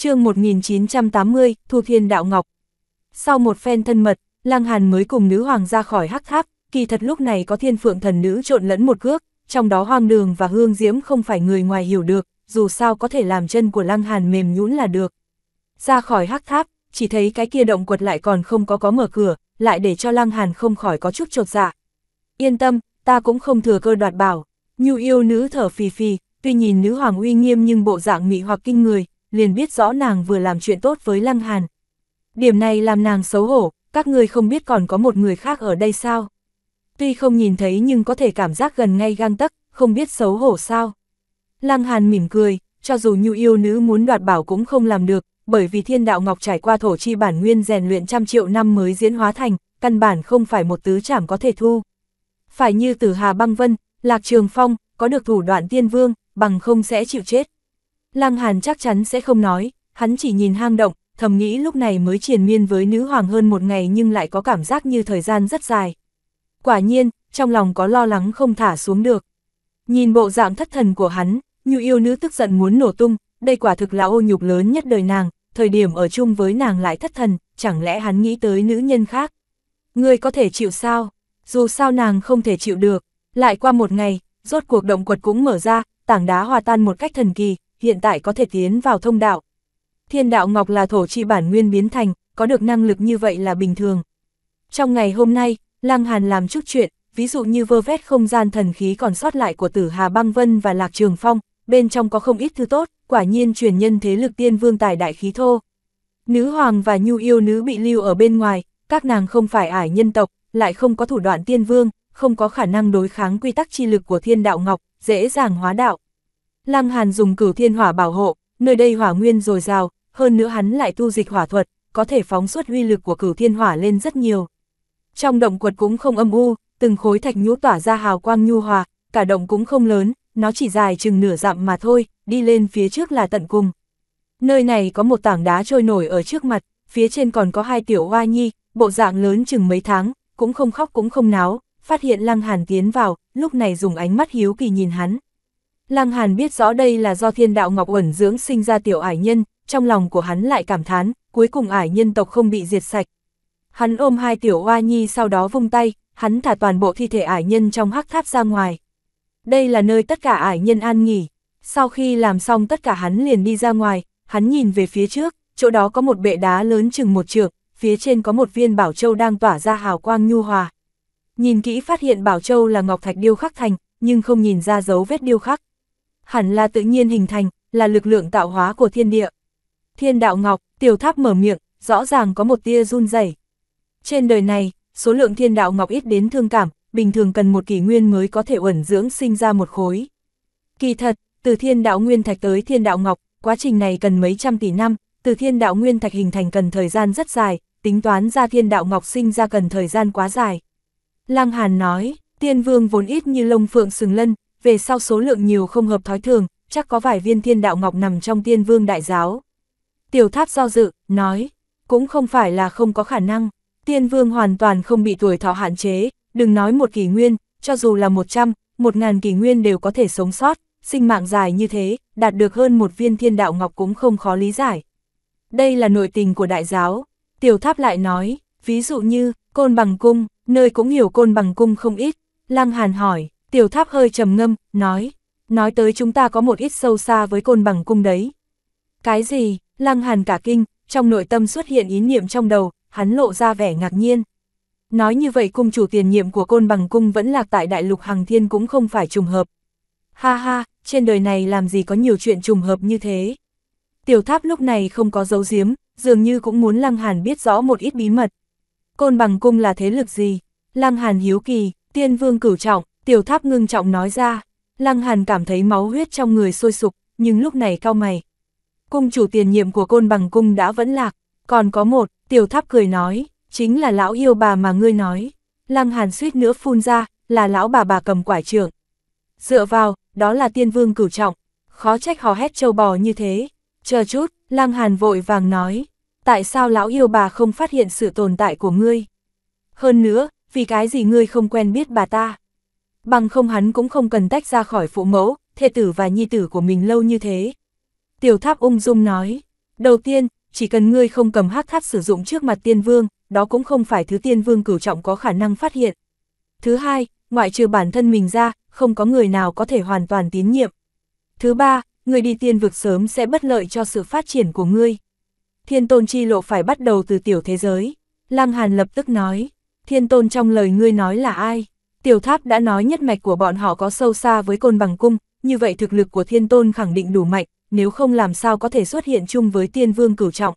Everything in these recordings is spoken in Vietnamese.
chương 1980, Thu Thiên Đạo Ngọc. Sau một phen thân mật, Lăng Hàn mới cùng nữ hoàng ra khỏi hắc tháp, kỳ thật lúc này có thiên phượng thần nữ trộn lẫn một cước, trong đó hoang đường và hương diễm không phải người ngoài hiểu được, dù sao có thể làm chân của Lăng Hàn mềm nhũn là được. Ra khỏi hắc tháp, chỉ thấy cái kia động quật lại còn không có có mở cửa, lại để cho Lăng Hàn không khỏi có chút trột dạ. Yên tâm, ta cũng không thừa cơ đoạt bảo, nhu yêu nữ thở phì phì, tuy nhìn nữ hoàng uy nghiêm nhưng bộ dạng mị hoặc kinh người, liền biết rõ nàng vừa làm chuyện tốt với Lăng Hàn. Điểm này làm nàng xấu hổ, các ngươi không biết còn có một người khác ở đây sao? Tuy không nhìn thấy nhưng có thể cảm giác gần ngay gang tấc, không biết xấu hổ sao? Lăng Hàn mỉm cười, cho dù nhu yêu nữ muốn đoạt bảo cũng không làm được, bởi vì thiên đạo ngọc trải qua thổ chi bản nguyên rèn luyện trăm triệu năm mới diễn hóa thành, căn bản không phải một tứ trảm có thể thu. Phải như tử hà băng vân, lạc trường phong, có được thủ đoạn tiên vương, bằng không sẽ chịu chết. Lăng Hàn chắc chắn sẽ không nói, hắn chỉ nhìn hang động, thầm nghĩ lúc này mới triền miên với nữ hoàng hơn một ngày nhưng lại có cảm giác như thời gian rất dài. Quả nhiên, trong lòng có lo lắng không thả xuống được. Nhìn bộ dạng thất thần của hắn, như yêu nữ tức giận muốn nổ tung, đây quả thực là ô nhục lớn nhất đời nàng, thời điểm ở chung với nàng lại thất thần, chẳng lẽ hắn nghĩ tới nữ nhân khác. Người có thể chịu sao? Dù sao nàng không thể chịu được. Lại qua một ngày, rốt cuộc động quật cũng mở ra, tảng đá hòa tan một cách thần kỳ, hiện tại có thể tiến vào thông đạo. Thiên đạo ngọc là thổ chi bản nguyên biến thành, có được năng lực như vậy là bình thường. Trong ngày hôm nay, Lăng Hàn làm chút chuyện, ví dụ như vơ vét không gian thần khí còn sót lại của Tử Hà Băng Vân và Lạc Trường Phong, bên trong có không ít thứ tốt, quả nhiên truyền nhân thế lực tiên vương tài đại khí thô. Nữ hoàng và nhu yêu nữ bị lưu ở bên ngoài, các nàng không phải ải nhân tộc, lại không có thủ đoạn tiên vương, không có khả năng đối kháng quy tắc chi lực của thiên đạo ngọc, dễ dàng hóa đạo. Lăng Hàn dùng cửu thiên hỏa bảo hộ, nơi đây hỏa nguyên dồi dào, hơn nữa hắn lại tu dịch hỏa thuật, có thể phóng suốt huy lực của cửu thiên hỏa lên rất nhiều. Trong động quật cũng không âm u, từng khối thạch nhũ tỏa ra hào quang nhu hòa, cả động cũng không lớn, nó chỉ dài chừng nửa dặm mà thôi, đi lên phía trước là tận cùng. Nơi này có một tảng đá trôi nổi ở trước mặt, phía trên còn có hai tiểu hoa nhi, bộ dạng lớn chừng mấy tháng, cũng không khóc cũng không náo, phát hiện Lăng Hàn tiến vào, lúc này dùng ánh mắt hiếu kỳ nhìn hắn, Lăng Hàn biết rõ đây là do thiên đạo Ngọc ẩn dưỡng sinh ra tiểu ải nhân, trong lòng của hắn lại cảm thán, cuối cùng ải nhân tộc không bị diệt sạch. Hắn ôm hai tiểu oa nhi sau đó vung tay, hắn thả toàn bộ thi thể ải nhân trong hắc tháp ra ngoài. Đây là nơi tất cả ải nhân an nghỉ. Sau khi làm xong tất cả hắn liền đi ra ngoài, hắn nhìn về phía trước, chỗ đó có một bệ đá lớn chừng một trượng, phía trên có một viên bảo châu đang tỏa ra hào quang nhu hòa. Nhìn kỹ phát hiện bảo châu là ngọc thạch điêu khắc thành, nhưng không nhìn ra dấu vết điêu khắc hẳn là tự nhiên hình thành, là lực lượng tạo hóa của thiên địa. Thiên đạo ngọc, tiểu tháp mở miệng, rõ ràng có một tia run rẩy. Trên đời này, số lượng thiên đạo ngọc ít đến thương cảm, bình thường cần một kỷ nguyên mới có thể ẩn dưỡng sinh ra một khối. Kỳ thật, từ thiên đạo nguyên thạch tới thiên đạo ngọc, quá trình này cần mấy trăm tỷ năm, từ thiên đạo nguyên thạch hình thành cần thời gian rất dài, tính toán ra thiên đạo ngọc sinh ra cần thời gian quá dài. Lăng Hàn nói, tiên vương vốn ít như lông phượng sừng lân, về sau số lượng nhiều không hợp thói thường, chắc có vài viên thiên đạo ngọc nằm trong tiên vương đại giáo. Tiểu tháp do dự, nói, cũng không phải là không có khả năng, tiên vương hoàn toàn không bị tuổi thọ hạn chế, đừng nói một kỷ nguyên, cho dù là một trăm, một ngàn kỷ nguyên đều có thể sống sót, sinh mạng dài như thế, đạt được hơn một viên thiên đạo ngọc cũng không khó lý giải. Đây là nội tình của đại giáo, tiểu tháp lại nói, ví dụ như, côn bằng cung, nơi cũng hiểu côn bằng cung không ít, lăng hàn hỏi, Tiểu tháp hơi trầm ngâm, nói, nói tới chúng ta có một ít sâu xa với côn bằng cung đấy. Cái gì, lăng hàn cả kinh, trong nội tâm xuất hiện ý niệm trong đầu, hắn lộ ra vẻ ngạc nhiên. Nói như vậy cung chủ tiền nhiệm của côn bằng cung vẫn lạc tại đại lục hàng thiên cũng không phải trùng hợp. Ha ha, trên đời này làm gì có nhiều chuyện trùng hợp như thế. Tiểu tháp lúc này không có dấu giếm, dường như cũng muốn Lăng Hàn biết rõ một ít bí mật. Côn bằng cung là thế lực gì? Lăng Hàn hiếu kỳ, tiên vương cửu trọng, Tiểu tháp ngưng trọng nói ra, Lăng Hàn cảm thấy máu huyết trong người sôi sục, nhưng lúc này cao mày. Cung chủ tiền nhiệm của côn bằng cung đã vẫn lạc, còn có một, tiểu tháp cười nói, chính là lão yêu bà mà ngươi nói. Lăng Hàn suýt nữa phun ra, là lão bà bà cầm quải trưởng. Dựa vào, đó là tiên vương cửu trọng, khó trách hò hét châu bò như thế. Chờ chút, Lăng Hàn vội vàng nói, tại sao lão yêu bà không phát hiện sự tồn tại của ngươi? Hơn nữa, vì cái gì ngươi không quen biết bà ta? bằng không hắn cũng không cần tách ra khỏi phụ mẫu, thê tử và nhi tử của mình lâu như thế. Tiểu tháp ung dung nói, đầu tiên, chỉ cần ngươi không cầm hắc tháp sử dụng trước mặt tiên vương, đó cũng không phải thứ tiên vương cửu trọng có khả năng phát hiện. Thứ hai, ngoại trừ bản thân mình ra, không có người nào có thể hoàn toàn tín nhiệm. Thứ ba, người đi tiên vực sớm sẽ bất lợi cho sự phát triển của ngươi. Thiên tôn chi lộ phải bắt đầu từ tiểu thế giới. Lăng Hàn lập tức nói, thiên tôn trong lời ngươi nói là ai? Tiểu tháp đã nói nhất mạch của bọn họ có sâu xa với côn bằng cung, như vậy thực lực của thiên tôn khẳng định đủ mạnh, nếu không làm sao có thể xuất hiện chung với tiên vương cửu trọng.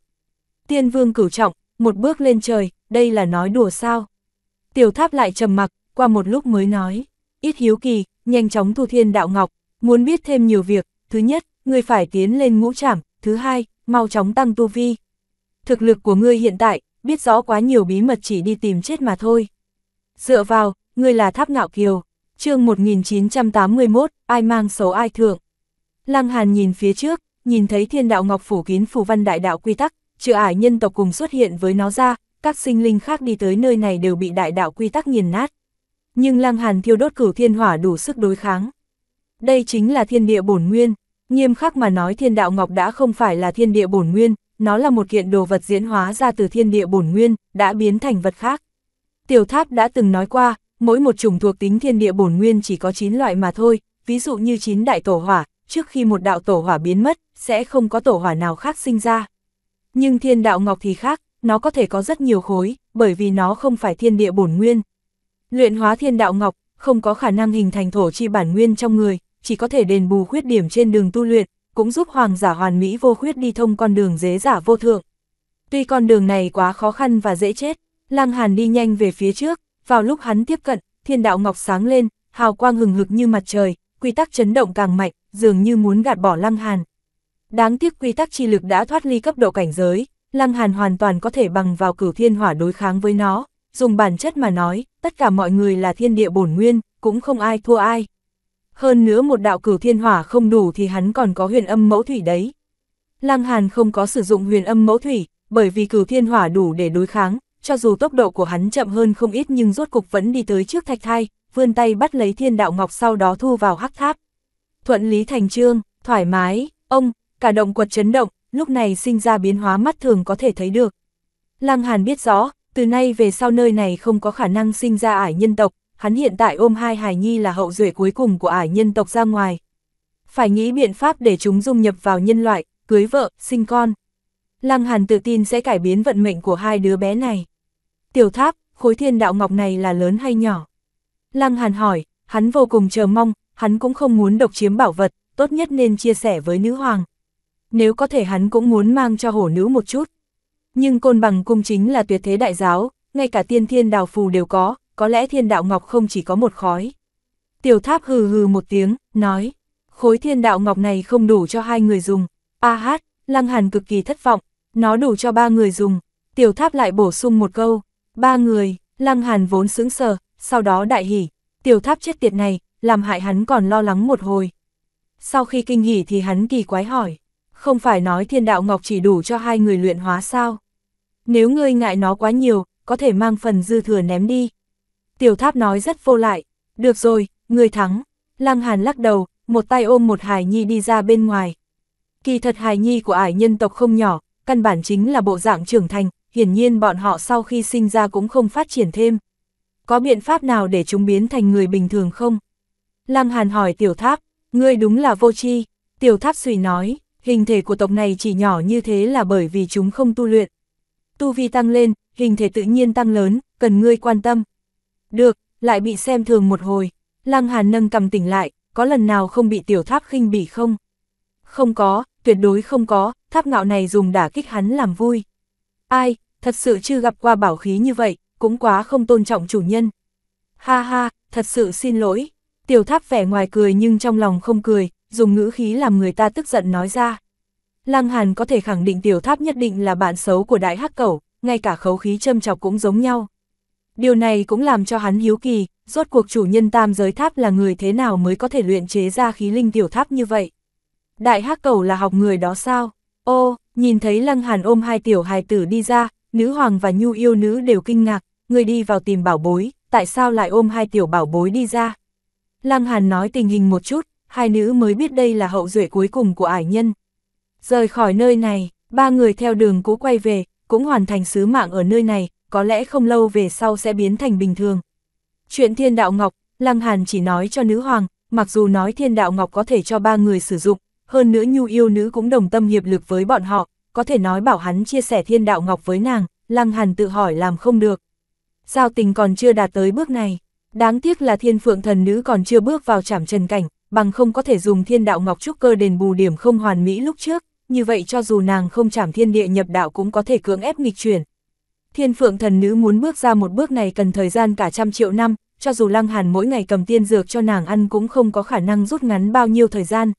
Tiên vương cửu trọng, một bước lên trời, đây là nói đùa sao. Tiểu tháp lại trầm mặc, qua một lúc mới nói, ít hiếu kỳ, nhanh chóng thu thiên đạo ngọc, muốn biết thêm nhiều việc, thứ nhất, người phải tiến lên ngũ trảm, thứ hai, mau chóng tăng tu vi. Thực lực của ngươi hiện tại, biết rõ quá nhiều bí mật chỉ đi tìm chết mà thôi. Dựa vào, ngươi là tháp ngạo kiều, chương 1981, ai mang xấu ai thượng. Lăng Hàn nhìn phía trước, nhìn thấy thiên đạo ngọc phủ kín phù văn đại đạo quy tắc, trừ ải nhân tộc cùng xuất hiện với nó ra, các sinh linh khác đi tới nơi này đều bị đại đạo quy tắc nghiền nát. Nhưng Lăng Hàn thiêu đốt cửu thiên hỏa đủ sức đối kháng. Đây chính là thiên địa bổn nguyên, nghiêm khắc mà nói thiên đạo ngọc đã không phải là thiên địa bổn nguyên, nó là một kiện đồ vật diễn hóa ra từ thiên địa bổn nguyên, đã biến thành vật khác. Tiểu tháp đã từng nói qua, mỗi một chủng thuộc tính thiên địa bổn nguyên chỉ có 9 loại mà thôi, ví dụ như 9 đại tổ hỏa, trước khi một đạo tổ hỏa biến mất, sẽ không có tổ hỏa nào khác sinh ra. Nhưng thiên đạo ngọc thì khác, nó có thể có rất nhiều khối, bởi vì nó không phải thiên địa bổn nguyên. Luyện hóa thiên đạo ngọc, không có khả năng hình thành thổ chi bản nguyên trong người, chỉ có thể đền bù khuyết điểm trên đường tu luyện, cũng giúp hoàng giả hoàn mỹ vô khuyết đi thông con đường dế giả vô thượng. Tuy con đường này quá khó khăn và dễ chết, Lăng Hàn đi nhanh về phía trước, vào lúc hắn tiếp cận, thiên đạo ngọc sáng lên, hào quang hừng hực như mặt trời, quy tắc chấn động càng mạnh, dường như muốn gạt bỏ Lăng Hàn. Đáng tiếc quy tắc chi lực đã thoát ly cấp độ cảnh giới, Lăng Hàn hoàn toàn có thể bằng vào cửu thiên hỏa đối kháng với nó, dùng bản chất mà nói, tất cả mọi người là thiên địa bổn nguyên, cũng không ai thua ai. Hơn nữa một đạo cửu thiên hỏa không đủ thì hắn còn có huyền âm mẫu thủy đấy. Lăng Hàn không có sử dụng huyền âm mẫu thủy, bởi vì cửu thiên hỏa đủ để đối kháng, cho dù tốc độ của hắn chậm hơn không ít nhưng rốt cục vẫn đi tới trước thạch thai, vươn tay bắt lấy thiên đạo ngọc sau đó thu vào hắc tháp. Thuận lý thành trương, thoải mái, ông, cả động quật chấn động, lúc này sinh ra biến hóa mắt thường có thể thấy được. Lăng Hàn biết rõ, từ nay về sau nơi này không có khả năng sinh ra ải nhân tộc, hắn hiện tại ôm hai hài nhi là hậu duệ cuối cùng của ải nhân tộc ra ngoài. Phải nghĩ biện pháp để chúng dung nhập vào nhân loại, cưới vợ, sinh con. Lăng Hàn tự tin sẽ cải biến vận mệnh của hai đứa bé này. Tiểu tháp, khối thiên đạo ngọc này là lớn hay nhỏ? Lăng Hàn hỏi, hắn vô cùng chờ mong, hắn cũng không muốn độc chiếm bảo vật, tốt nhất nên chia sẻ với nữ hoàng. Nếu có thể hắn cũng muốn mang cho hổ nữ một chút. Nhưng côn bằng cung chính là tuyệt thế đại giáo, ngay cả tiên thiên đào phù đều có, có lẽ thiên đạo ngọc không chỉ có một khói. Tiểu tháp hừ hừ một tiếng, nói, khối thiên đạo ngọc này không đủ cho hai người dùng. A hát, lăng hàn cực kỳ thất vọng, nó đủ cho ba người dùng. Tiểu tháp lại bổ sung một câu, Ba người, Lăng Hàn vốn sững sờ, sau đó đại hỉ, tiểu tháp chết tiệt này, làm hại hắn còn lo lắng một hồi. Sau khi kinh hỉ thì hắn kỳ quái hỏi, không phải nói thiên đạo ngọc chỉ đủ cho hai người luyện hóa sao? Nếu ngươi ngại nó quá nhiều, có thể mang phần dư thừa ném đi. Tiểu tháp nói rất vô lại, được rồi, ngươi thắng. Lăng Hàn lắc đầu, một tay ôm một hài nhi đi ra bên ngoài. Kỳ thật hài nhi của ải nhân tộc không nhỏ, căn bản chính là bộ dạng trưởng thành, hiển nhiên bọn họ sau khi sinh ra cũng không phát triển thêm. Có biện pháp nào để chúng biến thành người bình thường không? Lăng Hàn hỏi tiểu tháp, ngươi đúng là vô tri tiểu tháp suy nói, hình thể của tộc này chỉ nhỏ như thế là bởi vì chúng không tu luyện. Tu vi tăng lên, hình thể tự nhiên tăng lớn, cần ngươi quan tâm. Được, lại bị xem thường một hồi, Lăng Hàn nâng cầm tỉnh lại, có lần nào không bị tiểu tháp khinh bỉ không? Không có, tuyệt đối không có, tháp ngạo này dùng đả kích hắn làm vui. Ai, thật sự chưa gặp qua bảo khí như vậy, cũng quá không tôn trọng chủ nhân. Ha ha, thật sự xin lỗi. Tiểu tháp vẻ ngoài cười nhưng trong lòng không cười, dùng ngữ khí làm người ta tức giận nói ra. Lăng Hàn có thể khẳng định tiểu tháp nhất định là bạn xấu của đại hắc cẩu, ngay cả khấu khí châm chọc cũng giống nhau. Điều này cũng làm cho hắn hiếu kỳ, rốt cuộc chủ nhân tam giới tháp là người thế nào mới có thể luyện chế ra khí linh tiểu tháp như vậy. Đại hắc cẩu là học người đó sao? Ô, Nhìn thấy Lăng Hàn ôm hai tiểu hài tử đi ra, nữ hoàng và nhu yêu nữ đều kinh ngạc, người đi vào tìm bảo bối, tại sao lại ôm hai tiểu bảo bối đi ra. Lăng Hàn nói tình hình một chút, hai nữ mới biết đây là hậu duệ cuối cùng của ải nhân. Rời khỏi nơi này, ba người theo đường cũ quay về, cũng hoàn thành sứ mạng ở nơi này, có lẽ không lâu về sau sẽ biến thành bình thường. Chuyện thiên đạo ngọc, Lăng Hàn chỉ nói cho nữ hoàng, mặc dù nói thiên đạo ngọc có thể cho ba người sử dụng, hơn nữa nhu yêu nữ cũng đồng tâm hiệp lực với bọn họ, có thể nói bảo hắn chia sẻ thiên đạo ngọc với nàng, lăng hàn tự hỏi làm không được. sao tình còn chưa đạt tới bước này, đáng tiếc là thiên phượng thần nữ còn chưa bước vào trảm trần cảnh, bằng không có thể dùng thiên đạo ngọc trúc cơ đền bù điểm không hoàn mỹ lúc trước, như vậy cho dù nàng không trảm thiên địa nhập đạo cũng có thể cưỡng ép nghịch chuyển. Thiên phượng thần nữ muốn bước ra một bước này cần thời gian cả trăm triệu năm, cho dù lăng hàn mỗi ngày cầm tiên dược cho nàng ăn cũng không có khả năng rút ngắn bao nhiêu thời gian,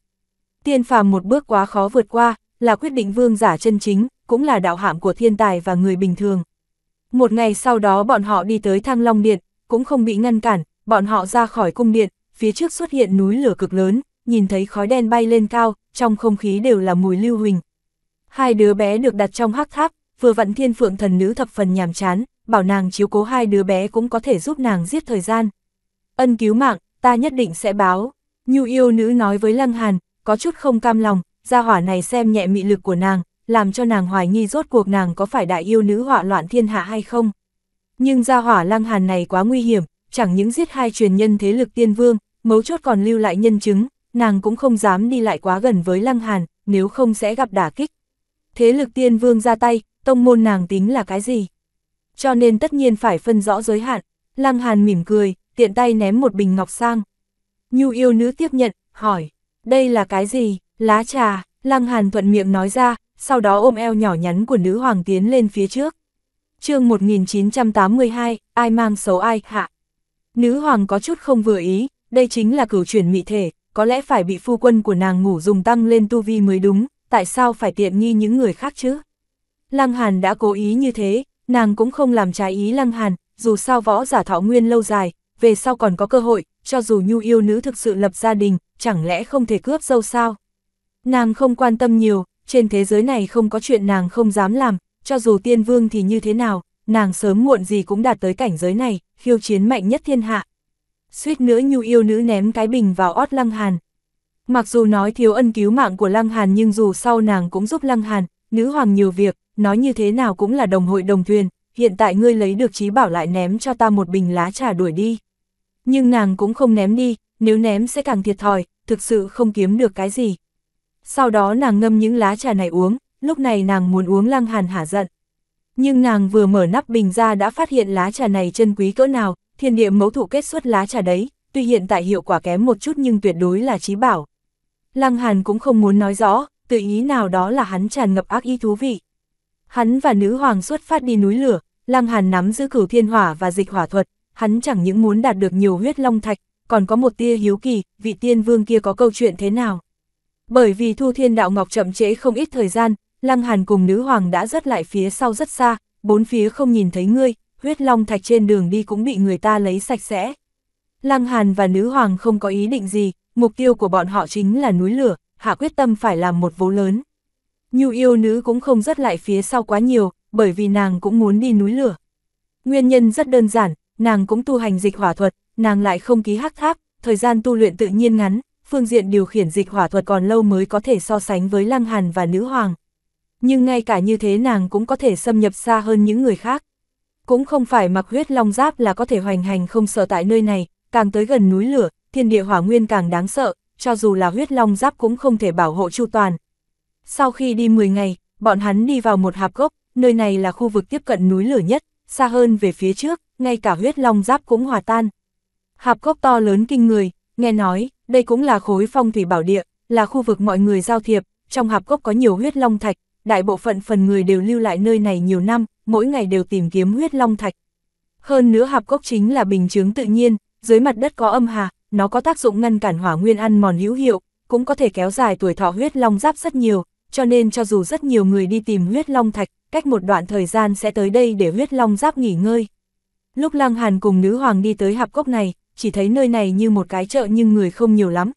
Tiên phàm một bước quá khó vượt qua, là quyết định vương giả chân chính, cũng là đạo hạm của thiên tài và người bình thường. Một ngày sau đó bọn họ đi tới Thăng Long Điện, cũng không bị ngăn cản, bọn họ ra khỏi cung điện, phía trước xuất hiện núi lửa cực lớn, nhìn thấy khói đen bay lên cao, trong không khí đều là mùi lưu huỳnh. Hai đứa bé được đặt trong hắc tháp, vừa vặn thiên phượng thần nữ thập phần nhàm chán, bảo nàng chiếu cố hai đứa bé cũng có thể giúp nàng giết thời gian. Ân cứu mạng, ta nhất định sẽ báo. Nhu yêu nữ nói với Lăng Hàn, có chút không cam lòng, gia hỏa này xem nhẹ mị lực của nàng, làm cho nàng hoài nghi rốt cuộc nàng có phải đại yêu nữ họa loạn thiên hạ hay không. Nhưng gia hỏa lăng hàn này quá nguy hiểm, chẳng những giết hai truyền nhân thế lực tiên vương, mấu chốt còn lưu lại nhân chứng, nàng cũng không dám đi lại quá gần với lăng hàn, nếu không sẽ gặp đả kích. Thế lực tiên vương ra tay, tông môn nàng tính là cái gì? Cho nên tất nhiên phải phân rõ giới hạn, lăng hàn mỉm cười, tiện tay ném một bình ngọc sang. Nhu yêu nữ tiếp nhận, hỏi đây là cái gì, lá trà, Lăng Hàn thuận miệng nói ra, sau đó ôm eo nhỏ nhắn của nữ hoàng tiến lên phía trước. chương 1982, ai mang xấu ai, hạ. Nữ hoàng có chút không vừa ý, đây chính là cửu chuyển mị thể, có lẽ phải bị phu quân của nàng ngủ dùng tăng lên tu vi mới đúng, tại sao phải tiện nghi những người khác chứ? Lăng Hàn đã cố ý như thế, nàng cũng không làm trái ý Lăng Hàn, dù sao võ giả thọ nguyên lâu dài, về sau còn có cơ hội, cho dù nhu yêu nữ thực sự lập gia đình, chẳng lẽ không thể cướp dâu sao? Nàng không quan tâm nhiều, trên thế giới này không có chuyện nàng không dám làm, cho dù tiên vương thì như thế nào, nàng sớm muộn gì cũng đạt tới cảnh giới này, khiêu chiến mạnh nhất thiên hạ. Suýt nữa nhu yêu nữ ném cái bình vào ót Lăng Hàn. Mặc dù nói thiếu ân cứu mạng của Lăng Hàn nhưng dù sau nàng cũng giúp Lăng Hàn, nữ hoàng nhiều việc, nói như thế nào cũng là đồng hội đồng thuyền, hiện tại ngươi lấy được trí bảo lại ném cho ta một bình lá trà đuổi đi. Nhưng nàng cũng không ném đi, nếu ném sẽ càng thiệt thòi, thực sự không kiếm được cái gì. Sau đó nàng ngâm những lá trà này uống, lúc này nàng muốn uống lăng hàn hả giận. Nhưng nàng vừa mở nắp bình ra đã phát hiện lá trà này chân quý cỡ nào, thiên địa mẫu thụ kết xuất lá trà đấy, tuy hiện tại hiệu quả kém một chút nhưng tuyệt đối là trí bảo. Lăng hàn cũng không muốn nói rõ, tự ý nào đó là hắn tràn ngập ác ý thú vị, Hắn và nữ hoàng xuất phát đi núi lửa, Lăng Hàn nắm giữ cửu thiên hỏa và dịch hỏa thuật, hắn chẳng những muốn đạt được nhiều huyết long thạch, còn có một tia hiếu kỳ, vị tiên vương kia có câu chuyện thế nào. Bởi vì Thu Thiên Đạo Ngọc chậm trễ không ít thời gian, Lăng Hàn cùng nữ hoàng đã rớt lại phía sau rất xa, bốn phía không nhìn thấy ngươi, huyết long thạch trên đường đi cũng bị người ta lấy sạch sẽ. Lăng Hàn và nữ hoàng không có ý định gì, mục tiêu của bọn họ chính là núi lửa, hạ quyết tâm phải làm một vố lớn. Nhu yêu nữ cũng không rất lại phía sau quá nhiều, bởi vì nàng cũng muốn đi núi lửa. Nguyên nhân rất đơn giản, nàng cũng tu hành dịch hỏa thuật, nàng lại không ký hắc tháp, thời gian tu luyện tự nhiên ngắn, phương diện điều khiển dịch hỏa thuật còn lâu mới có thể so sánh với Lăng Hàn và Nữ Hoàng. Nhưng ngay cả như thế nàng cũng có thể xâm nhập xa hơn những người khác. Cũng không phải mặc huyết long giáp là có thể hoành hành không sợ tại nơi này, càng tới gần núi lửa, thiên địa hỏa nguyên càng đáng sợ, cho dù là huyết long giáp cũng không thể bảo hộ chu toàn, sau khi đi 10 ngày, bọn hắn đi vào một hạp gốc, nơi này là khu vực tiếp cận núi lửa nhất, xa hơn về phía trước, ngay cả huyết long giáp cũng hòa tan. Hạp gốc to lớn kinh người, nghe nói, đây cũng là khối phong thủy bảo địa, là khu vực mọi người giao thiệp, trong hạp gốc có nhiều huyết long thạch, đại bộ phận phần người đều lưu lại nơi này nhiều năm, mỗi ngày đều tìm kiếm huyết long thạch. Hơn nữa hạp gốc chính là bình chứng tự nhiên, dưới mặt đất có âm hà, nó có tác dụng ngăn cản hỏa nguyên ăn mòn hữu hiệu, cũng có thể kéo dài tuổi thọ huyết long giáp rất nhiều, cho nên cho dù rất nhiều người đi tìm huyết long thạch, cách một đoạn thời gian sẽ tới đây để huyết long giáp nghỉ ngơi. Lúc Lăng Hàn cùng nữ hoàng đi tới hạp cốc này, chỉ thấy nơi này như một cái chợ nhưng người không nhiều lắm.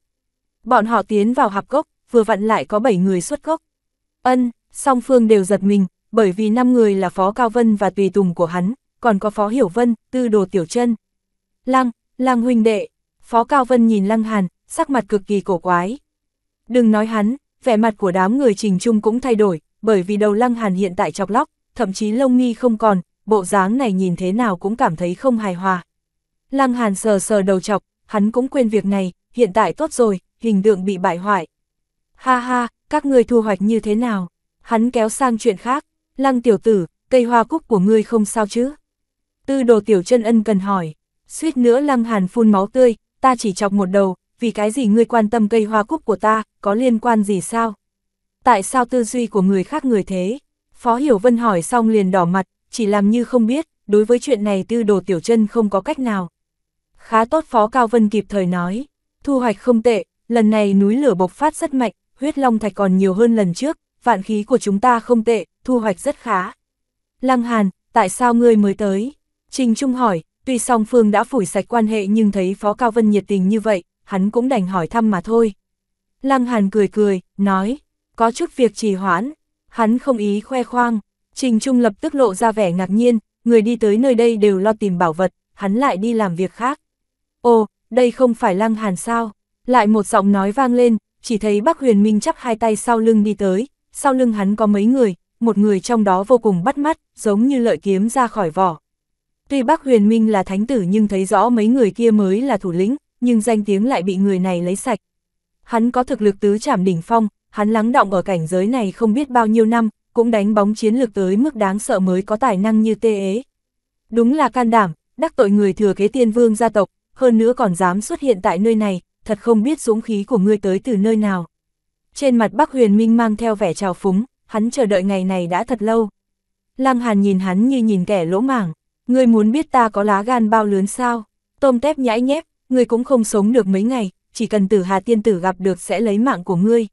Bọn họ tiến vào hạp cốc, vừa vặn lại có 7 người xuất cốc. Ân, song phương đều giật mình, bởi vì 5 người là Phó Cao Vân và tùy tùng của hắn, còn có Phó Hiểu Vân, Tư Đồ Tiểu Chân. Lăng, Lăng huynh đệ. Phó Cao Vân nhìn Lăng Hàn, sắc mặt cực kỳ cổ quái. Đừng nói hắn, vẻ mặt của đám người trình trung cũng thay đổi, bởi vì đầu lăng hàn hiện tại chọc lóc, thậm chí lông nghi không còn, bộ dáng này nhìn thế nào cũng cảm thấy không hài hòa. Lăng hàn sờ sờ đầu chọc, hắn cũng quên việc này, hiện tại tốt rồi, hình tượng bị bại hoại. Ha ha, các người thu hoạch như thế nào? Hắn kéo sang chuyện khác, lăng tiểu tử, cây hoa cúc của ngươi không sao chứ? Tư đồ tiểu chân ân cần hỏi, suýt nữa lăng hàn phun máu tươi, ta chỉ chọc một đầu, vì cái gì ngươi quan tâm cây hoa cúc của ta, có liên quan gì sao? Tại sao tư duy của người khác người thế? Phó Hiểu Vân hỏi xong liền đỏ mặt, chỉ làm như không biết, đối với chuyện này tư đồ tiểu chân không có cách nào. Khá tốt Phó Cao Vân kịp thời nói, thu hoạch không tệ, lần này núi lửa bộc phát rất mạnh, huyết long thạch còn nhiều hơn lần trước, vạn khí của chúng ta không tệ, thu hoạch rất khá. Lăng Hàn, tại sao ngươi mới tới? Trình Trung hỏi, tuy song phương đã phủi sạch quan hệ nhưng thấy Phó Cao Vân nhiệt tình như vậy, hắn cũng đành hỏi thăm mà thôi. Lăng Hàn cười cười, nói, có chút việc trì hoãn, hắn không ý khoe khoang, Trình Trung lập tức lộ ra vẻ ngạc nhiên, người đi tới nơi đây đều lo tìm bảo vật, hắn lại đi làm việc khác. Ồ, đây không phải Lăng Hàn sao? Lại một giọng nói vang lên, chỉ thấy bác huyền minh chắp hai tay sau lưng đi tới, sau lưng hắn có mấy người, một người trong đó vô cùng bắt mắt, giống như lợi kiếm ra khỏi vỏ. Tuy bác huyền minh là thánh tử nhưng thấy rõ mấy người kia mới là thủ lĩnh, nhưng danh tiếng lại bị người này lấy sạch. Hắn có thực lực tứ trảm đỉnh phong, hắn lắng động ở cảnh giới này không biết bao nhiêu năm, cũng đánh bóng chiến lược tới mức đáng sợ mới có tài năng như tê ế. E. Đúng là can đảm, đắc tội người thừa kế tiên vương gia tộc, hơn nữa còn dám xuất hiện tại nơi này, thật không biết dũng khí của ngươi tới từ nơi nào. Trên mặt Bắc Huyền Minh mang theo vẻ trào phúng, hắn chờ đợi ngày này đã thật lâu. Lăng Hàn nhìn hắn như nhìn kẻ lỗ mảng, ngươi muốn biết ta có lá gan bao lớn sao? Tôm tép nhãi nhép, ngươi cũng không sống được mấy ngày, chỉ cần tử hà tiên tử gặp được sẽ lấy mạng của ngươi.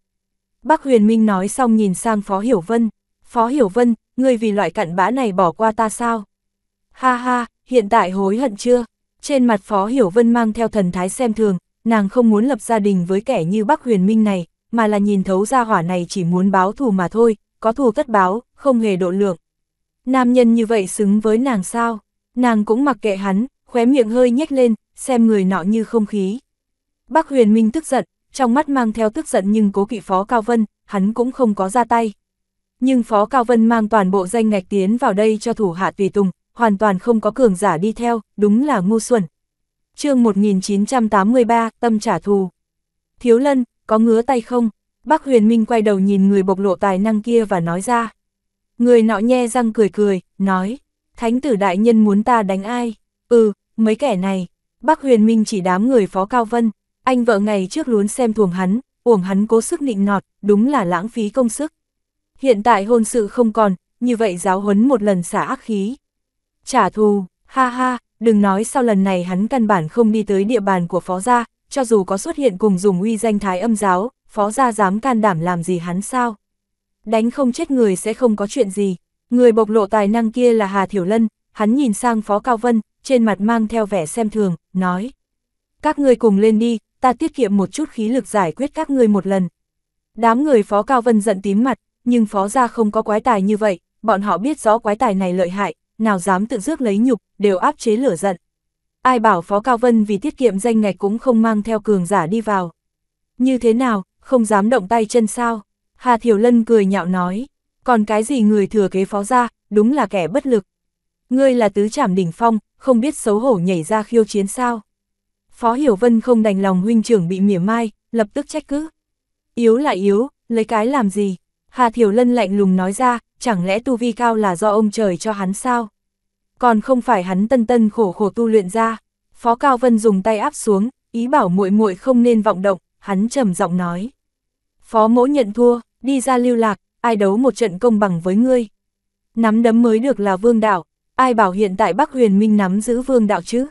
Bác huyền minh nói xong nhìn sang Phó Hiểu Vân, Phó Hiểu Vân, ngươi vì loại cặn bã này bỏ qua ta sao? Ha ha, hiện tại hối hận chưa? Trên mặt Phó Hiểu Vân mang theo thần thái xem thường, nàng không muốn lập gia đình với kẻ như bác huyền minh này, mà là nhìn thấu ra hỏa này chỉ muốn báo thù mà thôi, có thù tất báo, không hề độ lượng. Nam nhân như vậy xứng với nàng sao? Nàng cũng mặc kệ hắn, khóe miệng hơi nhếch lên, xem người nọ như không khí. Bác Huyền Minh tức giận, trong mắt mang theo tức giận nhưng cố kỵ Phó Cao Vân, hắn cũng không có ra tay. Nhưng Phó Cao Vân mang toàn bộ danh ngạch tiến vào đây cho thủ hạ tùy tùng, hoàn toàn không có cường giả đi theo, đúng là ngu xuẩn. chương 1983, tâm trả thù. Thiếu lân, có ngứa tay không? Bác Huyền Minh quay đầu nhìn người bộc lộ tài năng kia và nói ra. Người nọ nhe răng cười cười, nói, thánh tử đại nhân muốn ta đánh ai? Ừ, mấy kẻ này, Bác Huyền Minh chỉ đám người Phó Cao Vân, anh vợ ngày trước luôn xem thường hắn, uổng hắn cố sức nịnh nọt, đúng là lãng phí công sức. Hiện tại hôn sự không còn, như vậy giáo huấn một lần xả ác khí. Trả thù, ha ha, đừng nói sau lần này hắn căn bản không đi tới địa bàn của Phó Gia, cho dù có xuất hiện cùng dùng uy danh thái âm giáo, Phó Gia dám can đảm làm gì hắn sao? Đánh không chết người sẽ không có chuyện gì, người bộc lộ tài năng kia là Hà Thiểu Lân, hắn nhìn sang Phó Cao Vân, trên mặt mang theo vẻ xem thường, nói. Các ngươi cùng lên đi, ta tiết kiệm một chút khí lực giải quyết các ngươi một lần. Đám người Phó Cao Vân giận tím mặt, nhưng Phó gia không có quái tài như vậy, bọn họ biết rõ quái tài này lợi hại, nào dám tự dước lấy nhục, đều áp chế lửa giận. Ai bảo Phó Cao Vân vì tiết kiệm danh ngạch cũng không mang theo cường giả đi vào. Như thế nào, không dám động tay chân sao? Hà Thiểu Lân cười nhạo nói, còn cái gì người thừa kế Phó gia, đúng là kẻ bất lực ngươi là tứ trảm đỉnh phong, không biết xấu hổ nhảy ra khiêu chiến sao. Phó Hiểu Vân không đành lòng huynh trưởng bị mỉa mai, lập tức trách cứ. Yếu là yếu, lấy cái làm gì? Hà Thiểu Lân lạnh lùng nói ra, chẳng lẽ tu vi cao là do ông trời cho hắn sao? Còn không phải hắn tân tân khổ khổ tu luyện ra. Phó Cao Vân dùng tay áp xuống, ý bảo muội muội không nên vọng động, hắn trầm giọng nói. Phó mỗ nhận thua, đi ra lưu lạc, ai đấu một trận công bằng với ngươi. Nắm đấm mới được là vương đạo, ai bảo hiện tại Bắc Huyền Minh nắm giữ vương đạo chứ?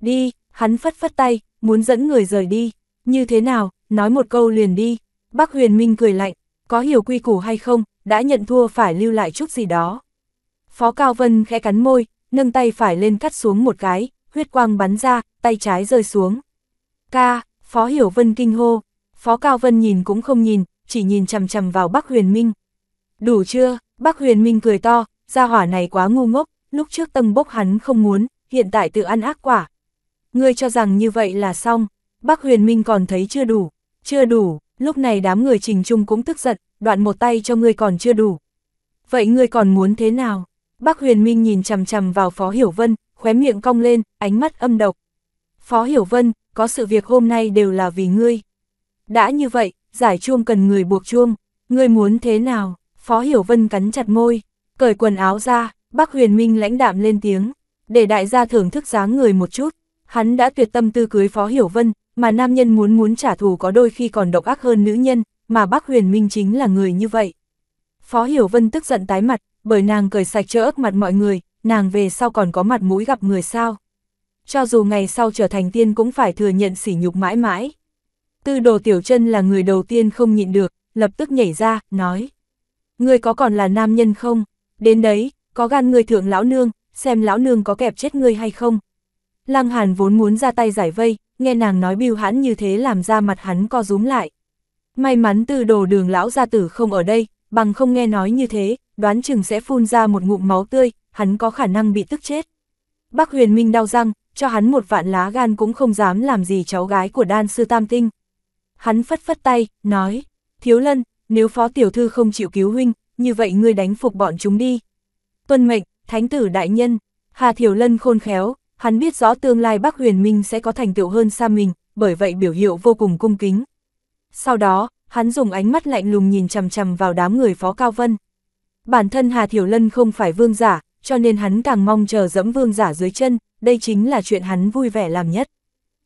Đi, hắn phất phất tay, muốn dẫn người rời đi, như thế nào, nói một câu liền đi. Bắc Huyền Minh cười lạnh, có hiểu quy củ hay không, đã nhận thua phải lưu lại chút gì đó. Phó Cao Vân khẽ cắn môi, nâng tay phải lên cắt xuống một cái, huyết quang bắn ra, tay trái rơi xuống. Ca, Phó Hiểu Vân kinh hô, Phó Cao Vân nhìn cũng không nhìn, chỉ nhìn chằm chằm vào Bắc Huyền Minh. Đủ chưa, Bắc Huyền Minh cười to, gia hỏa này quá ngu ngốc, lúc trước tầng bốc hắn không muốn, hiện tại tự ăn ác quả. Ngươi cho rằng như vậy là xong, Bắc Huyền Minh còn thấy chưa đủ, chưa đủ, lúc này đám người Trình Trung cũng tức giận, đoạn một tay cho ngươi còn chưa đủ. Vậy ngươi còn muốn thế nào? Bắc Huyền Minh nhìn chằm chằm vào Phó Hiểu Vân, khóe miệng cong lên, ánh mắt âm độc. Phó Hiểu Vân, có sự việc hôm nay đều là vì ngươi. Đã như vậy, giải chuông cần người buộc chuông, ngươi muốn thế nào? Phó Hiểu Vân cắn chặt môi, cởi quần áo ra, Bác huyền minh lãnh đạm lên tiếng, để đại gia thưởng thức dáng người một chút, hắn đã tuyệt tâm tư cưới Phó Hiểu Vân, mà nam nhân muốn muốn trả thù có đôi khi còn độc ác hơn nữ nhân, mà bác huyền minh chính là người như vậy. Phó Hiểu Vân tức giận tái mặt, bởi nàng cởi sạch chỡ ức mặt mọi người, nàng về sau còn có mặt mũi gặp người sao. Cho dù ngày sau trở thành tiên cũng phải thừa nhận sỉ nhục mãi mãi. Tư đồ tiểu chân là người đầu tiên không nhịn được, lập tức nhảy ra, nói. người có còn là nam nhân không? Đến đấy, có gan người thượng lão nương, xem lão nương có kẹp chết ngươi hay không. Lăng Hàn vốn muốn ra tay giải vây, nghe nàng nói biêu hãn như thế làm ra mặt hắn co rúm lại. May mắn từ đồ đường lão gia tử không ở đây, bằng không nghe nói như thế, đoán chừng sẽ phun ra một ngụm máu tươi, hắn có khả năng bị tức chết. Bác huyền minh đau răng, cho hắn một vạn lá gan cũng không dám làm gì cháu gái của đan sư tam tinh. Hắn phất phất tay, nói, thiếu lân, nếu phó tiểu thư không chịu cứu huynh, như vậy ngươi đánh phục bọn chúng đi, tuân mệnh, thánh tử đại nhân, Hà Thiểu Lân khôn khéo, hắn biết rõ tương lai Bắc Huyền Minh sẽ có thành tựu hơn xa mình, bởi vậy biểu hiệu vô cùng cung kính. Sau đó, hắn dùng ánh mắt lạnh lùng nhìn chằm chằm vào đám người Phó Cao Vân. Bản thân Hà Thiểu Lân không phải vương giả, cho nên hắn càng mong chờ dẫm vương giả dưới chân, đây chính là chuyện hắn vui vẻ làm nhất.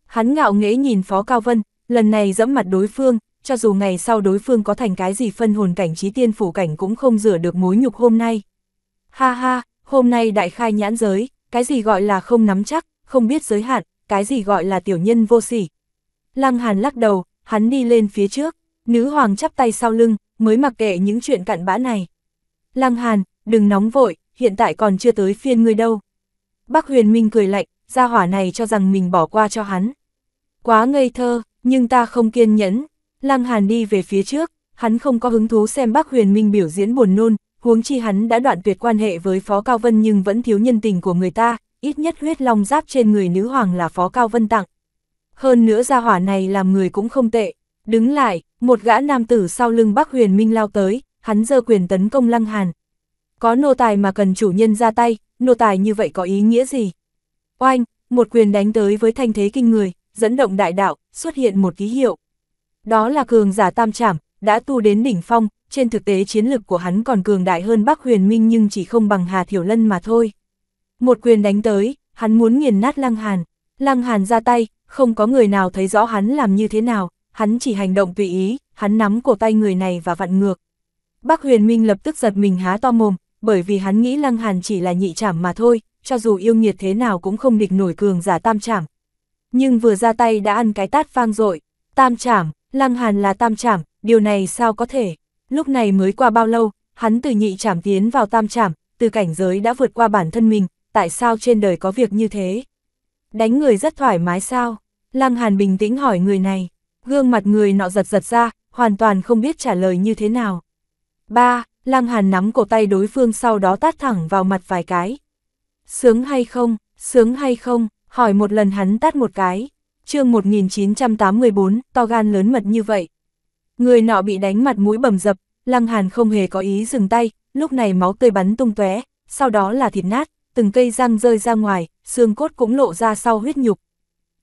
Hắn ngạo nghễ nhìn Phó Cao Vân, lần này dẫm mặt đối phương, cho dù ngày sau đối phương có thành cái gì phân hồn cảnh trí tiên phủ cảnh cũng không rửa được mối nhục hôm nay. Ha ha, hôm nay đại khai nhãn giới, cái gì gọi là không nắm chắc, không biết giới hạn, cái gì gọi là tiểu nhân vô sỉ. Lăng Hàn lắc đầu, hắn đi lên phía trước, nữ hoàng chắp tay sau lưng, mới mặc kệ những chuyện cặn bã này. Lăng Hàn, đừng nóng vội, hiện tại còn chưa tới phiên ngươi đâu. Bác Huyền Minh cười lạnh, gia hỏa này cho rằng mình bỏ qua cho hắn. Quá ngây thơ, nhưng ta không kiên nhẫn. Lăng Hàn đi về phía trước, hắn không có hứng thú xem bác Huyền Minh biểu diễn buồn nôn, huống chi hắn đã đoạn tuyệt quan hệ với Phó Cao Vân nhưng vẫn thiếu nhân tình của người ta, ít nhất huyết long giáp trên người nữ hoàng là Phó Cao Vân tặng. Hơn nữa gia hỏa này làm người cũng không tệ. Đứng lại, một gã nam tử sau lưng Bắc Huyền Minh lao tới, hắn giơ quyền tấn công Lăng Hàn. Có nô tài mà cần chủ nhân ra tay, nô tài như vậy có ý nghĩa gì? Oanh, một quyền đánh tới với thanh thế kinh người, dẫn động đại đạo, xuất hiện một ký hiệu. Đó là cường giả tam trảm, đã tu đến đỉnh phong, trên thực tế chiến lực của hắn còn cường đại hơn Bắc Huyền Minh nhưng chỉ không bằng Hà Thiểu Lân mà thôi. Một quyền đánh tới, hắn muốn nghiền nát Lăng Hàn. Lăng Hàn ra tay, không có người nào thấy rõ hắn làm như thế nào, hắn chỉ hành động tùy ý, hắn nắm cổ tay người này và vặn ngược. Bắc Huyền Minh lập tức giật mình há to mồm, bởi vì hắn nghĩ Lăng Hàn chỉ là nhị trảm mà thôi, cho dù yêu nghiệt thế nào cũng không địch nổi cường giả tam trảm. Nhưng vừa ra tay đã ăn cái tát vang dội, tam trảm, Lăng Hàn là tam trảm, điều này sao có thể? Lúc này mới qua bao lâu, hắn từ nhị trảm tiến vào tam trảm, từ cảnh giới đã vượt qua bản thân mình, tại sao trên đời có việc như thế? Đánh người rất thoải mái sao? Lăng Hàn bình tĩnh hỏi người này, gương mặt người nọ giật giật ra, hoàn toàn không biết trả lời như thế nào. Ba, Lăng Hàn nắm cổ tay đối phương sau đó tát thẳng vào mặt vài cái. Sướng hay không, sướng hay không, hỏi một lần hắn tát một cái. chương 1984, to gan lớn mật như vậy, Người nọ bị đánh mặt mũi bầm dập, Lăng Hàn không hề có ý dừng tay, lúc này máu tươi bắn tung tóe, sau đó là thịt nát, từng cây răng rơi ra ngoài, xương cốt cũng lộ ra sau huyết nhục.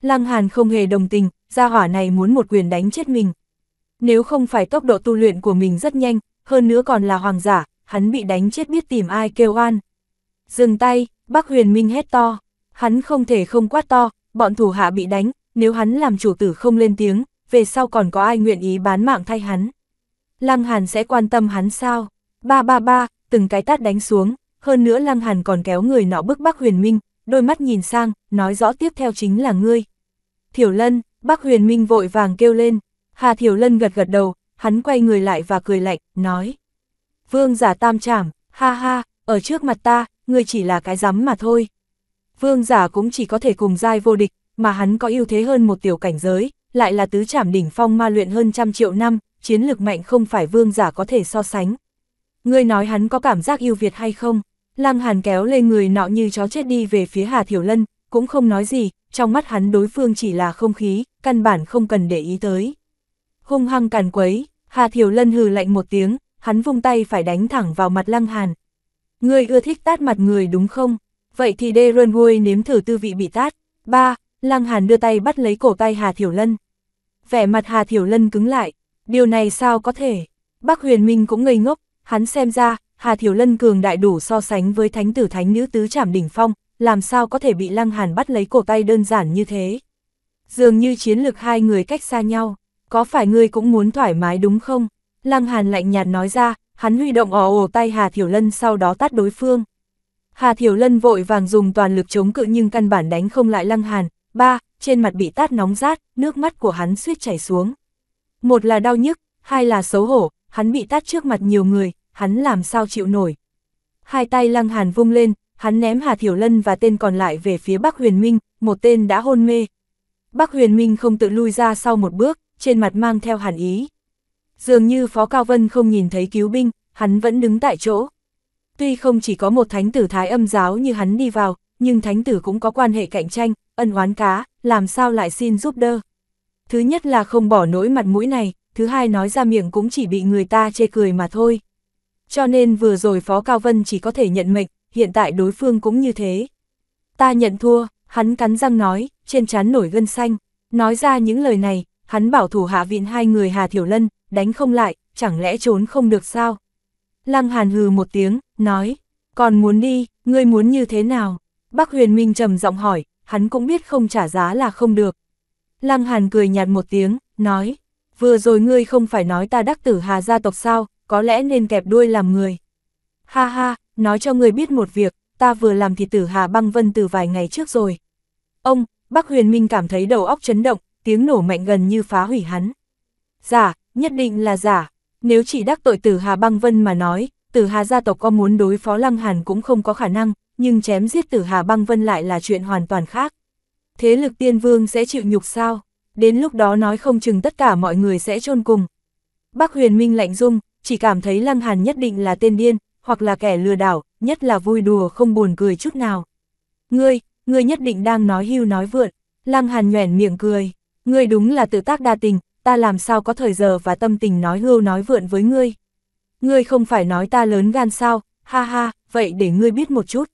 Lăng Hàn không hề đồng tình, gia hỏa này muốn một quyền đánh chết mình. Nếu không phải tốc độ tu luyện của mình rất nhanh, hơn nữa còn là hoàng giả, hắn bị đánh chết biết tìm ai kêu oan. Dừng tay, bác huyền minh hét to, hắn không thể không quát to, bọn thủ hạ bị đánh, nếu hắn làm chủ tử không lên tiếng, về sau còn có ai nguyện ý bán mạng thay hắn. Lăng Hàn sẽ quan tâm hắn sao? Ba ba ba, từng cái tát đánh xuống, hơn nữa Lăng Hàn còn kéo người nọ bức bác Huyền Minh, đôi mắt nhìn sang, nói rõ tiếp theo chính là ngươi. Thiểu Lân, Bác Huyền Minh vội vàng kêu lên, Hà Thiểu Lân gật gật đầu, hắn quay người lại và cười lạnh, nói. Vương giả tam trảm, ha ha, ở trước mặt ta, ngươi chỉ là cái rắm mà thôi. Vương giả cũng chỉ có thể cùng giai vô địch, mà hắn có ưu thế hơn một tiểu cảnh giới, lại là tứ trảm đỉnh phong ma luyện hơn trăm triệu năm, chiến lực mạnh không phải vương giả có thể so sánh. Ngươi nói hắn có cảm giác yêu Việt hay không? Lăng Hàn kéo lê người nọ như chó chết đi về phía Hà Thiểu Lân, cũng không nói gì, trong mắt hắn đối phương chỉ là không khí, căn bản không cần để ý tới. Hung hăng càn quấy, Hà Thiểu Lân hừ lạnh một tiếng, hắn vung tay phải đánh thẳng vào mặt Lăng Hàn. Ngươi ưa thích tát mặt người đúng không? Vậy thì Deron Wei nếm thử tư vị bị tát. ba Lăng Hàn đưa tay bắt lấy cổ tay Hà Thiểu Lân vẻ mặt Hà Thiểu Lân cứng lại, điều này sao có thể? Bác Huyền Minh cũng ngây ngốc, hắn xem ra, Hà Thiểu Lân cường đại đủ so sánh với thánh tử thánh nữ tứ trảm đỉnh phong, làm sao có thể bị Lăng Hàn bắt lấy cổ tay đơn giản như thế? Dường như chiến lược hai người cách xa nhau, có phải ngươi cũng muốn thoải mái đúng không? Lăng Hàn lạnh nhạt nói ra, hắn huy động ò ồ tay Hà Thiểu Lân sau đó tát đối phương. Hà Thiểu Lân vội vàng dùng toàn lực chống cự nhưng căn bản đánh không lại Lăng Hàn, ba, trên mặt bị tát nóng rát, nước mắt của hắn suýt chảy xuống. Một là đau nhức, hai là xấu hổ, hắn bị tát trước mặt nhiều người, hắn làm sao chịu nổi. Hai tay lăng hàn vung lên, hắn ném Hà Thiểu Lân và tên còn lại về phía Bắc Huyền Minh, một tên đã hôn mê. Bắc Huyền Minh không tự lui ra sau một bước, trên mặt mang theo hàn ý. Dường như Phó Cao Vân không nhìn thấy cứu binh, hắn vẫn đứng tại chỗ. Tuy không chỉ có một thánh tử thái âm giáo như hắn đi vào, nhưng thánh tử cũng có quan hệ cạnh tranh, ân oán cá, làm sao lại xin giúp đỡ. Thứ nhất là không bỏ nỗi mặt mũi này, thứ hai nói ra miệng cũng chỉ bị người ta chê cười mà thôi. Cho nên vừa rồi Phó Cao Vân chỉ có thể nhận mệnh, hiện tại đối phương cũng như thế. Ta nhận thua, hắn cắn răng nói, trên trán nổi gân xanh, nói ra những lời này, hắn bảo thủ hạ viện hai người Hà Thiểu Lân, đánh không lại, chẳng lẽ trốn không được sao? Lăng Hàn hừ một tiếng, nói, còn muốn đi, ngươi muốn như thế nào? Bác Huyền Minh trầm giọng hỏi, hắn cũng biết không trả giá là không được. Lăng Hàn cười nhạt một tiếng, nói, vừa rồi ngươi không phải nói ta đắc tử hà gia tộc sao, có lẽ nên kẹp đuôi làm người. Ha ha, nói cho ngươi biết một việc, ta vừa làm thì tử hà băng vân từ vài ngày trước rồi. Ông, bác Huyền Minh cảm thấy đầu óc chấn động, tiếng nổ mạnh gần như phá hủy hắn. Giả, nhất định là giả, nếu chỉ đắc tội tử hà băng vân mà nói, tử hà gia tộc có muốn đối phó lăng hàn cũng không có khả năng, nhưng chém giết tử Hà Băng Vân lại là chuyện hoàn toàn khác. Thế lực tiên vương sẽ chịu nhục sao? Đến lúc đó nói không chừng tất cả mọi người sẽ chôn cùng. Bác huyền minh lạnh dung, chỉ cảm thấy Lăng Hàn nhất định là tên điên, hoặc là kẻ lừa đảo, nhất là vui đùa không buồn cười chút nào. Ngươi, ngươi nhất định đang nói hưu nói vượn. Lăng Hàn nhoẻn miệng cười. Ngươi đúng là tự tác đa tình, ta làm sao có thời giờ và tâm tình nói hưu nói vượn với ngươi. Ngươi không phải nói ta lớn gan sao, ha ha, vậy để ngươi biết một chút,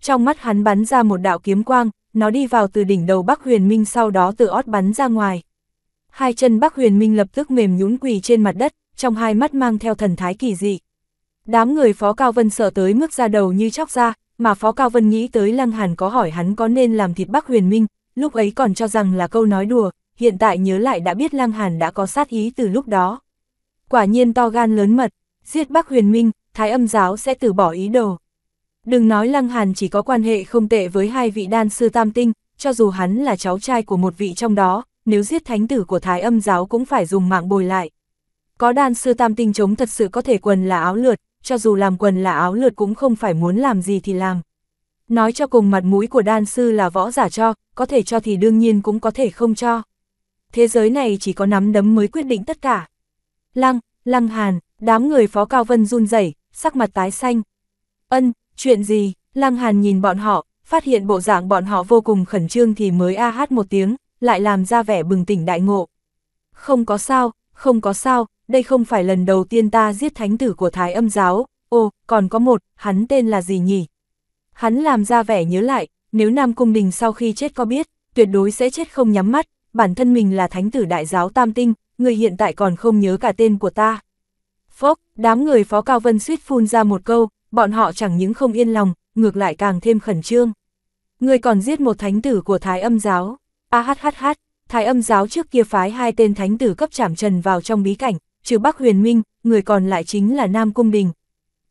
trong mắt hắn bắn ra một đạo kiếm quang, nó đi vào từ đỉnh đầu Bắc Huyền Minh sau đó từ ót bắn ra ngoài. Hai chân Bắc Huyền Minh lập tức mềm nhũn quỳ trên mặt đất, trong hai mắt mang theo thần thái kỳ dị. Đám người Phó Cao Vân sợ tới mức ra đầu như chóc ra, mà Phó Cao Vân nghĩ tới Lăng Hàn có hỏi hắn có nên làm thịt Bắc Huyền Minh, lúc ấy còn cho rằng là câu nói đùa, hiện tại nhớ lại đã biết Lăng Hàn đã có sát ý từ lúc đó. Quả nhiên to gan lớn mật, giết Bắc Huyền Minh, Thái Âm giáo sẽ từ bỏ ý đồ. Đừng nói Lăng Hàn chỉ có quan hệ không tệ với hai vị đan sư tam tinh, cho dù hắn là cháu trai của một vị trong đó, nếu giết thánh tử của Thái âm giáo cũng phải dùng mạng bồi lại. Có đan sư tam tinh chống thật sự có thể quần là áo lượt, cho dù làm quần là áo lượt cũng không phải muốn làm gì thì làm. Nói cho cùng mặt mũi của đan sư là võ giả cho, có thể cho thì đương nhiên cũng có thể không cho. Thế giới này chỉ có nắm đấm mới quyết định tất cả. Lăng, Lăng Hàn, đám người phó Cao Vân run rẩy sắc mặt tái xanh. Ân, Chuyện gì? Lăng Hàn nhìn bọn họ, phát hiện bộ dạng bọn họ vô cùng khẩn trương thì mới a hát một tiếng, lại làm ra vẻ bừng tỉnh đại ngộ. Không có sao, không có sao, đây không phải lần đầu tiên ta giết thánh tử của Thái âm giáo, ô, còn có một, hắn tên là gì nhỉ? Hắn làm ra vẻ nhớ lại, nếu Nam Cung Đình sau khi chết có biết, tuyệt đối sẽ chết không nhắm mắt, bản thân mình là thánh tử đại giáo Tam Tinh, người hiện tại còn không nhớ cả tên của ta. Phốc, đám người Phó Cao Vân suýt phun ra một câu, bọn họ chẳng những không yên lòng, ngược lại càng thêm khẩn trương. Người còn giết một thánh tử của Thái âm giáo. AHHH, Thái âm giáo trước kia phái hai tên thánh tử cấp trảm trần vào trong bí cảnh, trừ Bắc Huyền Minh, người còn lại chính là Nam Cung Đình.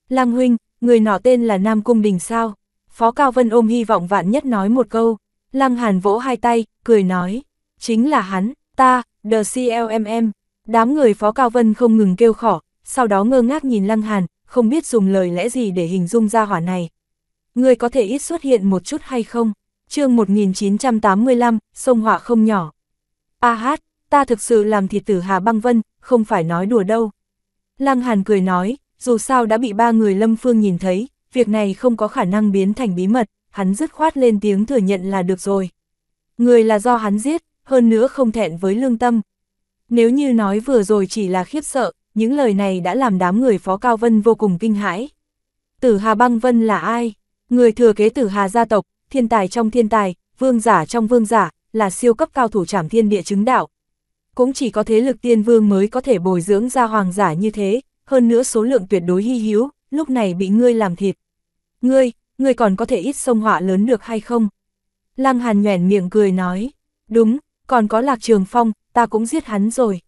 Lăng huynh, người nọ tên là Nam Cung Đình sao? Phó Cao Vân ôm hy vọng vạn nhất nói một câu. Lăng Hàn vỗ hai tay, cười nói. Chính là hắn, ta, The CLMM. Đám người Phó Cao Vân không ngừng kêu khỏ, sau đó ngơ ngác nhìn Lăng Hàn, không biết dùng lời lẽ gì để hình dung ra hỏa này. Người có thể ít xuất hiện một chút hay không? chương 1985, sông họa không nhỏ. A hát, ta thực sự làm thịt tử Hà Băng Vân, không phải nói đùa đâu. Lăng Hàn cười nói, dù sao đã bị ba người Lâm Phương nhìn thấy, việc này không có khả năng biến thành bí mật, hắn dứt khoát lên tiếng thừa nhận là được rồi. Người là do hắn giết, hơn nữa không thẹn với lương tâm. Nếu như nói vừa rồi chỉ là khiếp sợ, những lời này đã làm đám người Phó Cao Vân vô cùng kinh hãi. Tử Hà Băng Vân là ai? Người thừa kế Tử Hà gia tộc, thiên tài trong thiên tài, vương giả trong vương giả, là siêu cấp cao thủ trảm thiên địa chứng đạo. Cũng chỉ có thế lực tiên vương mới có thể bồi dưỡng ra hoàng giả như thế, hơn nữa số lượng tuyệt đối hy hữu, lúc này bị ngươi làm thịt. Ngươi, ngươi còn có thể ít sông họa lớn được hay không? Lăng Hàn nhoẻn miệng cười nói, đúng, còn có Lạc Trường Phong, ta cũng giết hắn rồi.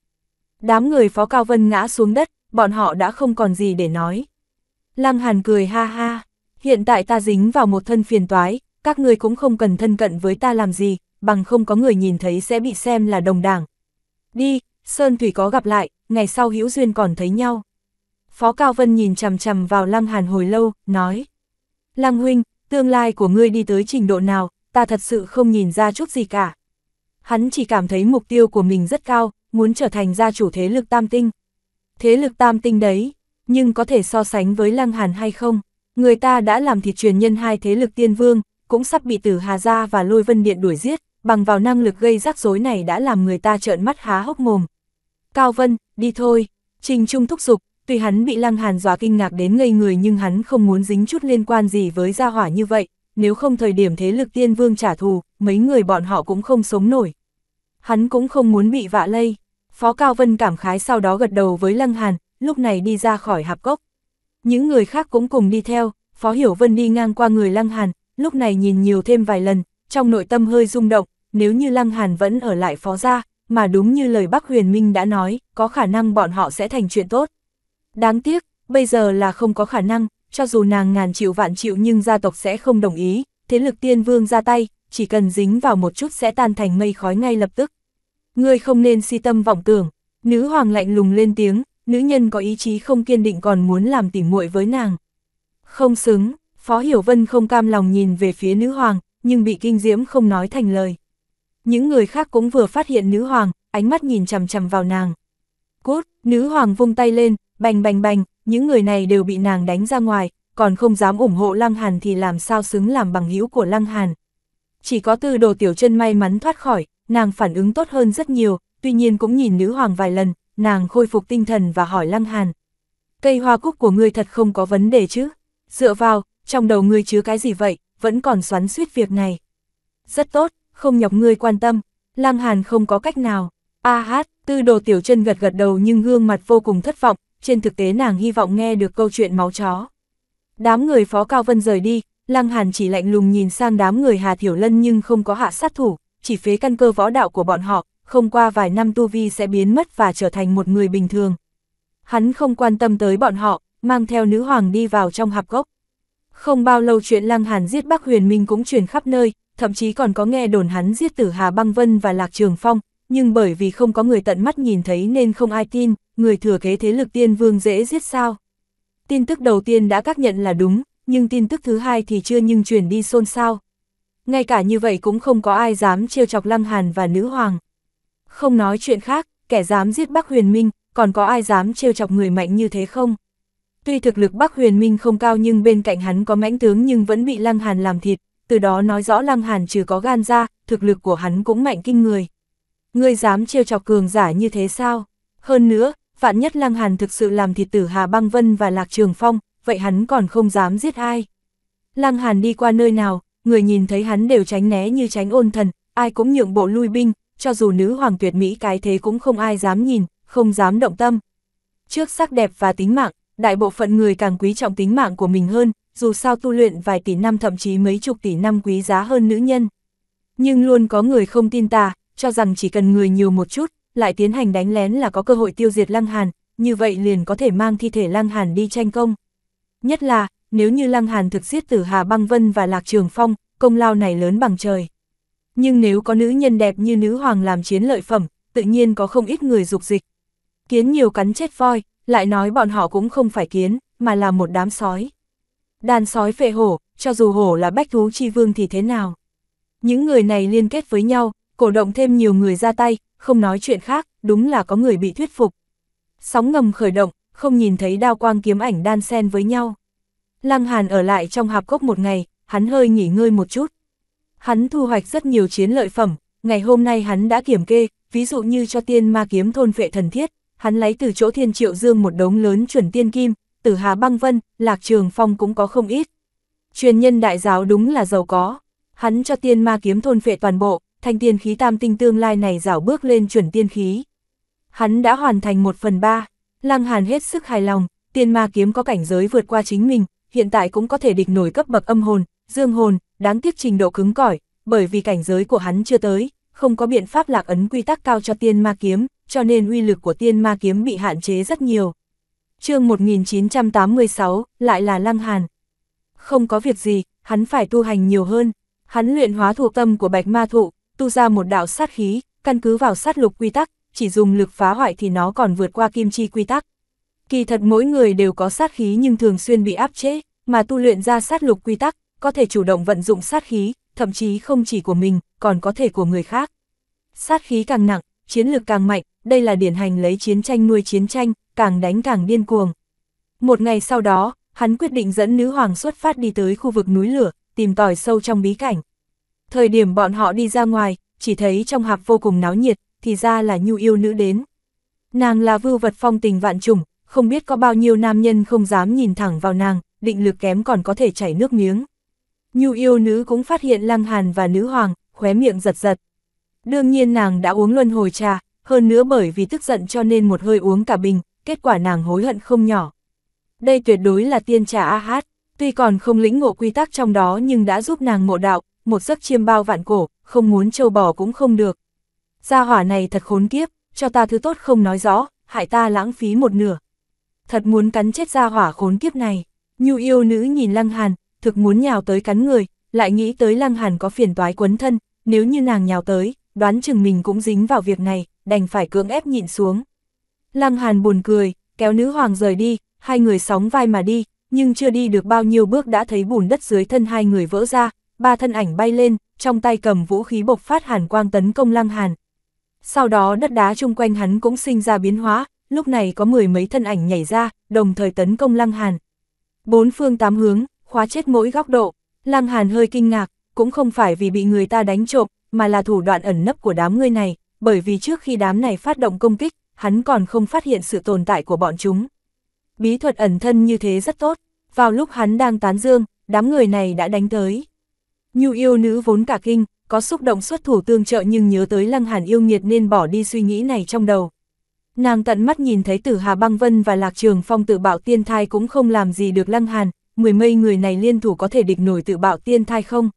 Đám người Phó Cao Vân ngã xuống đất, bọn họ đã không còn gì để nói. Lăng Hàn cười ha ha, hiện tại ta dính vào một thân phiền toái, các người cũng không cần thân cận với ta làm gì, bằng không có người nhìn thấy sẽ bị xem là đồng đảng. Đi, Sơn Thủy có gặp lại, ngày sau hữu duyên còn thấy nhau. Phó Cao Vân nhìn chằm chằm vào Lăng Hàn hồi lâu, nói. Lăng huynh, tương lai của ngươi đi tới trình độ nào, ta thật sự không nhìn ra chút gì cả. Hắn chỉ cảm thấy mục tiêu của mình rất cao, muốn trở thành gia chủ thế lực tam tinh. Thế lực tam tinh đấy, nhưng có thể so sánh với Lăng Hàn hay không? Người ta đã làm thịt truyền nhân hai thế lực tiên vương, cũng sắp bị Tử Hà Gia và Lôi Vân Điện đuổi giết, bằng vào năng lực gây rắc rối này đã làm người ta trợn mắt há hốc mồm. Cao Vân, đi thôi, Trình Trung thúc giục, tuy hắn bị Lăng Hàn dọa kinh ngạc đến ngây người nhưng hắn không muốn dính chút liên quan gì với gia hỏa như vậy, nếu không thời điểm thế lực tiên vương trả thù, mấy người bọn họ cũng không sống nổi. Hắn cũng không muốn bị vạ lây. Phó Cao Vân cảm khái sau đó gật đầu với Lăng Hàn, lúc này đi ra khỏi hạp gốc. Những người khác cũng cùng đi theo, Phó Hiểu Vân đi ngang qua người Lăng Hàn, lúc này nhìn nhiều thêm vài lần, trong nội tâm hơi rung động, nếu như Lăng Hàn vẫn ở lại Phó Gia, mà đúng như lời Bắc Huyền Minh đã nói, có khả năng bọn họ sẽ thành chuyện tốt. Đáng tiếc, bây giờ là không có khả năng, cho dù nàng ngàn chịu vạn chịu nhưng gia tộc sẽ không đồng ý, thế lực tiên vương ra tay, chỉ cần dính vào một chút sẽ tan thành mây khói ngay lập tức ngươi không nên si tâm vọng tưởng, nữ hoàng lạnh lùng lên tiếng, nữ nhân có ý chí không kiên định còn muốn làm tỉ muội với nàng. Không xứng, Phó Hiểu Vân không cam lòng nhìn về phía nữ hoàng, nhưng bị kinh diễm không nói thành lời. Những người khác cũng vừa phát hiện nữ hoàng, ánh mắt nhìn chằm chằm vào nàng. Cút, nữ hoàng vung tay lên, bành bành bành, những người này đều bị nàng đánh ra ngoài, còn không dám ủng hộ Lăng Hàn thì làm sao xứng làm bằng hữu của Lăng Hàn. Chỉ có tư đồ tiểu chân may mắn thoát khỏi, nàng phản ứng tốt hơn rất nhiều, tuy nhiên cũng nhìn nữ hoàng vài lần, nàng khôi phục tinh thần và hỏi Lăng Hàn. Cây hoa cúc của ngươi thật không có vấn đề chứ? Dựa vào, trong đầu ngươi chứa cái gì vậy, vẫn còn xoắn suýt việc này. Rất tốt, không nhọc ngươi quan tâm, Lăng Hàn không có cách nào. A hát, tư đồ tiểu chân gật gật đầu nhưng gương mặt vô cùng thất vọng, trên thực tế nàng hy vọng nghe được câu chuyện máu chó. Đám người phó cao vân rời đi, Lăng Hàn chỉ lạnh lùng nhìn sang đám người Hà Thiểu Lân nhưng không có hạ sát thủ, chỉ phế căn cơ võ đạo của bọn họ, không qua vài năm tu vi sẽ biến mất và trở thành một người bình thường. Hắn không quan tâm tới bọn họ, mang theo nữ hoàng đi vào trong hạp gốc. Không bao lâu chuyện Lăng Hàn giết Bắc Huyền Minh cũng truyền khắp nơi, thậm chí còn có nghe đồn hắn giết Tử Hà Băng Vân và Lạc Trường Phong, nhưng bởi vì không có người tận mắt nhìn thấy nên không ai tin, người thừa kế thế lực tiên vương dễ giết sao. Tin tức đầu tiên đã xác nhận là đúng, nhưng tin tức thứ hai thì chưa nhưng truyền đi xôn xao ngay cả như vậy cũng không có ai dám trêu chọc Lăng Hàn và nữ hoàng. Không nói chuyện khác, kẻ dám giết Bắc Huyền Minh, còn có ai dám trêu chọc người mạnh như thế không? Tuy thực lực Bắc Huyền Minh không cao nhưng bên cạnh hắn có mãnh tướng nhưng vẫn bị Lăng Hàn làm thịt, từ đó nói rõ Lăng Hàn trừ có gan ra, thực lực của hắn cũng mạnh kinh người. Ngươi dám trêu chọc cường giả như thế sao? Hơn nữa, vạn nhất Lăng Hàn thực sự làm thịt tử Hà Băng Vân và Lạc Trường Phong, vậy hắn còn không dám giết ai. Lăng Hàn đi qua nơi nào, người nhìn thấy hắn đều tránh né như tránh ôn thần, ai cũng nhượng bộ lui binh, cho dù nữ hoàng tuyệt mỹ cái thế cũng không ai dám nhìn, không dám động tâm. Trước sắc đẹp và tính mạng, đại bộ phận người càng quý trọng tính mạng của mình hơn, dù sao tu luyện vài tỷ năm thậm chí mấy chục tỷ năm quý giá hơn nữ nhân. Nhưng luôn có người không tin ta, cho rằng chỉ cần người nhiều một chút, lại tiến hành đánh lén là có cơ hội tiêu diệt Lăng Hàn, như vậy liền có thể mang thi thể Lăng Hàn đi tranh công. Nhất là, nếu như Lăng Hàn thực giết tử Hà Băng Vân và Lạc Trường Phong, công lao này lớn bằng trời. Nhưng nếu có nữ nhân đẹp như nữ hoàng làm chiến lợi phẩm, tự nhiên có không ít người dục dịch. Kiến nhiều cắn chết voi, lại nói bọn họ cũng không phải kiến, mà là một đám sói. Đàn sói phệ hổ, cho dù hổ là bách thú chi vương thì thế nào. Những người này liên kết với nhau, cổ động thêm nhiều người ra tay, không nói chuyện khác, đúng là có người bị thuyết phục. Sóng ngầm khởi động, không nhìn thấy đao quang kiếm ảnh đan xen với nhau. Lăng Hàn ở lại trong hạp cốc một ngày, hắn hơi nghỉ ngơi một chút. Hắn thu hoạch rất nhiều chiến lợi phẩm, ngày hôm nay hắn đã kiểm kê, ví dụ như cho tiên ma kiếm thôn vệ thần thiết, hắn lấy từ chỗ thiên triệu dương một đống lớn chuẩn tiên kim, từ Hà Băng Vân, Lạc Trường Phong cũng có không ít. Truyền nhân đại giáo đúng là giàu có, hắn cho tiên ma kiếm thôn vệ toàn bộ, thanh tiên khí tam tinh tương lai này rảo bước lên chuẩn tiên khí. Hắn đã hoàn thành một phần ba, Lăng Hàn hết sức hài lòng, tiên ma kiếm có cảnh giới vượt qua chính mình, hiện tại cũng có thể địch nổi cấp bậc âm hồn, dương hồn, đáng tiếc trình độ cứng cỏi, bởi vì cảnh giới của hắn chưa tới, không có biện pháp lạc ấn quy tắc cao cho tiên ma kiếm, cho nên uy lực của tiên ma kiếm bị hạn chế rất nhiều. chương 1986, lại là Lăng Hàn. Không có việc gì, hắn phải tu hành nhiều hơn. Hắn luyện hóa thuộc tâm của bạch ma thụ, tu ra một đạo sát khí, căn cứ vào sát lục quy tắc, chỉ dùng lực phá hoại thì nó còn vượt qua kim chi quy tắc. Kỳ thật mỗi người đều có sát khí nhưng thường xuyên bị áp chế, mà tu luyện ra sát lục quy tắc, có thể chủ động vận dụng sát khí, thậm chí không chỉ của mình, còn có thể của người khác. Sát khí càng nặng, chiến lược càng mạnh, đây là điển hành lấy chiến tranh nuôi chiến tranh, càng đánh càng điên cuồng. Một ngày sau đó, hắn quyết định dẫn nữ hoàng xuất phát đi tới khu vực núi lửa, tìm tòi sâu trong bí cảnh. Thời điểm bọn họ đi ra ngoài, chỉ thấy trong hạp vô cùng náo nhiệt, thì ra là nhu yêu nữ đến. Nàng là vưu vật phong tình vạn trùng, không biết có bao nhiêu nam nhân không dám nhìn thẳng vào nàng, định lực kém còn có thể chảy nước miếng. Nhu yêu nữ cũng phát hiện lăng hàn và nữ hoàng, khóe miệng giật giật. Đương nhiên nàng đã uống luân hồi trà, hơn nữa bởi vì tức giận cho nên một hơi uống cả bình, kết quả nàng hối hận không nhỏ. Đây tuyệt đối là tiên trà A Hát, tuy còn không lĩnh ngộ quy tắc trong đó nhưng đã giúp nàng ngộ đạo, một giấc chiêm bao vạn cổ, không muốn trâu bò cũng không được. Gia hỏa này thật khốn kiếp, cho ta thứ tốt không nói rõ, hại ta lãng phí một nửa, thật muốn cắn chết ra hỏa khốn kiếp này. Nhu yêu nữ nhìn Lăng Hàn, thực muốn nhào tới cắn người, lại nghĩ tới Lăng Hàn có phiền toái quấn thân, nếu như nàng nhào tới, đoán chừng mình cũng dính vào việc này, đành phải cưỡng ép nhịn xuống. Lăng Hàn buồn cười, kéo nữ hoàng rời đi, hai người sóng vai mà đi, nhưng chưa đi được bao nhiêu bước đã thấy bùn đất dưới thân hai người vỡ ra, ba thân ảnh bay lên, trong tay cầm vũ khí bộc phát hàn quang tấn công Lăng Hàn. Sau đó đất đá chung quanh hắn cũng sinh ra biến hóa, lúc này có mười mấy thân ảnh nhảy ra, đồng thời tấn công Lăng Hàn. Bốn phương tám hướng, khóa chết mỗi góc độ, Lăng Hàn hơi kinh ngạc, cũng không phải vì bị người ta đánh trộm, mà là thủ đoạn ẩn nấp của đám người này, bởi vì trước khi đám này phát động công kích, hắn còn không phát hiện sự tồn tại của bọn chúng. Bí thuật ẩn thân như thế rất tốt, vào lúc hắn đang tán dương, đám người này đã đánh tới. Nhu yêu nữ vốn cả kinh, có xúc động xuất thủ tương trợ nhưng nhớ tới lăng hàn yêu nghiệt nên bỏ đi suy nghĩ này trong đầu, Nàng tận mắt nhìn thấy tử Hà Băng Vân và Lạc Trường Phong tự bạo tiên thai cũng không làm gì được Lăng Hàn, mười mấy người này liên thủ có thể địch nổi tự bạo tiên thai không?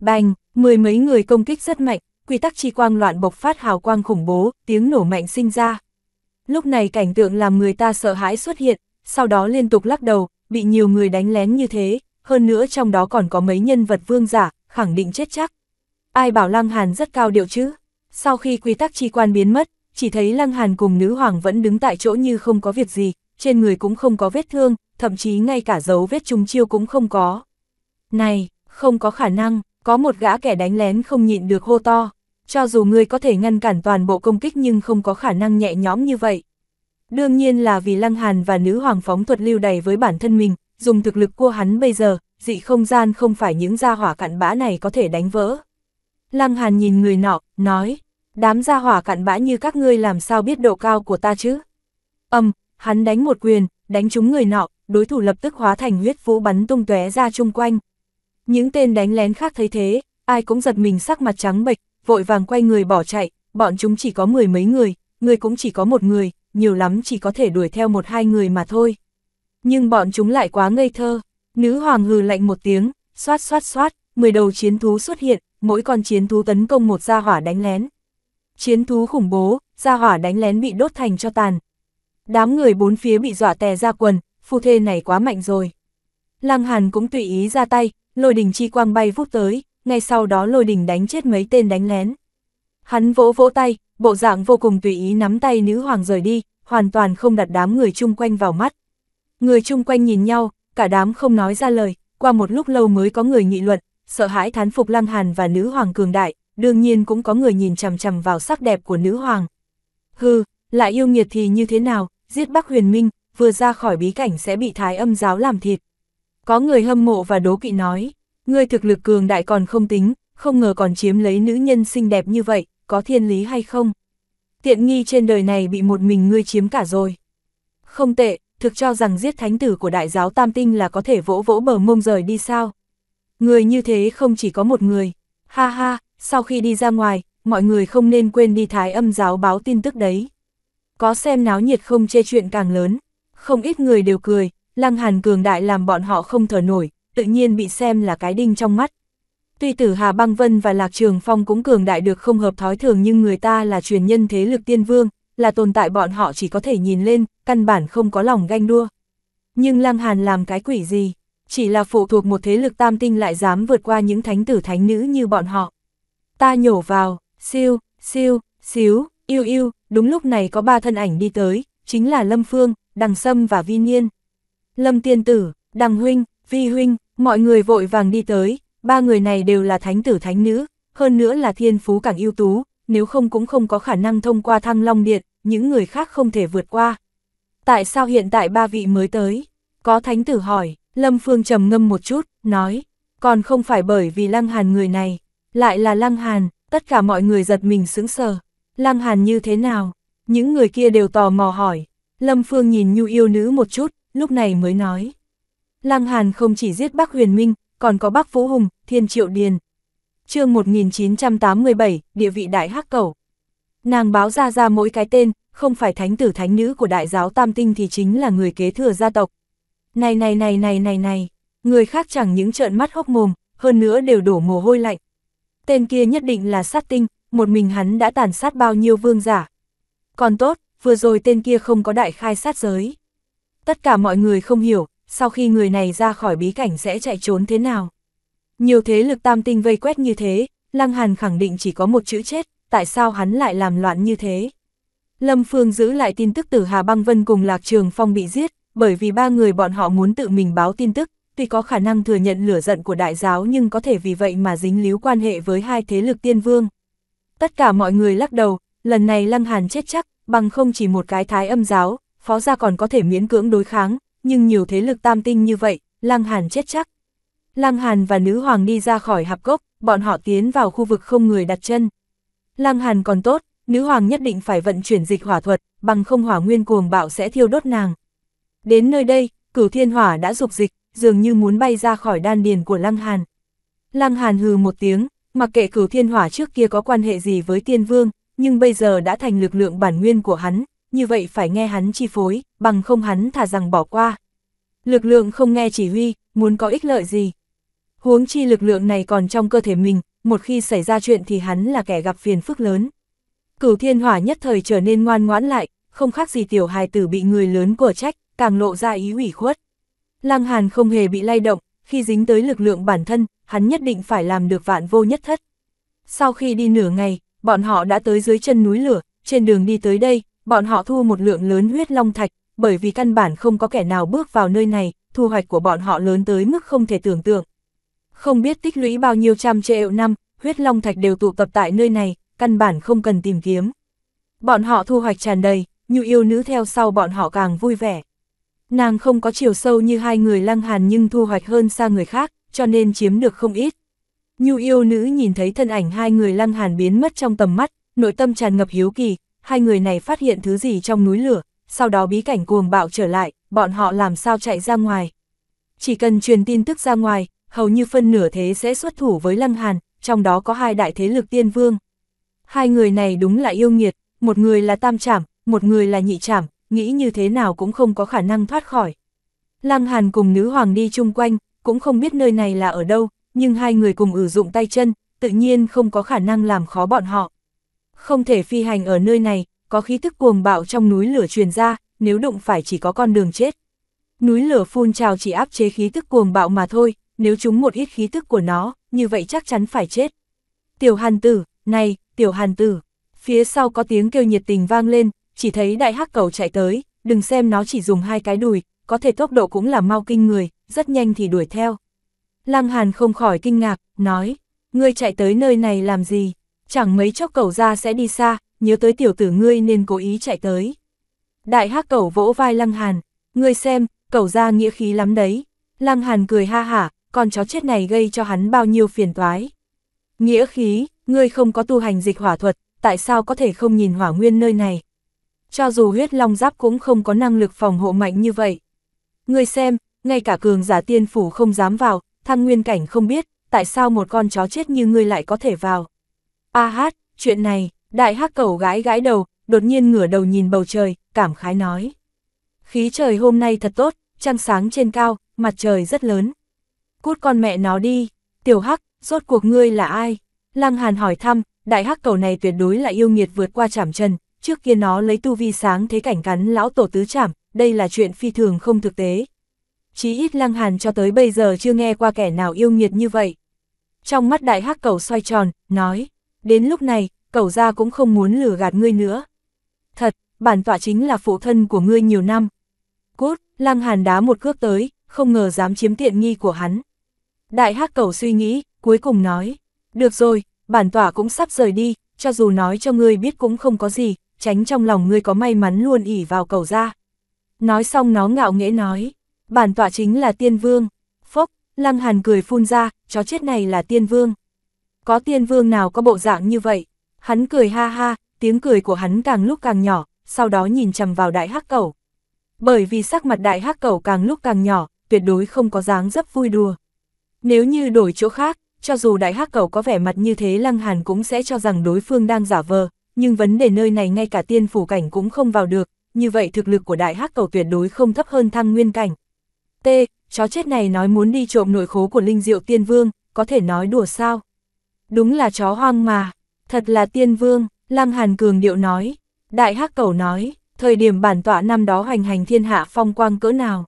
Bành, mười mấy người công kích rất mạnh, quy tắc chi quang loạn bộc phát hào quang khủng bố, tiếng nổ mạnh sinh ra. Lúc này cảnh tượng làm người ta sợ hãi xuất hiện, sau đó liên tục lắc đầu, bị nhiều người đánh lén như thế, hơn nữa trong đó còn có mấy nhân vật vương giả, khẳng định chết chắc. Ai bảo Lăng Hàn rất cao điệu chứ? Sau khi quy tắc chi quan biến mất, chỉ thấy Lăng Hàn cùng nữ hoàng vẫn đứng tại chỗ như không có việc gì, trên người cũng không có vết thương, thậm chí ngay cả dấu vết trùng chiêu cũng không có. Này, không có khả năng, có một gã kẻ đánh lén không nhịn được hô to, cho dù ngươi có thể ngăn cản toàn bộ công kích nhưng không có khả năng nhẹ nhõm như vậy. Đương nhiên là vì Lăng Hàn và nữ hoàng phóng thuật lưu đầy với bản thân mình, dùng thực lực của hắn bây giờ, dị không gian không phải những gia hỏa cặn bã này có thể đánh vỡ. Lăng Hàn nhìn người nọ, nói, đám gia hỏa cặn bã như các ngươi làm sao biết độ cao của ta chứ? Âm, hắn đánh một quyền, đánh trúng người nọ, đối thủ lập tức hóa thành huyết vũ bắn tung tóe ra chung quanh. Những tên đánh lén khác thấy thế, ai cũng giật mình sắc mặt trắng bệch, vội vàng quay người bỏ chạy, bọn chúng chỉ có mười mấy người, người cũng chỉ có một người, nhiều lắm chỉ có thể đuổi theo một hai người mà thôi. Nhưng bọn chúng lại quá ngây thơ, nữ hoàng hừ lạnh một tiếng, xoát xoát xoát, mười đầu chiến thú xuất hiện, mỗi con chiến thú tấn công một gia hỏa đánh lén chiến thú khủng bố, ra hỏa đánh lén bị đốt thành cho tàn. Đám người bốn phía bị dọa tè ra quần, phu thê này quá mạnh rồi. Lăng Hàn cũng tùy ý ra tay, lôi đình chi quang bay vút tới, ngay sau đó lôi đình đánh chết mấy tên đánh lén. Hắn vỗ vỗ tay, bộ dạng vô cùng tùy ý nắm tay nữ hoàng rời đi, hoàn toàn không đặt đám người chung quanh vào mắt. Người chung quanh nhìn nhau, cả đám không nói ra lời, qua một lúc lâu mới có người nghị luận, sợ hãi thán phục Lăng Hàn và nữ hoàng cường đại đương nhiên cũng có người nhìn chằm chằm vào sắc đẹp của nữ hoàng. Hừ, lại yêu nghiệt thì như thế nào, giết Bắc Huyền Minh, vừa ra khỏi bí cảnh sẽ bị thái âm giáo làm thịt. Có người hâm mộ và đố kỵ nói, ngươi thực lực cường đại còn không tính, không ngờ còn chiếm lấy nữ nhân xinh đẹp như vậy, có thiên lý hay không? Tiện nghi trên đời này bị một mình ngươi chiếm cả rồi. Không tệ, thực cho rằng giết thánh tử của đại giáo Tam Tinh là có thể vỗ vỗ bờ mông rời đi sao? Người như thế không chỉ có một người. Ha ha, sau khi đi ra ngoài, mọi người không nên quên đi thái âm giáo báo tin tức đấy. Có xem náo nhiệt không chê chuyện càng lớn, không ít người đều cười, lăng hàn cường đại làm bọn họ không thở nổi, tự nhiên bị xem là cái đinh trong mắt. Tuy tử Hà Băng Vân và Lạc Trường Phong cũng cường đại được không hợp thói thường nhưng người ta là truyền nhân thế lực tiên vương, là tồn tại bọn họ chỉ có thể nhìn lên, căn bản không có lòng ganh đua. Nhưng Lăng Hàn làm cái quỷ gì? Chỉ là phụ thuộc một thế lực tam tinh lại dám vượt qua những thánh tử thánh nữ như bọn họ ta nhổ vào, siêu, siêu, xíu, yêu yêu, đúng lúc này có ba thân ảnh đi tới, chính là Lâm Phương, Đằng Sâm và Vi Niên. Lâm Tiên Tử, Đằng Huynh, Vi Huynh, mọi người vội vàng đi tới, ba người này đều là thánh tử thánh nữ, hơn nữa là thiên phú càng ưu tú, nếu không cũng không có khả năng thông qua thăng long điện, những người khác không thể vượt qua. Tại sao hiện tại ba vị mới tới? Có thánh tử hỏi, Lâm Phương trầm ngâm một chút, nói, còn không phải bởi vì lăng hàn người này, lại là Lăng Hàn, tất cả mọi người giật mình sững sờ. Lăng Hàn như thế nào? Những người kia đều tò mò hỏi. Lâm Phương nhìn nhu yêu nữ một chút, lúc này mới nói. Lăng Hàn không chỉ giết Bắc Huyền Minh, còn có Bắc Phú Hùng, Thiên Triệu Điền. chương 1987, địa vị Đại Hắc Cẩu. Nàng báo ra ra mỗi cái tên, không phải thánh tử thánh nữ của đại giáo Tam Tinh thì chính là người kế thừa gia tộc. Này này này này này này, người khác chẳng những trợn mắt hốc mồm, hơn nữa đều đổ mồ hôi lạnh, tên kia nhất định là sát tinh, một mình hắn đã tàn sát bao nhiêu vương giả. Còn tốt, vừa rồi tên kia không có đại khai sát giới. Tất cả mọi người không hiểu, sau khi người này ra khỏi bí cảnh sẽ chạy trốn thế nào. Nhiều thế lực tam tinh vây quét như thế, Lăng Hàn khẳng định chỉ có một chữ chết, tại sao hắn lại làm loạn như thế. Lâm Phương giữ lại tin tức từ Hà Băng Vân cùng Lạc Trường Phong bị giết, bởi vì ba người bọn họ muốn tự mình báo tin tức, tuy có khả năng thừa nhận lửa giận của đại giáo nhưng có thể vì vậy mà dính líu quan hệ với hai thế lực tiên vương. Tất cả mọi người lắc đầu, lần này Lăng Hàn chết chắc, bằng không chỉ một cái thái âm giáo, phó gia còn có thể miễn cưỡng đối kháng, nhưng nhiều thế lực tam tinh như vậy, Lăng Hàn chết chắc. Lăng Hàn và nữ hoàng đi ra khỏi hạp gốc bọn họ tiến vào khu vực không người đặt chân. Lăng Hàn còn tốt, nữ hoàng nhất định phải vận chuyển dịch hỏa thuật, bằng không hỏa nguyên cuồng bạo sẽ thiêu đốt nàng. Đến nơi đây, cửu thiên hỏa đã dục dịch, dường như muốn bay ra khỏi đan điền của Lăng Hàn. Lăng Hàn hừ một tiếng, mặc kệ cửu thiên hỏa trước kia có quan hệ gì với tiên vương, nhưng bây giờ đã thành lực lượng bản nguyên của hắn, như vậy phải nghe hắn chi phối, bằng không hắn thả rằng bỏ qua. Lực lượng không nghe chỉ huy, muốn có ích lợi gì. Huống chi lực lượng này còn trong cơ thể mình, một khi xảy ra chuyện thì hắn là kẻ gặp phiền phức lớn. Cửu thiên hỏa nhất thời trở nên ngoan ngoãn lại, không khác gì tiểu hài tử bị người lớn của trách, càng lộ ra ý ủy khuất. Lăng Hàn không hề bị lay động, khi dính tới lực lượng bản thân, hắn nhất định phải làm được vạn vô nhất thất. Sau khi đi nửa ngày, bọn họ đã tới dưới chân núi lửa, trên đường đi tới đây, bọn họ thu một lượng lớn huyết long thạch, bởi vì căn bản không có kẻ nào bước vào nơi này, thu hoạch của bọn họ lớn tới mức không thể tưởng tượng. Không biết tích lũy bao nhiêu trăm triệu năm, huyết long thạch đều tụ tập tại nơi này, căn bản không cần tìm kiếm. Bọn họ thu hoạch tràn đầy, như yêu nữ theo sau bọn họ càng vui vẻ. Nàng không có chiều sâu như hai người lăng hàn nhưng thu hoạch hơn xa người khác, cho nên chiếm được không ít. Nhu yêu nữ nhìn thấy thân ảnh hai người lăng hàn biến mất trong tầm mắt, nội tâm tràn ngập hiếu kỳ, hai người này phát hiện thứ gì trong núi lửa, sau đó bí cảnh cuồng bạo trở lại, bọn họ làm sao chạy ra ngoài. Chỉ cần truyền tin tức ra ngoài, hầu như phân nửa thế sẽ xuất thủ với lăng hàn, trong đó có hai đại thế lực tiên vương. Hai người này đúng là yêu nghiệt, một người là tam trảm, một người là nhị trảm, nghĩ như thế nào cũng không có khả năng thoát khỏi. Lăng Hàn cùng nữ hoàng đi chung quanh, cũng không biết nơi này là ở đâu, nhưng hai người cùng ử dụng tay chân, tự nhiên không có khả năng làm khó bọn họ. Không thể phi hành ở nơi này, có khí thức cuồng bạo trong núi lửa truyền ra, nếu đụng phải chỉ có con đường chết. Núi lửa phun trào chỉ áp chế khí thức cuồng bạo mà thôi, nếu chúng một ít khí thức của nó, như vậy chắc chắn phải chết. Tiểu Hàn Tử, này, Tiểu Hàn Tử. Phía sau có tiếng kêu nhiệt tình vang lên, chỉ thấy đại hắc cầu chạy tới, đừng xem nó chỉ dùng hai cái đùi, có thể tốc độ cũng là mau kinh người, rất nhanh thì đuổi theo. Lăng Hàn không khỏi kinh ngạc, nói, ngươi chạy tới nơi này làm gì, chẳng mấy chốc cầu ra sẽ đi xa, nhớ tới tiểu tử ngươi nên cố ý chạy tới. Đại hắc cầu vỗ vai Lăng Hàn, ngươi xem, cầu ra nghĩa khí lắm đấy. Lăng Hàn cười ha hả, con chó chết này gây cho hắn bao nhiêu phiền toái. Nghĩa khí, ngươi không có tu hành dịch hỏa thuật, tại sao có thể không nhìn hỏa nguyên nơi này, cho dù huyết long giáp cũng không có năng lực phòng hộ mạnh như vậy. Người xem, ngay cả cường giả tiên phủ không dám vào, thăng nguyên cảnh không biết, tại sao một con chó chết như ngươi lại có thể vào. A à hát, chuyện này, đại hắc cầu gái gái đầu, đột nhiên ngửa đầu nhìn bầu trời, cảm khái nói. Khí trời hôm nay thật tốt, trăng sáng trên cao, mặt trời rất lớn. Cút con mẹ nó đi, tiểu hắc, rốt cuộc ngươi là ai? Lăng Hàn hỏi thăm, đại hắc cầu này tuyệt đối là yêu nghiệt vượt qua chảm chân, trước kia nó lấy tu vi sáng thế cảnh cắn lão tổ tứ chảm, đây là chuyện phi thường không thực tế. Chí ít Lăng Hàn cho tới bây giờ chưa nghe qua kẻ nào yêu nghiệt như vậy. Trong mắt đại hắc cầu xoay tròn, nói, đến lúc này, cầu gia cũng không muốn lừa gạt ngươi nữa. Thật, bản tọa chính là phụ thân của ngươi nhiều năm. Cút, Lăng Hàn đá một cước tới, không ngờ dám chiếm tiện nghi của hắn. Đại hắc cầu suy nghĩ, cuối cùng nói, được rồi, bản tỏa cũng sắp rời đi, cho dù nói cho ngươi biết cũng không có gì, tránh trong lòng ngươi có may mắn luôn ỉ vào cầu ra. Nói xong nó ngạo nghễ nói, bản tọa chính là tiên vương. Phốc, lăng hàn cười phun ra, chó chết này là tiên vương. Có tiên vương nào có bộ dạng như vậy? Hắn cười ha ha, tiếng cười của hắn càng lúc càng nhỏ, sau đó nhìn chầm vào đại hắc cầu Bởi vì sắc mặt đại hắc cầu càng lúc càng nhỏ, tuyệt đối không có dáng dấp vui đùa. Nếu như đổi chỗ khác, cho dù đại hắc cầu có vẻ mặt như thế lăng hàn cũng sẽ cho rằng đối phương đang giả vờ, nhưng vấn đề nơi này ngay cả tiên phủ cảnh cũng không vào được, như vậy thực lực của đại hắc cầu tuyệt đối không thấp hơn thăng nguyên cảnh. T, chó chết này nói muốn đi trộm nội khố của linh diệu tiên vương, có thể nói đùa sao? Đúng là chó hoang mà, thật là tiên vương, Lăng Hàn Cường điệu nói, đại hắc cầu nói, thời điểm bản tọa năm đó hoành hành thiên hạ phong quang cỡ nào.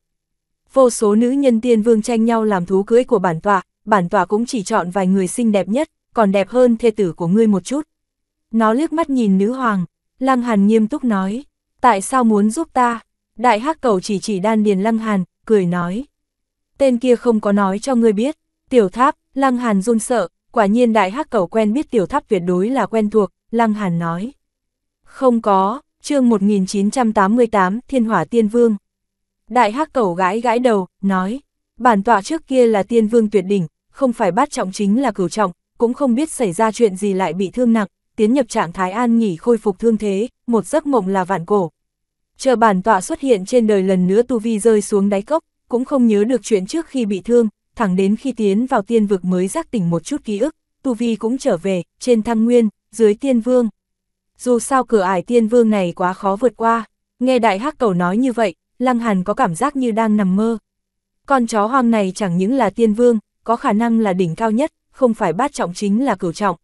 Vô số nữ nhân tiên vương tranh nhau làm thú cưới của bản tọa, bản tọa cũng chỉ chọn vài người xinh đẹp nhất, còn đẹp hơn thê tử của ngươi một chút. Nó liếc mắt nhìn nữ hoàng, Lăng Hàn nghiêm túc nói, tại sao muốn giúp ta? Đại hắc cầu chỉ chỉ đan điền Lăng Hàn, cười nói. Tên kia không có nói cho ngươi biết, tiểu tháp, Lăng Hàn run sợ, quả nhiên đại hắc cầu quen biết tiểu tháp tuyệt đối là quen thuộc, Lăng Hàn nói. Không có, chương 1988, Thiên Hỏa Tiên Vương. Đại hắc cầu gãi gãi đầu, nói, bản tọa trước kia là tiên vương tuyệt đỉnh, không phải bát trọng chính là cửu trọng, cũng không biết xảy ra chuyện gì lại bị thương nặng, tiến nhập trạng thái an nghỉ khôi phục thương thế, một giấc mộng là vạn cổ. Chờ bản tọa xuất hiện trên đời lần nữa tu vi rơi xuống đáy cốc, cũng không nhớ được chuyện trước khi bị thương, thẳng đến khi tiến vào tiên vực mới giác tỉnh một chút ký ức, tu vi cũng trở về, trên thăng nguyên, dưới tiên vương. Dù sao cửa ải tiên vương này quá khó vượt qua, nghe đại hắc cầu nói như vậy, lăng hàn có cảm giác như đang nằm mơ. Con chó hoang này chẳng những là tiên vương, có khả năng là đỉnh cao nhất, không phải bát trọng chính là cửu trọng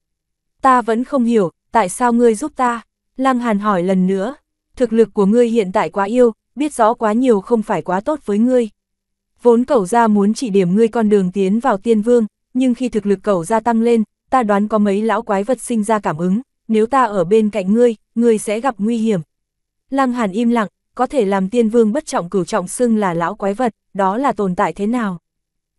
ta vẫn không hiểu, tại sao ngươi giúp ta? Lăng Hàn hỏi lần nữa, thực lực của ngươi hiện tại quá yêu, biết rõ quá nhiều không phải quá tốt với ngươi. Vốn cậu ra muốn chỉ điểm ngươi con đường tiến vào tiên vương, nhưng khi thực lực cậu ra tăng lên, ta đoán có mấy lão quái vật sinh ra cảm ứng, nếu ta ở bên cạnh ngươi, ngươi sẽ gặp nguy hiểm. Lăng Hàn im lặng, có thể làm tiên vương bất trọng cửu trọng xưng là lão quái vật, đó là tồn tại thế nào?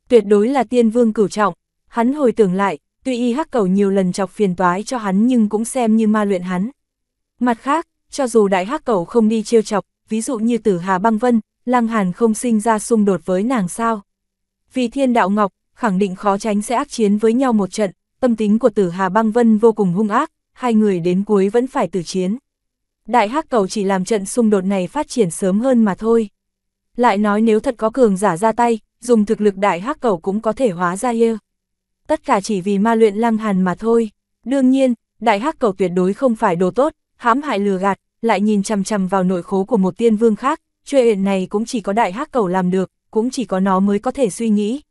Tuyệt đối là tiên vương cửu trọng, hắn hồi tưởng lại, tuy y hắc cầu nhiều lần chọc phiền toái cho hắn nhưng cũng xem như ma luyện hắn. Mặt khác, cho dù đại hắc cầu không đi chiêu chọc, ví dụ như tử hà băng vân, lăng hàn không sinh ra xung đột với nàng sao. Vì thiên đạo ngọc, khẳng định khó tránh sẽ ác chiến với nhau một trận, tâm tính của tử hà băng vân vô cùng hung ác, hai người đến cuối vẫn phải tử chiến. Đại hắc cầu chỉ làm trận xung đột này phát triển sớm hơn mà thôi. Lại nói nếu thật có cường giả ra tay, dùng thực lực đại hắc cầu cũng có thể hóa ra yêu tất cả chỉ vì ma luyện lăng hàn mà thôi. Đương nhiên, đại hắc cầu tuyệt đối không phải đồ tốt, hãm hại lừa gạt, lại nhìn chằm chằm vào nội khố của một tiên vương khác, chuyện này cũng chỉ có đại hắc cầu làm được, cũng chỉ có nó mới có thể suy nghĩ.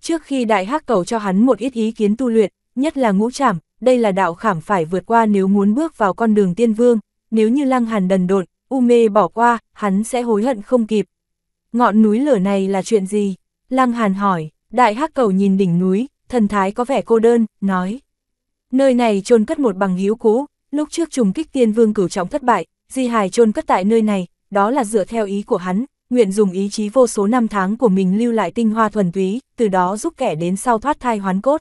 Trước khi đại hắc cầu cho hắn một ít ý kiến tu luyện, nhất là ngũ trảm, đây là đạo khảm phải vượt qua nếu muốn bước vào con đường tiên vương, nếu như lăng hàn đần độn, u mê bỏ qua, hắn sẽ hối hận không kịp. Ngọn núi lửa này là chuyện gì? Lăng hàn hỏi, đại hắc cầu nhìn đỉnh núi, thần thái có vẻ cô đơn, nói. Nơi này chôn cất một bằng hữu cũ, lúc trước trùng kích tiên vương cửu trọng thất bại, di hài chôn cất tại nơi này, đó là dựa theo ý của hắn, nguyện dùng ý chí vô số năm tháng của mình lưu lại tinh hoa thuần túy, từ đó giúp kẻ đến sau thoát thai hoán cốt.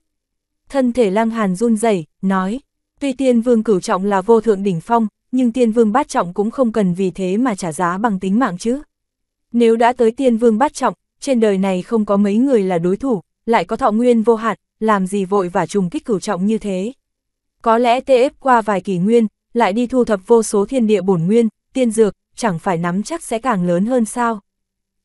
Thân thể lang hàn run rẩy nói, tuy tiên vương cửu trọng là vô thượng đỉnh phong, nhưng tiên vương bát trọng cũng không cần vì thế mà trả giá bằng tính mạng chứ. Nếu đã tới tiên vương bát trọng, trên đời này không có mấy người là đối thủ, lại có thọ nguyên vô hạn, làm gì vội và trùng kích cửu trọng như thế. Có lẽ tê ép qua vài kỷ nguyên, lại đi thu thập vô số thiên địa bổn nguyên, tiên dược, chẳng phải nắm chắc sẽ càng lớn hơn sao.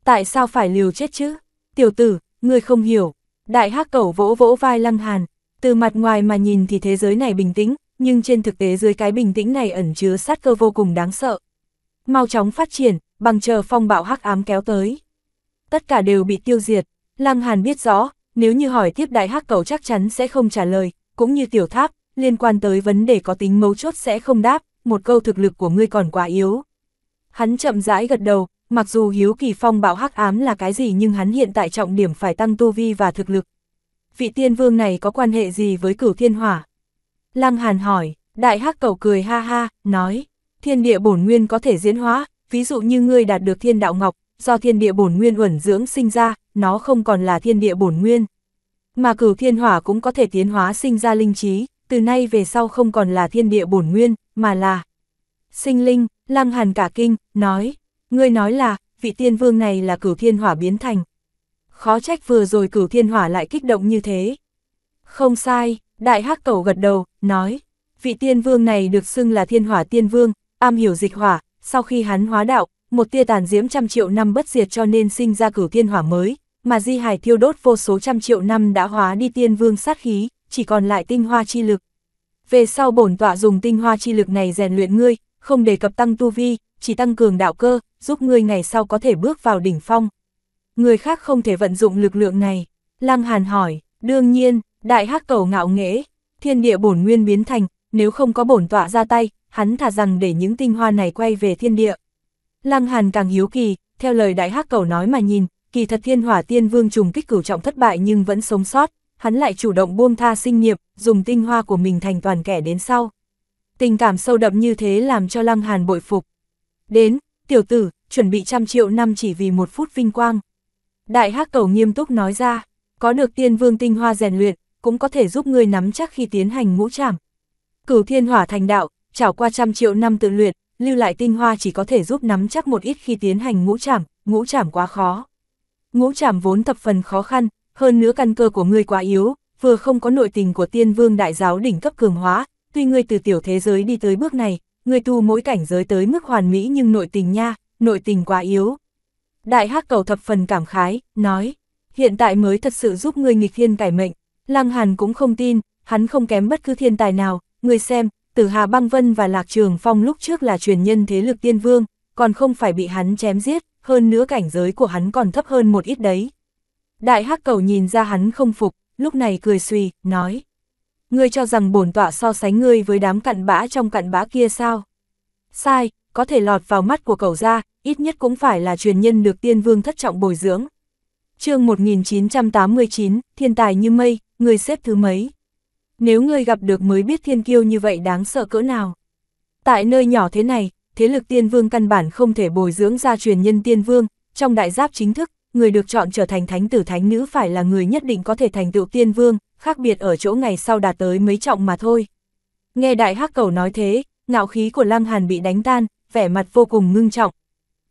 Tại sao phải liều chết chứ? Tiểu tử, ngươi không hiểu. Đại hắc cẩu vỗ vỗ vai lăng hàn, từ mặt ngoài mà nhìn thì thế giới này bình tĩnh, nhưng trên thực tế dưới cái bình tĩnh này ẩn chứa sát cơ vô cùng đáng sợ. Mau chóng phát triển, bằng chờ phong bạo hắc ám kéo tới. Tất cả đều bị tiêu diệt, Lăng Hàn biết rõ, nếu như hỏi tiếp đại hắc cầu chắc chắn sẽ không trả lời, cũng như tiểu tháp, liên quan tới vấn đề có tính mấu chốt sẽ không đáp, một câu thực lực của ngươi còn quá yếu. Hắn chậm rãi gật đầu, mặc dù hiếu kỳ phong bạo hắc ám là cái gì nhưng hắn hiện tại trọng điểm phải tăng tu vi và thực lực. Vị tiên vương này có quan hệ gì với cửu thiên hỏa? Lăng Hàn hỏi, đại hắc cầu cười ha ha, nói, thiên địa bổn nguyên có thể diễn hóa, ví dụ như ngươi đạt được thiên đạo ngọc, do thiên địa bổn nguyên uẩn dưỡng sinh ra, nó không còn là thiên địa bổn nguyên. Mà cửu thiên hỏa cũng có thể tiến hóa sinh ra linh trí, từ nay về sau không còn là thiên địa bổn nguyên, mà là sinh linh, lăng hàn cả kinh, nói, ngươi nói là, vị tiên vương này là cửu thiên hỏa biến thành. Khó trách vừa rồi cửu thiên hỏa lại kích động như thế. Không sai, đại hắc cầu gật đầu, nói, vị tiên vương này được xưng là thiên hỏa tiên vương, am hiểu dịch hỏa, sau khi hắn hóa đạo, một tia tàn diễm trăm triệu năm bất diệt cho nên sinh ra cửu thiên hỏa mới, mà di hải thiêu đốt vô số trăm triệu năm đã hóa đi tiên vương sát khí, chỉ còn lại tinh hoa chi lực. Về sau bổn tọa dùng tinh hoa chi lực này rèn luyện ngươi, không đề cập tăng tu vi, chỉ tăng cường đạo cơ, giúp ngươi ngày sau có thể bước vào đỉnh phong. Người khác không thể vận dụng lực lượng này. Lăng Hàn hỏi, đương nhiên, đại hắc cầu ngạo nghễ, thiên địa bổn nguyên biến thành, nếu không có bổn tọa ra tay, hắn thả rằng để những tinh hoa này quay về thiên địa. Lăng Hàn càng hiếu kỳ, theo lời đại hắc cầu nói mà nhìn, kỳ thật thiên hỏa tiên vương trùng kích cửu trọng thất bại nhưng vẫn sống sót, hắn lại chủ động buông tha sinh nghiệp, dùng tinh hoa của mình thành toàn kẻ đến sau. Tình cảm sâu đậm như thế làm cho Lăng Hàn bội phục. Đến, tiểu tử, chuẩn bị trăm triệu năm chỉ vì một phút vinh quang. Đại hắc cầu nghiêm túc nói ra, có được tiên vương tinh hoa rèn luyện, cũng có thể giúp ngươi nắm chắc khi tiến hành ngũ trảm. Cửu thiên hỏa thành đạo, trảo qua trăm triệu năm tự luyện, lưu lại tinh hoa chỉ có thể giúp nắm chắc một ít khi tiến hành ngũ trảm, ngũ trảm quá khó. Ngũ trảm vốn thập phần khó khăn, hơn nữa căn cơ của ngươi quá yếu, vừa không có nội tình của tiên vương đại giáo đỉnh cấp cường hóa, tuy ngươi từ tiểu thế giới đi tới bước này, ngươi tu mỗi cảnh giới tới mức hoàn mỹ nhưng nội tình nha, nội tình quá yếu. Đại hắc cầu thập phần cảm khái, nói, hiện tại mới thật sự giúp ngươi nghịch thiên cải mệnh, Lăng Hàn cũng không tin, hắn không kém bất cứ thiên tài nào, ngươi xem, Tử Hà Băng Vân và Lạc Trường Phong lúc trước là truyền nhân thế lực tiên vương, còn không phải bị hắn chém giết, hơn nữa cảnh giới của hắn còn thấp hơn một ít đấy. Đại hắc cầu nhìn ra hắn không phục, lúc này cười suy, nói. Ngươi cho rằng bổn tọa so sánh ngươi với đám cặn bã trong cặn bã kia sao? Sai, có thể lọt vào mắt của cậu ra, ít nhất cũng phải là truyền nhân được tiên vương thất trọng bồi dưỡng. chương 1989, thiên tài như mây, người xếp thứ mấy? Nếu ngươi gặp được mới biết thiên kiêu như vậy đáng sợ cỡ nào. Tại nơi nhỏ thế này, thế lực tiên vương căn bản không thể bồi dưỡng ra truyền nhân tiên vương, trong đại giáp chính thức, người được chọn trở thành thánh tử thánh nữ phải là người nhất định có thể thành tựu tiên vương, khác biệt ở chỗ ngày sau đạt tới mấy trọng mà thôi. Nghe đại hắc cầu nói thế, ngạo khí của Lăng Hàn bị đánh tan, vẻ mặt vô cùng ngưng trọng.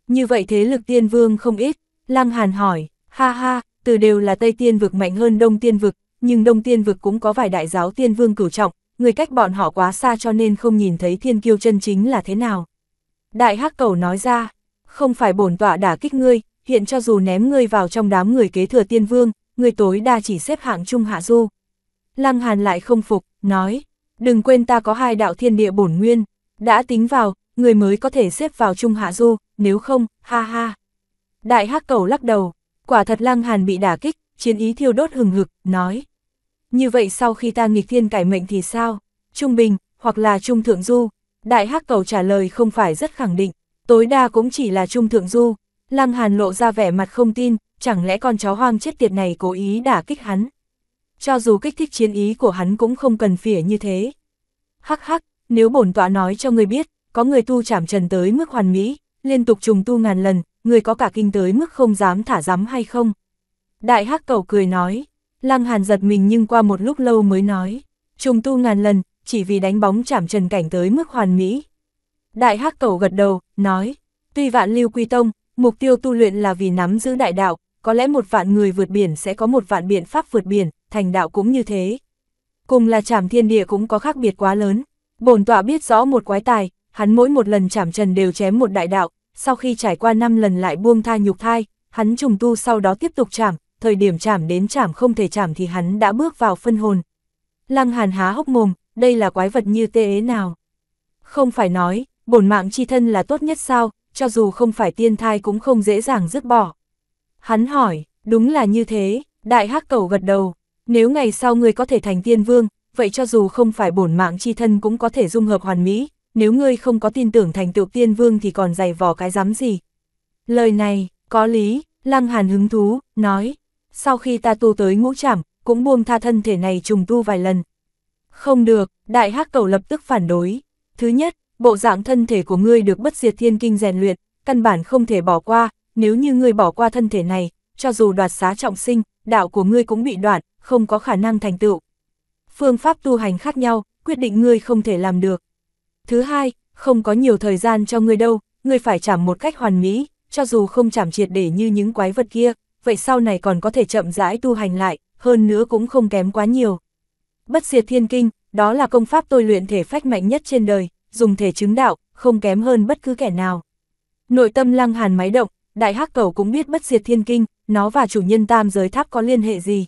Như vậy thế lực tiên vương không ít, Lăng Hàn hỏi, ha ha, từ đều là Tây Tiên vực mạnh hơn Đông Tiên vực, nhưng Đông Tiên vực cũng có vài đại giáo tiên vương cửu trọng, người cách bọn họ quá xa cho nên không nhìn thấy thiên kiêu chân chính là thế nào. Đại hắc cầu nói ra, không phải bổn tọa đả kích ngươi, hiện cho dù ném ngươi vào trong đám người kế thừa tiên vương, ngươi tối đa chỉ xếp hạng trung hạ du. Lăng Hàn lại không phục, nói, đừng quên ta có hai đạo thiên địa bổn nguyên, đã tính vào, người mới có thể xếp vào trung hạ du, nếu không, ha ha. Đại hắc cầu lắc đầu, quả thật Lăng Hàn bị đả kích, chiến ý thiêu đốt hừng hực, nói. Như vậy sau khi ta nghịch thiên cải mệnh thì sao? Trung bình, hoặc là trung thượng du? Đại hắc cầu trả lời không phải rất khẳng định, tối đa cũng chỉ là trung thượng du. Lăng Hàn lộ ra vẻ mặt không tin, chẳng lẽ con chó hoang chết tiệt này cố ý đả kích hắn? Cho dù kích thích chiến ý của hắn cũng không cần phỉa như thế. Hắc hắc, nếu bổn tọa nói cho người biết, có người tu chảm trần tới mức hoàn mỹ, liên tục trùng tu ngàn lần, người có cả kinh tới mức không dám thả dám hay không? Đại hắc cầu cười nói, lăng hàn giật mình nhưng qua một lúc lâu mới nói, trùng tu ngàn lần, chỉ vì đánh bóng chạm trần cảnh tới mức hoàn mỹ. Đại hắc cầu gật đầu, nói, tuy vạn lưu quy tông, mục tiêu tu luyện là vì nắm giữ đại đạo, có lẽ một vạn người vượt biển sẽ có một vạn biện pháp vượt biển, thành đạo cũng như thế. Cùng là chạm thiên địa cũng có khác biệt quá lớn. Bổn tọa biết rõ một quái tài, hắn mỗi một lần chạm trần đều chém một đại đạo, sau khi trải qua năm lần lại buông tha nhục thai, hắn trùng tu sau đó tiếp tục chạm thời điểm chạm đến chạm không thể chạm thì hắn đã bước vào phân hồn. Lăng Hàn há hốc mồm, đây là quái vật như tê ế nào. Không phải nói, bổn mạng chi thân là tốt nhất sao, cho dù không phải tiên thai cũng không dễ dàng dứt bỏ. Hắn hỏi, đúng là như thế, đại hắc cầu gật đầu, nếu ngày sau ngươi có thể thành tiên vương, vậy cho dù không phải bổn mạng chi thân cũng có thể dung hợp hoàn mỹ, nếu ngươi không có tin tưởng thành tựu tiên vương thì còn dày vò cái dám gì. Lời này, có lý, Lăng Hàn hứng thú, nói, sau khi ta tu tới ngũ trảm, cũng buông tha thân thể này trùng tu vài lần. Không được, đại hắc cầu lập tức phản đối. Thứ nhất, bộ dạng thân thể của ngươi được bất diệt thiên kinh rèn luyện, căn bản không thể bỏ qua, nếu như ngươi bỏ qua thân thể này, cho dù đoạt xá trọng sinh, đạo của ngươi cũng bị đoạn, không có khả năng thành tựu. Phương pháp tu hành khác nhau, quyết định ngươi không thể làm được. Thứ hai, không có nhiều thời gian cho ngươi đâu, ngươi phải trảm một cách hoàn mỹ, cho dù không trảm triệt để như những quái vật kia, vậy sau này còn có thể chậm rãi tu hành lại, hơn nữa cũng không kém quá nhiều. Bất diệt thiên kinh, đó là công pháp tôi luyện thể phách mạnh nhất trên đời, dùng thể chứng đạo, không kém hơn bất cứ kẻ nào. Nội tâm lăng hàn máy động, đại hắc cầu cũng biết bất diệt thiên kinh, nó và chủ nhân tam giới tháp có liên hệ gì.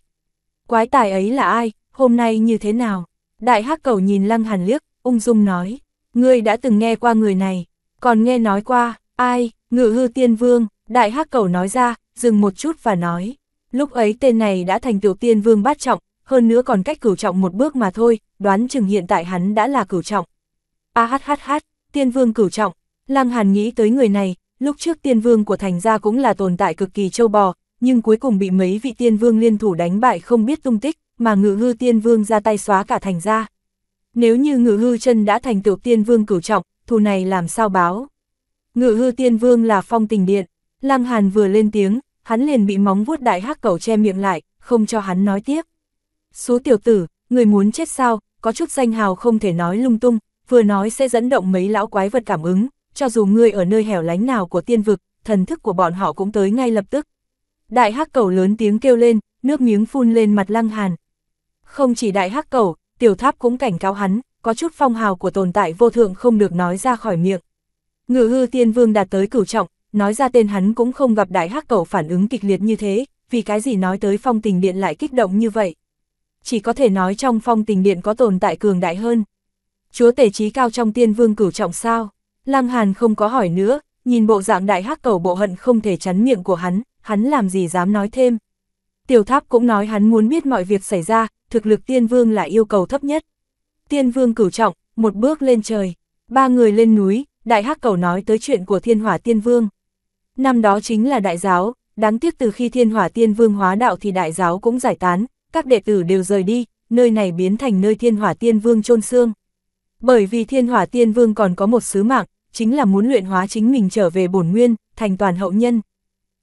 Quái tài ấy là ai, hôm nay như thế nào? Đại hắc cầu nhìn lăng hàn liếc, ung dung nói, ngươi đã từng nghe qua người này, còn nghe nói qua, ai, ngự hư tiên vương, đại hắc cầu nói ra, dừng một chút và nói, lúc ấy tên này đã thành tiểu tiên vương bát trọng, hơn nữa còn cách cửu trọng một bước mà thôi, đoán chừng hiện tại hắn đã là cửu trọng. A hát hát hát, tiên vương cửu trọng, Lăng Hàn nghĩ tới người này, lúc trước tiên vương của thành gia cũng là tồn tại cực kỳ châu bò, nhưng cuối cùng bị mấy vị tiên vương liên thủ đánh bại không biết tung tích, mà ngự hư tiên vương ra tay xóa cả thành gia. Nếu như ngự hư chân đã thành tiểu tiên vương cửu trọng, thù này làm sao báo? Ngự hư tiên vương là phong tình điện, Lăng Hàn vừa lên tiếng, hắn liền bị móng vuốt đại hắc cầu che miệng lại, không cho hắn nói tiếp. Số tiểu tử, người muốn chết sao, có chút danh hào không thể nói lung tung, vừa nói sẽ dẫn động mấy lão quái vật cảm ứng, cho dù ngươi ở nơi hẻo lánh nào của tiên vực, thần thức của bọn họ cũng tới ngay lập tức. Đại hắc cầu lớn tiếng kêu lên, nước miếng phun lên mặt lăng hàn. Không chỉ đại hắc cầu, tiểu tháp cũng cảnh cáo hắn, có chút phong hào của tồn tại vô thượng không được nói ra khỏi miệng. Ngự hư tiên vương đạt tới cửu trọng, nói ra tên hắn cũng không gặp đại hắc cẩu phản ứng kịch liệt như thế, vì cái gì nói tới phong tình điện lại kích động như vậy. Chỉ có thể nói trong phong tình điện có tồn tại cường đại hơn. Chúa tể trí cao trong tiên vương cửu trọng sao, Lăng Hàn không có hỏi nữa, nhìn bộ dạng đại hắc cẩu bộ hận không thể chắn miệng của hắn, hắn làm gì dám nói thêm. Tiểu tháp cũng nói hắn muốn biết mọi việc xảy ra, thực lực tiên vương là yêu cầu thấp nhất. Tiên vương cửu trọng, một bước lên trời, ba người lên núi, đại hắc cầu nói tới chuyện của thiên hỏa tiên vương. Năm đó chính là đại giáo, đáng tiếc từ khi thiên hỏa tiên vương hóa đạo thì đại giáo cũng giải tán, các đệ tử đều rời đi, nơi này biến thành nơi thiên hỏa tiên vương chôn xương. Bởi vì thiên hỏa tiên vương còn có một sứ mạng, chính là muốn luyện hóa chính mình trở về bổn nguyên, thành toàn hậu nhân.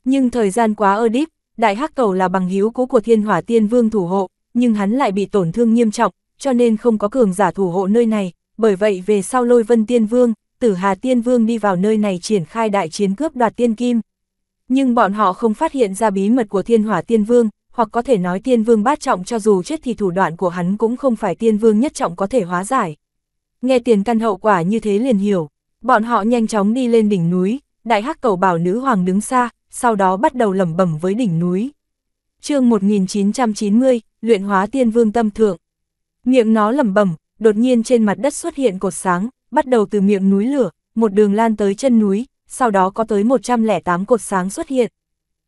Nhưng thời gian quá ơ đíp, đại hắc cầu là bằng hiếu cũ của thiên hỏa tiên vương thủ hộ, nhưng hắn lại bị tổn thương nghiêm trọng, cho nên không có cường giả thủ hộ nơi này, bởi vậy về sau lôi vân tiên vương, tử Hà Tiên Vương đi vào nơi này triển khai đại chiến cướp đoạt tiên kim. Nhưng bọn họ không phát hiện ra bí mật của Thiên Hỏa Tiên Vương, hoặc có thể nói Tiên Vương bát trọng cho dù chết thì thủ đoạn của hắn cũng không phải Tiên Vương nhất trọng có thể hóa giải. Nghe tiền căn hậu quả như thế liền hiểu, bọn họ nhanh chóng đi lên đỉnh núi, đại hắc cầu bảo nữ hoàng đứng xa, sau đó bắt đầu lẩm bẩm với đỉnh núi. chương 1990, luyện hóa Tiên Vương tâm thượng. Miệng nó lẩm bẩm, đột nhiên trên mặt đất xuất hiện cột sáng, bắt đầu từ miệng núi lửa, một đường lan tới chân núi, sau đó có tới 108 cột sáng xuất hiện.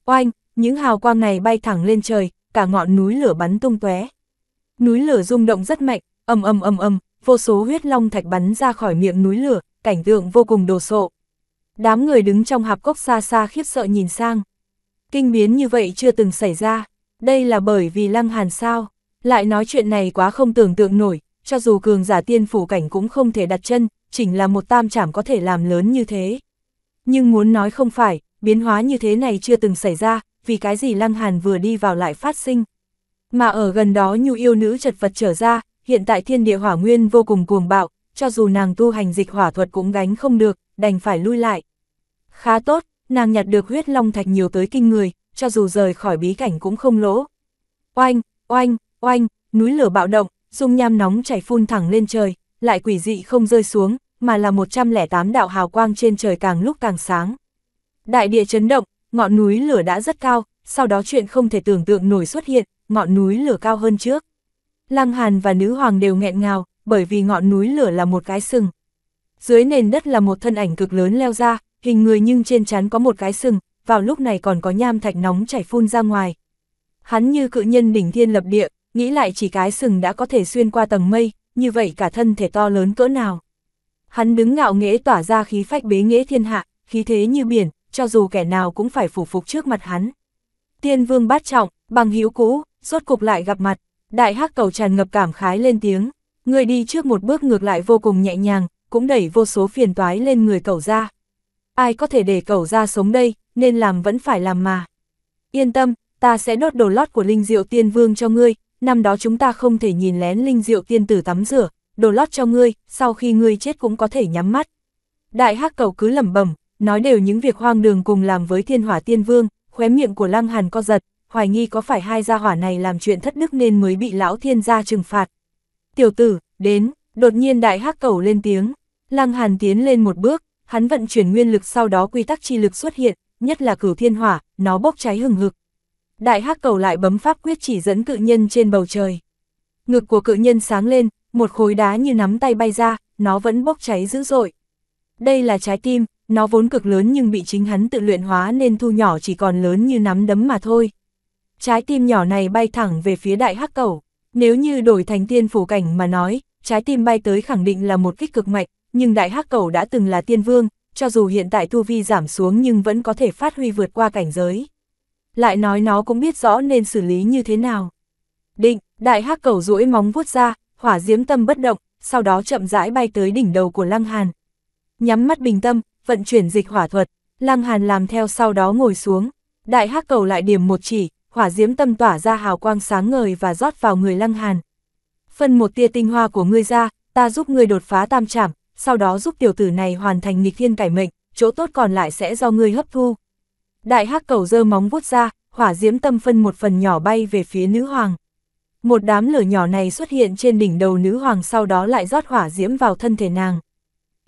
Oanh, những hào quang này bay thẳng lên trời, cả ngọn núi lửa bắn tung tóe. Núi lửa rung động rất mạnh, ầm ầm ầm ầm, vô số huyết long thạch bắn ra khỏi miệng núi lửa, cảnh tượng vô cùng đồ sộ. Đám người đứng trong hạp cốc xa xa khiếp sợ nhìn sang. Kinh biến như vậy chưa từng xảy ra, đây là bởi vì Lăng Hàn sao? Lại nói chuyện này quá không tưởng tượng nổi, cho dù cường giả tiên phủ cảnh cũng không thể đặt chân, chỉnh là một tam trảm có thể làm lớn như thế. Nhưng muốn nói không phải, biến hóa như thế này chưa từng xảy ra, vì cái gì Lăng Hàn vừa đi vào lại phát sinh. Mà ở gần đó nhu yêu nữ chật vật trở ra, hiện tại thiên địa hỏa nguyên vô cùng cuồng bạo, cho dù nàng tu hành dịch hỏa thuật cũng gánh không được, đành phải lui lại. Khá tốt, nàng nhặt được huyết long thạch nhiều tới kinh người, cho dù rời khỏi bí cảnh cũng không lỗ. Oanh, oanh, oanh, núi lửa bạo động, dung nham nóng chảy phun thẳng lên trời, lại quỷ dị không rơi xuống, mà là 108 đạo hào quang trên trời càng lúc càng sáng. Đại địa chấn động, ngọn núi lửa đã rất cao, sau đó chuyện không thể tưởng tượng nổi xuất hiện, ngọn núi lửa cao hơn trước. Lăng Hàn và nữ hoàng đều nghẹn ngào, bởi vì ngọn núi lửa là một cái sừng. Dưới nền đất là một thân ảnh cực lớn leo ra, hình người nhưng trên trán có một cái sừng, vào lúc này còn có nham thạch nóng chảy phun ra ngoài. Hắn như cự nhân đỉnh thiên lập địa, nghĩ lại chỉ cái sừng đã có thể xuyên qua tầng mây, như vậy cả thân thể to lớn cỡ nào. Hắn đứng ngạo nghễ tỏa ra khí phách bế nghĩa thiên hạ, khí thế như biển, cho dù kẻ nào cũng phải phủ phục trước mặt hắn. Tiên vương bát trọng, bằng hữu cũ, rốt cục lại gặp mặt, đại hắc cầu tràn ngập cảm khái lên tiếng, người đi trước một bước ngược lại vô cùng nhẹ nhàng, cũng đẩy vô số phiền toái lên người cầu ra. Ai có thể để cầu ra sống đây, nên làm vẫn phải làm mà. Yên tâm, ta sẽ đốt đồ lót của linh diệu tiên vương cho ngươi, năm đó chúng ta không thể nhìn lén linh diệu tiên tử tắm rửa, đồ lót cho ngươi, sau khi ngươi chết cũng có thể nhắm mắt. Đại hắc cầu cứ lẩm bẩm, nói đều những việc hoang đường cùng làm với thiên hỏa tiên vương, khóe miệng của lăng hàn co giật, hoài nghi có phải hai gia hỏa này làm chuyện thất đức nên mới bị lão thiên gia trừng phạt. Tiểu tử, đến, đột nhiên đại hắc cầu lên tiếng, lăng hàn tiến lên một bước, hắn vận chuyển nguyên lực sau đó quy tắc chi lực xuất hiện, nhất là cửu thiên hỏa, nó bốc cháy hừng hực, đại hắc cầu lại bấm pháp quyết chỉ dẫn cự nhân trên bầu trời. Ngực của cự nhân sáng lên, một khối đá như nắm tay bay ra, nó vẫn bốc cháy dữ dội. Đây là trái tim, nó vốn cực lớn nhưng bị chính hắn tự luyện hóa nên thu nhỏ chỉ còn lớn như nắm đấm mà thôi. Trái tim nhỏ này bay thẳng về phía đại hắc cầu. Nếu như đổi thành tiên phủ cảnh mà nói, trái tim bay tới khẳng định là một kích cực mạnh, nhưng đại hắc cầu đã từng là tiên vương, cho dù hiện tại tu vi giảm xuống nhưng vẫn có thể phát huy vượt qua cảnh giới lại nói nó cũng biết rõ nên xử lý như thế nào. Định, đại hắc cầu duỗi móng vuốt ra, hỏa diếm tâm bất động, sau đó chậm rãi bay tới đỉnh đầu của Lăng Hàn. Nhắm mắt bình tâm, vận chuyển dịch hỏa thuật, Lăng Hàn làm theo sau đó ngồi xuống, đại hắc cầu lại điểm một chỉ, hỏa diếm tâm tỏa ra hào quang sáng ngời và rót vào người Lăng Hàn. Phân một tia tinh hoa của ngươi ra, ta giúp ngươi đột phá tam trảm, sau đó giúp tiểu tử này hoàn thành nghịch thiên cải mệnh, chỗ tốt còn lại sẽ do ngươi hấp thu. Đại hắc cầu dơ móng vuốt ra, hỏa diễm tâm phân một phần nhỏ bay về phía nữ hoàng. Một đám lửa nhỏ này xuất hiện trên đỉnh đầu nữ hoàng sau đó lại rót hỏa diễm vào thân thể nàng.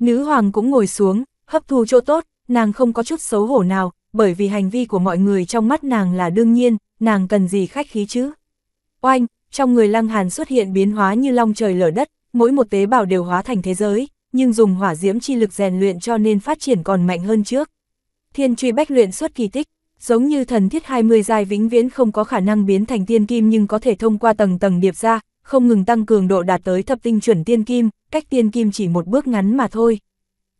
Nữ hoàng cũng ngồi xuống, hấp thu chỗ tốt, nàng không có chút xấu hổ nào, bởi vì hành vi của mọi người trong mắt nàng là đương nhiên, nàng cần gì khách khí chứ. Oanh, trong người lăng hàn xuất hiện biến hóa như long trời lở đất, mỗi một tế bào đều hóa thành thế giới, nhưng dùng hỏa diễm chi lực rèn luyện cho nên phát triển còn mạnh hơn trước. Thiên truy bách luyện xuất kỳ tích, giống như thần thiết 20 dài vĩnh viễn không có khả năng biến thành tiên kim nhưng có thể thông qua tầng tầng điệp ra, không ngừng tăng cường độ đạt tới thập tinh chuẩn tiên kim, cách tiên kim chỉ một bước ngắn mà thôi.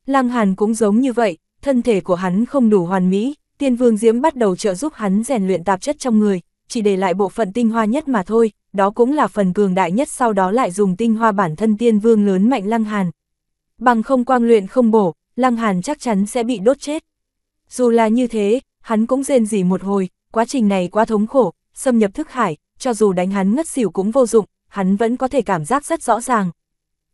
Lăng Hàn cũng giống như vậy, thân thể của hắn không đủ hoàn mỹ, tiên vương diễm bắt đầu trợ giúp hắn rèn luyện tạp chất trong người, chỉ để lại bộ phận tinh hoa nhất mà thôi, đó cũng là phần cường đại nhất sau đó lại dùng tinh hoa bản thân tiên vương lớn mạnh Lăng Hàn. Bằng không quang luyện không bổ, Lăng Hàn chắc chắn sẽ bị đốt chết. Dù là như thế, hắn cũng rên rỉ một hồi, quá trình này quá thống khổ, xâm nhập thức hải, cho dù đánh hắn ngất xỉu cũng vô dụng, hắn vẫn có thể cảm giác rất rõ ràng.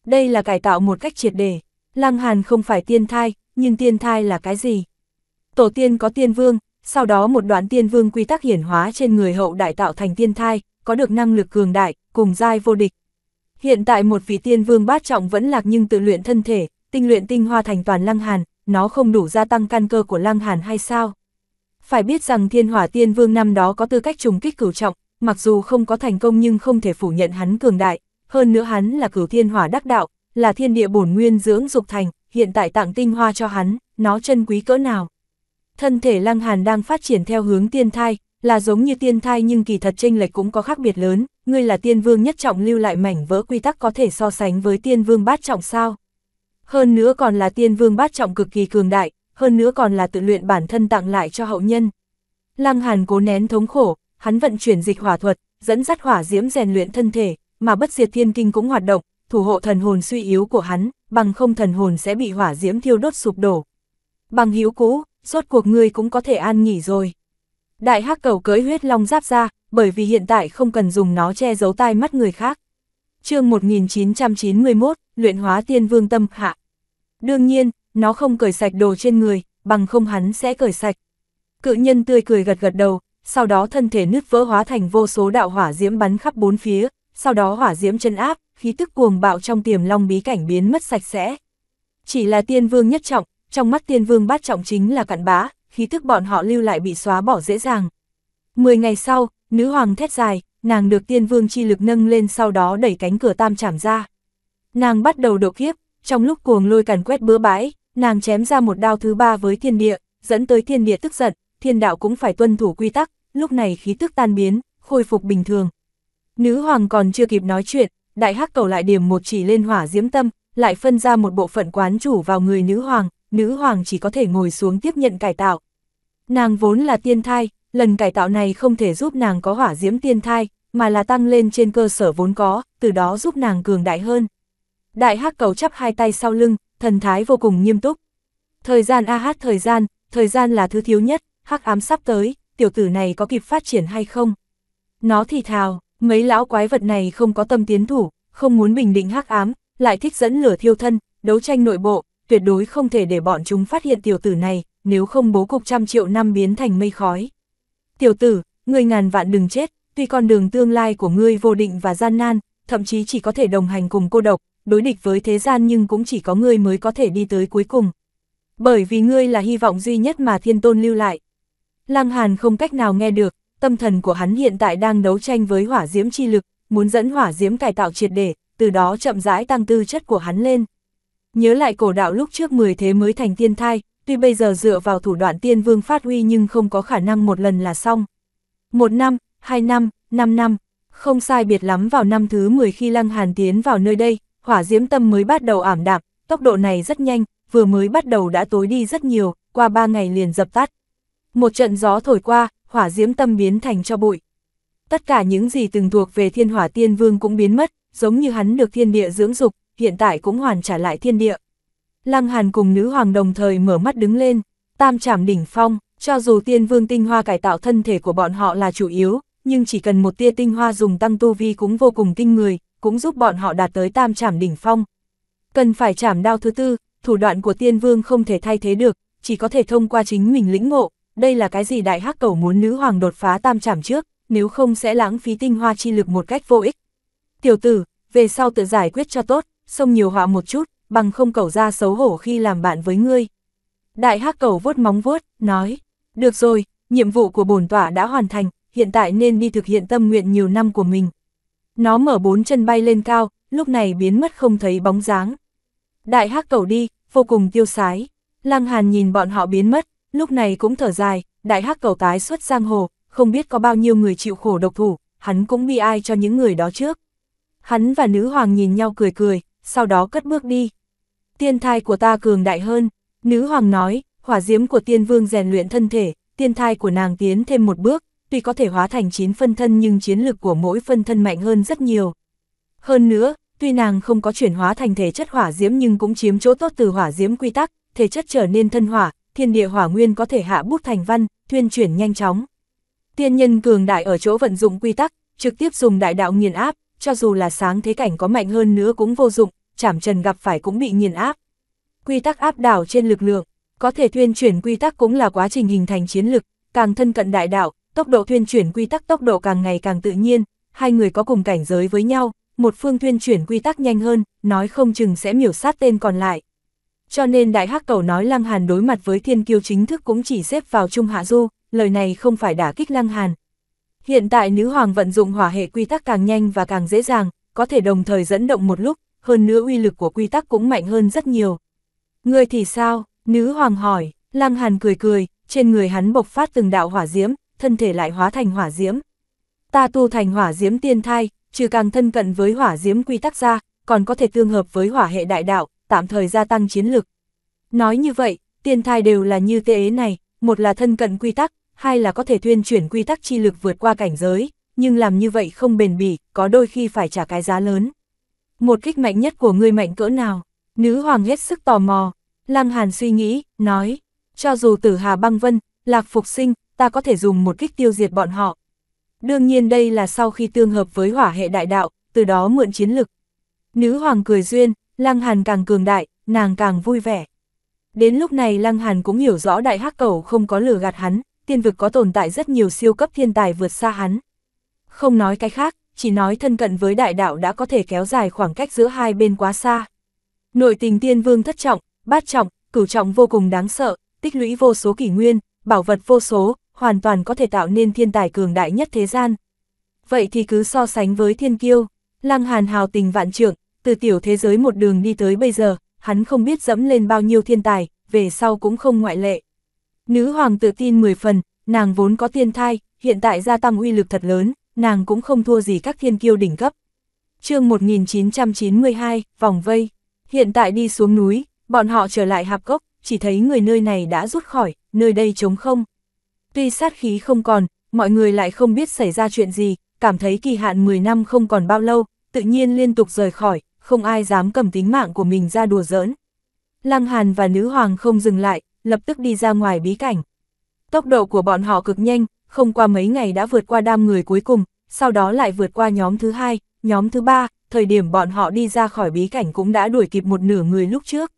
Đây là cải tạo một cách triệt đề. Lăng Hàn không phải tiên thai, nhưng tiên thai là cái gì? Tổ tiên có tiên vương, sau đó một đoạn tiên vương quy tắc hiển hóa trên người hậu đại tạo thành tiên thai, có được năng lực cường đại, cùng giai vô địch. Hiện tại một vị tiên vương bát trọng vẫn lạc nhưng tự luyện thân thể, tinh luyện tinh hoa thành toàn Lăng Hàn, nó không đủ gia tăng căn cơ của Lăng Hàn hay sao? Phải biết rằng Thiên Hỏa Tiên Vương năm đó có tư cách trùng kích cửu trọng, mặc dù không có thành công nhưng không thể phủ nhận hắn cường đại, hơn nữa hắn là cửu thiên hỏa đắc đạo, là thiên địa bổn nguyên dưỡng dục thành, hiện tại tặng tinh hoa cho hắn, nó chân quý cỡ nào. Thân thể Lăng Hàn đang phát triển theo hướng tiên thai, là giống như tiên thai nhưng kỳ thật chênh lệch cũng có khác biệt lớn, ngươi là tiên vương nhất trọng lưu lại mảnh vỡ quy tắc có thể so sánh với tiên vương bát trọng sao? hơn nữa còn là tiên vương bát trọng cực kỳ cường đại, hơn nữa còn là tự luyện bản thân tặng lại cho hậu nhân. Lăng Hàn cố nén thống khổ, hắn vận chuyển dịch hỏa thuật, dẫn dắt hỏa diễm rèn luyện thân thể, mà bất diệt thiên kinh cũng hoạt động, thủ hộ thần hồn suy yếu của hắn, bằng không thần hồn sẽ bị hỏa diễm thiêu đốt sụp đổ. Bằng hữu cũ, rốt cuộc ngươi cũng có thể an nghỉ rồi. Đại hắc cầu cưới huyết long giáp ra, bởi vì hiện tại không cần dùng nó che giấu tai mắt người khác. chương 1991, luyện hóa tiên vương tâm hạ. Đương nhiên, nó không cởi sạch đồ trên người, bằng không hắn sẽ cởi sạch. Cự nhân tươi cười gật gật đầu, sau đó thân thể nứt vỡ hóa thành vô số đạo hỏa diễm bắn khắp bốn phía, sau đó hỏa diễm chân áp, khí tức cuồng bạo trong tiềm long bí cảnh biến mất sạch sẽ. Chỉ là tiên vương nhất trọng, trong mắt tiên vương bát trọng chính là cặn bã, khí tức bọn họ lưu lại bị xóa bỏ dễ dàng. Mười ngày sau, nữ hoàng thét dài, nàng được tiên vương chi lực nâng lên sau đó đẩy cánh cửa tam chảm ra nàng bắt đầu độ kiếp, trong lúc cuồng lôi càn quét bữa bãi, nàng chém ra một đao thứ ba với thiên địa, dẫn tới thiên địa tức giận, thiên đạo cũng phải tuân thủ quy tắc, lúc này khí tức tan biến, khôi phục bình thường. Nữ hoàng còn chưa kịp nói chuyện, đại hắc cầu lại điểm một chỉ lên hỏa diễm tâm, lại phân ra một bộ phận quán chủ vào người nữ hoàng, nữ hoàng chỉ có thể ngồi xuống tiếp nhận cải tạo. Nàng vốn là tiên thai, lần cải tạo này không thể giúp nàng có hỏa diễm tiên thai, mà là tăng lên trên cơ sở vốn có, từ đó giúp nàng cường đại hơn đại hắc cầu chắp hai tay sau lưng, thần thái vô cùng nghiêm túc. Thời gian a hát thời gian, thời gian là thứ thiếu nhất, hắc ám sắp tới, tiểu tử này có kịp phát triển hay không? Nó thì thào, mấy lão quái vật này không có tâm tiến thủ, không muốn bình định hắc ám, lại thích dẫn lửa thiêu thân, đấu tranh nội bộ, tuyệt đối không thể để bọn chúng phát hiện tiểu tử này, nếu không bố cục trăm triệu năm biến thành mây khói. Tiểu tử, người ngàn vạn đừng chết, tuy con đường tương lai của ngươi vô định và gian nan, thậm chí chỉ có thể đồng hành cùng cô độc, đối địch với thế gian nhưng cũng chỉ có ngươi mới có thể đi tới cuối cùng. Bởi vì ngươi là hy vọng duy nhất mà thiên tôn lưu lại. Lăng Hàn không cách nào nghe được, tâm thần của hắn hiện tại đang đấu tranh với hỏa diễm chi lực, muốn dẫn hỏa diễm cải tạo triệt để, từ đó chậm rãi tăng tư chất của hắn lên. Nhớ lại cổ đạo lúc trước 10 thế mới thành tiên thai, tuy bây giờ dựa vào thủ đoạn tiên vương phát huy nhưng không có khả năng một lần là xong. Một năm, hai năm, năm năm, không sai biệt lắm vào năm thứ 10 khi Lăng Hàn tiến vào nơi đây, hỏa diễm tâm mới bắt đầu ảm đạm, tốc độ này rất nhanh, vừa mới bắt đầu đã tối đi rất nhiều, qua ba ngày liền dập tắt. Một trận gió thổi qua, hỏa diễm tâm biến thành cho bụi. Tất cả những gì từng thuộc về thiên hỏa tiên vương cũng biến mất, giống như hắn được thiên địa dưỡng dục, hiện tại cũng hoàn trả lại thiên địa. Lăng Hàn cùng nữ hoàng đồng thời mở mắt đứng lên, tam trảm đỉnh phong, cho dù tiên vương tinh hoa cải tạo thân thể của bọn họ là chủ yếu, nhưng chỉ cần một tia tinh hoa dùng tăng tu vi cũng vô cùng kinh người, cũng giúp bọn họ đạt tới tam trảm đỉnh phong. Cần phải trảm đao thứ tư, thủ đoạn của tiên vương không thể thay thế được, chỉ có thể thông qua chính mình lĩnh ngộ, đây là cái gì đại hắc cầu muốn nữ hoàng đột phá tam trảm trước, nếu không sẽ lãng phí tinh hoa chi lực một cách vô ích. Tiểu tử, về sau tự giải quyết cho tốt, xông nhiều họa một chút, bằng không cầu ra xấu hổ khi làm bạn với ngươi. Đại hắc cầu vuốt móng vuốt, nói, được rồi, nhiệm vụ của bổn tọa đã hoàn thành, hiện tại nên đi thực hiện tâm nguyện nhiều năm của mình. Nó mở bốn chân bay lên cao, lúc này biến mất không thấy bóng dáng. Đại hắc cầu đi, vô cùng tiêu sái. Lăng Hàn nhìn bọn họ biến mất, lúc này cũng thở dài, đại hắc cầu tái xuất giang hồ, không biết có bao nhiêu người chịu khổ độc thủ, hắn cũng bi ai cho những người đó trước. Hắn và nữ hoàng nhìn nhau cười cười, sau đó cất bước đi. Tiên thai của ta cường đại hơn, nữ hoàng nói, hỏa diễm của tiên vương rèn luyện thân thể, tiên thai của nàng tiến thêm một bước, tuy có thể hóa thành 9 phân thân nhưng chiến lực của mỗi phân thân mạnh hơn rất nhiều. Hơn nữa, tuy nàng không có chuyển hóa thành thể chất hỏa diễm nhưng cũng chiếm chỗ tốt từ hỏa diễm quy tắc, thể chất trở nên thân hỏa, thiên địa hỏa nguyên có thể hạ bút thành văn, thuyên chuyển nhanh chóng. Tiên nhân cường đại ở chỗ vận dụng quy tắc, trực tiếp dùng đại đạo nghiền áp, cho dù là sáng thế cảnh có mạnh hơn nữa cũng vô dụng, chảm trần gặp phải cũng bị nghiền áp. Quy tắc áp đảo trên lực lượng, có thể thuyên chuyển quy tắc cũng là quá trình hình thành chiến lực, càng thân cận đại đạo, tốc độ thuyên chuyển quy tắc tốc độ càng ngày càng tự nhiên, hai người có cùng cảnh giới với nhau, một phương thuyên chuyển quy tắc nhanh hơn, nói không chừng sẽ miểu sát tên còn lại. Cho nên đại hắc cầu nói Lăng Hàn đối mặt với thiên kiêu chính thức cũng chỉ xếp vào trung hạ du, lời này không phải đả kích Lăng Hàn. Hiện tại nữ hoàng vận dụng hỏa hệ quy tắc càng nhanh và càng dễ dàng, có thể đồng thời dẫn động một lúc, hơn nữa uy lực của quy tắc cũng mạnh hơn rất nhiều. Người thì sao? Nữ hoàng hỏi, Lăng Hàn cười cười, trên người hắn bộc phát từng đạo hỏa diễm, thân thể lại hóa thành hỏa diễm. Ta tu thành hỏa diễm tiên thai, trừ càng thân cận với hỏa diễm quy tắc ra, còn có thể tương hợp với hỏa hệ đại đạo, tạm thời gia tăng chiến lực. Nói như vậy, tiên thai đều là như tê này, một là thân cận quy tắc, hai là có thể tuyên chuyển quy tắc chi lực vượt qua cảnh giới, nhưng làm như vậy không bền bỉ, có đôi khi phải trả cái giá lớn. Một kích mạnh nhất của người mạnh cỡ nào? Nữ hoàng hết sức tò mò. Lăng Hàn suy nghĩ, nói, cho dù tử hà băng vân, lạc phục sinh, ta có thể dùng một kích tiêu diệt bọn họ. Đương nhiên đây là sau khi tương hợp với hỏa hệ đại đạo, từ đó mượn chiến lực. Nữ hoàng cười duyên, Lăng Hàn càng cường đại, nàng càng vui vẻ. Đến lúc này Lăng Hàn cũng hiểu rõ đại hắc cầu không có lừa gạt hắn, tiên vực có tồn tại rất nhiều siêu cấp thiên tài vượt xa hắn. Không nói cái khác, chỉ nói thân cận với đại đạo đã có thể kéo dài khoảng cách giữa hai bên quá xa. Nội tình tiên vương thất trọng, bát trọng, cửu trọng vô cùng đáng sợ, tích lũy vô số kỷ nguyên, bảo vật vô số, hoàn toàn có thể tạo nên thiên tài cường đại nhất thế gian. Vậy thì cứ so sánh với thiên kiêu, Lăng Hàn hào tình vạn trượng, từ tiểu thế giới một đường đi tới bây giờ, hắn không biết dẫm lên bao nhiêu thiên tài, về sau cũng không ngoại lệ. Nữ hoàng tự tin 10 phần, nàng vốn có thiên thai, hiện tại gia tăng uy lực thật lớn, nàng cũng không thua gì các thiên kiêu đỉnh cấp. chương 1992, vòng vây, hiện tại đi xuống núi, bọn họ trở lại hạp gốc chỉ thấy người nơi này đã rút khỏi, nơi đây trống không. Tuy sát khí không còn, mọi người lại không biết xảy ra chuyện gì, cảm thấy kỳ hạn 10 năm không còn bao lâu, tự nhiên liên tục rời khỏi, không ai dám cầm tính mạng của mình ra đùa giỡn. Lăng Hàn và Nữ Hoàng không dừng lại, lập tức đi ra ngoài bí cảnh. Tốc độ của bọn họ cực nhanh, không qua mấy ngày đã vượt qua đam người cuối cùng, sau đó lại vượt qua nhóm thứ hai, nhóm thứ ba, thời điểm bọn họ đi ra khỏi bí cảnh cũng đã đuổi kịp một nửa người lúc trước.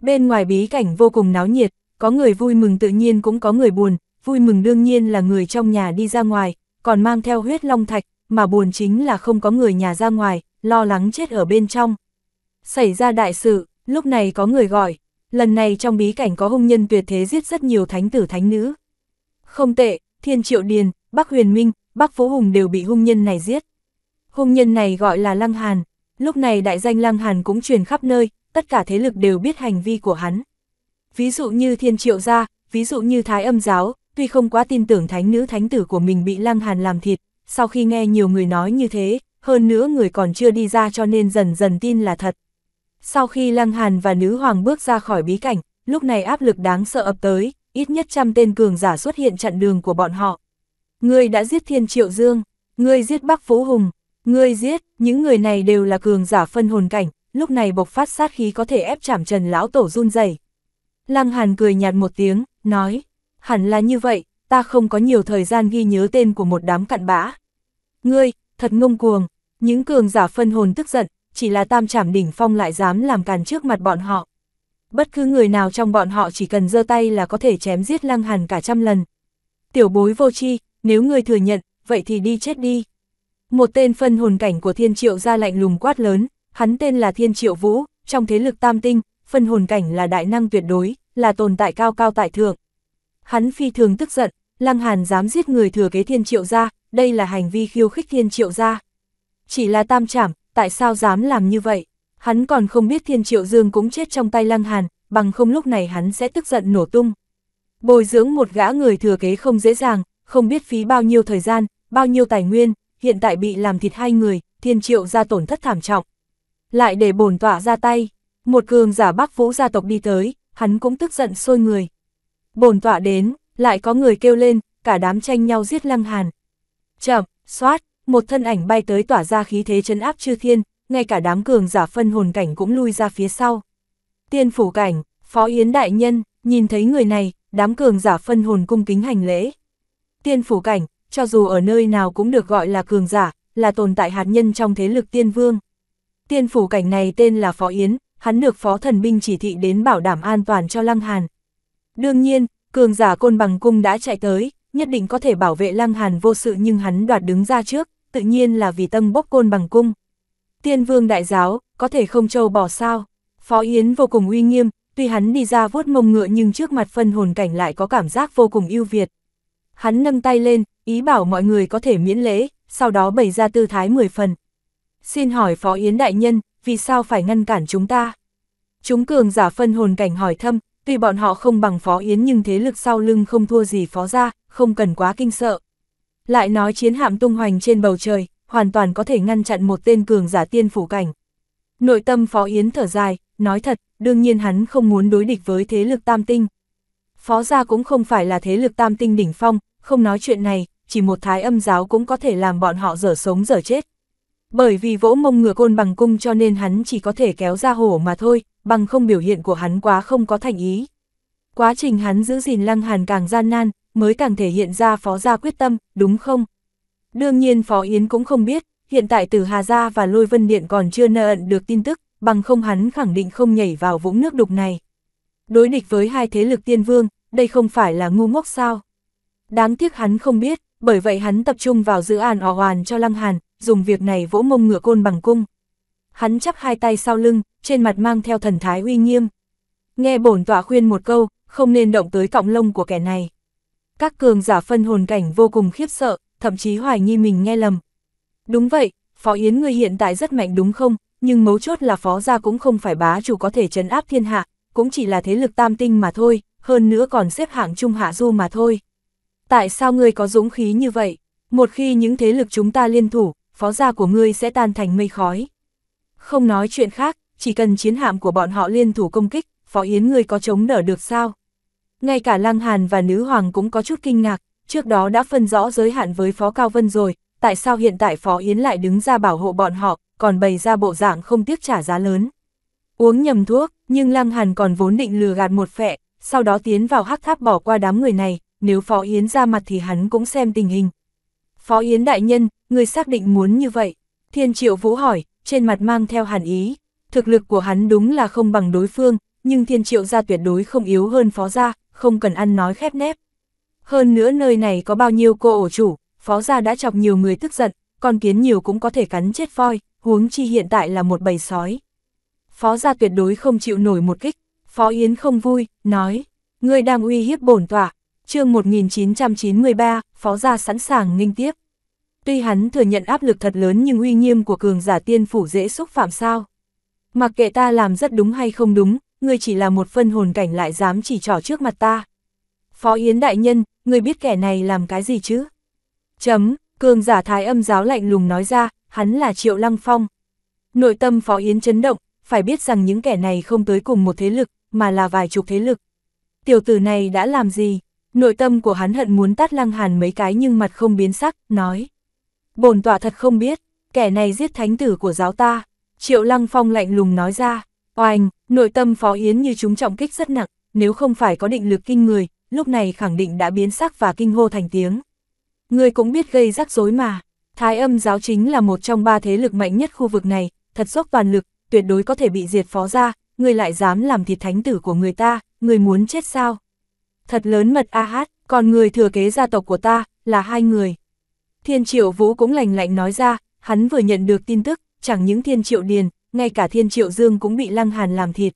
Bên ngoài bí cảnh vô cùng náo nhiệt, có người vui mừng tự nhiên cũng có người buồn, vui mừng đương nhiên là người trong nhà đi ra ngoài, còn mang theo huyết long thạch, mà buồn chính là không có người nhà ra ngoài, lo lắng chết ở bên trong. Xảy ra đại sự, lúc này có người gọi, lần này trong bí cảnh có hung nhân tuyệt thế giết rất nhiều thánh tử thánh nữ. Không tệ, Thiên Triệu Điền, Bắc Huyền Minh, Bắc Phú Hùng đều bị hung nhân này giết. Hung nhân này gọi là Lăng Hàn, lúc này đại danh Lăng Hàn cũng truyền khắp nơi, tất cả thế lực đều biết hành vi của hắn. Ví dụ như Thiên Triệu Gia, ví dụ như Thái Âm Giáo, tuy không quá tin tưởng thánh nữ thánh tử của mình bị Lăng Hàn làm thịt, sau khi nghe nhiều người nói như thế, hơn nữa người còn chưa đi ra cho nên dần dần tin là thật. Sau khi Lăng Hàn và nữ hoàng bước ra khỏi bí cảnh, lúc này áp lực đáng sợ ập tới, ít nhất trăm tên cường giả xuất hiện chặn đường của bọn họ. Ngươi đã giết Thiên Triệu Dương, ngươi giết Bắc Phú Hùng, ngươi giết, những người này đều là cường giả phân hồn cảnh, lúc này bộc phát sát khí có thể ép chảm Trần lão tổ run rẩy. Lăng Hàn cười nhạt một tiếng, nói: hẳn là như vậy, ta không có nhiều thời gian ghi nhớ tên của một đám cặn bã. Ngươi, thật ngông cuồng, những cường giả phân hồn tức giận, chỉ là tam trảm đỉnh phong lại dám làm càn trước mặt bọn họ. Bất cứ người nào trong bọn họ chỉ cần giơ tay là có thể chém giết lăng hàn cả trăm lần. Tiểu bối vô chi, nếu ngươi thừa nhận, vậy thì đi chết đi. Một tên phân hồn cảnh của thiên triệu ra lạnh lùng quát lớn, hắn tên là thiên triệu vũ, trong thế lực tam tinh, phân hồn cảnh là đại năng tuyệt đối, là tồn tại cao cao tại thượng. Hắn phi thường tức giận, Lăng Hàn dám giết người thừa kế thiên triệu gia, đây là hành vi khiêu khích thiên triệu gia. Chỉ là tam trảm, tại sao dám làm như vậy? Hắn còn không biết thiên triệu dương cũng chết trong tay Lăng Hàn, bằng không lúc này hắn sẽ tức giận nổ tung. Bồi dưỡng một gã người thừa kế không dễ dàng, không biết phí bao nhiêu thời gian, bao nhiêu tài nguyên, hiện tại bị làm thịt hai người, thiên triệu gia tổn thất thảm trọng. Lại để bổn tỏa ra tay, một cường giả bác vũ gia tộc đi tới, hắn cũng tức giận sôi người. Bồn tọa đến, lại có người kêu lên, cả đám tranh nhau giết lăng hàn. Chậm, xoát, một thân ảnh bay tới tỏa ra khí thế chấn áp chư thiên, ngay cả đám cường giả phân hồn cảnh cũng lui ra phía sau. Tiên phủ cảnh, phó yến đại nhân, nhìn thấy người này, đám cường giả phân hồn cung kính hành lễ. Tiên phủ cảnh, cho dù ở nơi nào cũng được gọi là cường giả, là tồn tại hạt nhân trong thế lực tiên vương. Tiên phủ cảnh này tên là Phó Yến, hắn được phó thần binh chỉ thị đến bảo đảm an toàn cho Lăng Hàn, Đương nhiên, cường giả côn bằng cung đã chạy tới, nhất định có thể bảo vệ lăng hàn vô sự nhưng hắn đoạt đứng ra trước, tự nhiên là vì tâm bốc côn bằng cung. Tiên vương đại giáo, có thể không trâu bỏ sao. Phó Yến vô cùng uy nghiêm, tuy hắn đi ra vuốt mông ngựa nhưng trước mặt phân hồn cảnh lại có cảm giác vô cùng ưu việt. Hắn nâng tay lên, ý bảo mọi người có thể miễn lễ, sau đó bày ra tư thái 10 phần. Xin hỏi Phó Yến đại nhân, vì sao phải ngăn cản chúng ta? Chúng cường giả phân hồn cảnh hỏi thâm, Tuy bọn họ không bằng Phó Yến nhưng thế lực sau lưng không thua gì Phó ra, không cần quá kinh sợ. Lại nói chiến hạm tung hoành trên bầu trời, hoàn toàn có thể ngăn chặn một tên cường giả tiên phủ cảnh. Nội tâm Phó Yến thở dài, nói thật, đương nhiên hắn không muốn đối địch với thế lực tam tinh. Phó gia cũng không phải là thế lực tam tinh đỉnh phong, không nói chuyện này, chỉ một thái âm giáo cũng có thể làm bọn họ dở sống dở chết, bởi vì vỗ mông ngựa côn bằng cung cho nên hắn chỉ có thể kéo ra hổ mà thôi, bằng không biểu hiện của hắn quá không có thành ý. Quá trình hắn giữ gìn lăng hàn càng gian nan, mới càng thể hiện ra phó gia quyết tâm, đúng không? Đương nhiên phó Yến cũng không biết, hiện tại từ Hà Gia và Lôi Vân Điện còn chưa nợ ẩn được tin tức, bằng không hắn khẳng định không nhảy vào vũng nước đục này. Đối địch với hai thế lực tiên vương, đây không phải là ngu ngốc sao? Đáng tiếc hắn không biết, bởi vậy hắn tập trung vào giữ an ỏ hoàn cho Lăng Hàn, dùng việc này vỗ mông ngựa côn bằng cung. Hắn chắp hai tay sau lưng, trên mặt mang theo thần thái uy nghiêm. Nghe bổn tọa khuyên một câu, không nên động tới cọng lông của kẻ này. Các cường giả phân hồn cảnh vô cùng khiếp sợ, thậm chí hoài nghi mình nghe lầm. Đúng vậy, Phó Yến ngươi hiện tại rất mạnh đúng không, nhưng mấu chốt là Phó Gia cũng không phải bá chủ có thể trấn áp thiên hạ, cũng chỉ là thế lực tam tinh mà thôi, hơn nữa còn xếp hạng trung hạ du mà thôi. Tại sao ngươi có dũng khí như vậy? Một khi những thế lực chúng ta liên thủ, phó gia của ngươi sẽ tan thành mây khói. Không nói chuyện khác, chỉ cần chiến hạm của bọn họ liên thủ công kích, phó yến ngươi có chống đỡ được sao? Ngay cả Lăng Hàn và Nữ Hoàng cũng có chút kinh ngạc, trước đó đã phân rõ giới hạn với phó Cao Vân rồi, tại sao hiện tại phó yến lại đứng ra bảo hộ bọn họ, còn bày ra bộ dạng không tiếc trả giá lớn. Uống nhầm thuốc, nhưng Lăng Hàn còn vốn định lừa gạt một phẹ, sau đó tiến vào hắc tháp bỏ qua đám người này, nếu Phó Yến ra mặt thì hắn cũng xem tình hình, Phó Yến đại nhân, người xác định muốn như vậy. Thiên triệu vũ hỏi, trên mặt mang theo hàn ý. Thực lực của hắn đúng là không bằng đối phương, nhưng thiên triệu gia tuyệt đối không yếu hơn phó gia, không cần ăn nói khép nép. Hơn nữa nơi này có bao nhiêu cô ổ chủ, phó gia đã chọc nhiều người tức giận, con kiến nhiều cũng có thể cắn chết voi, huống chi hiện tại là một bầy sói. Phó gia tuyệt đối không chịu nổi một kích, phó Yến không vui, nói, ngươi đang uy hiếp bổn tỏa, chương 1993, phó gia sẵn sàng nghinh tiếp. Tuy hắn thừa nhận áp lực thật lớn nhưng uy nghiêm của cường giả tiên phủ dễ xúc phạm sao. Mặc kệ ta làm rất đúng hay không đúng, ngươi chỉ là một phân hồn cảnh lại dám chỉ trỏ trước mặt ta. Phó Yến Đại Nhân, ngươi biết kẻ này làm cái gì chứ? Chấm, cường giả thái âm giáo lạnh lùng nói ra, hắn là Triệu Lăng Phong. Nội tâm Phó Yến chấn động, phải biết rằng những kẻ này không tới cùng một thế lực, mà là vài chục thế lực. Tiểu tử này đã làm gì? Nội tâm của hắn hận muốn tát lăng hàn mấy cái nhưng mặt không biến sắc, nói. Bồn tọa thật không biết, kẻ này giết thánh tử của giáo ta. Triệu lăng phong lạnh lùng nói ra, oanh, nội tâm phó yến như chúng trọng kích rất nặng, nếu không phải có định lực kinh người, lúc này khẳng định đã biến sắc và kinh hô thành tiếng. Người cũng biết gây rắc rối mà, thái âm giáo chính là một trong ba thế lực mạnh nhất khu vực này, thật sốc toàn lực, tuyệt đối có thể bị diệt phó ra, người lại dám làm thịt thánh tử của người ta, người muốn chết sao? thật lớn mật a hát, còn người thừa kế gia tộc của ta, là hai người. Thiên triệu vũ cũng lành lạnh nói ra, hắn vừa nhận được tin tức, chẳng những thiên triệu điền, ngay cả thiên triệu dương cũng bị lăng hàn làm thịt.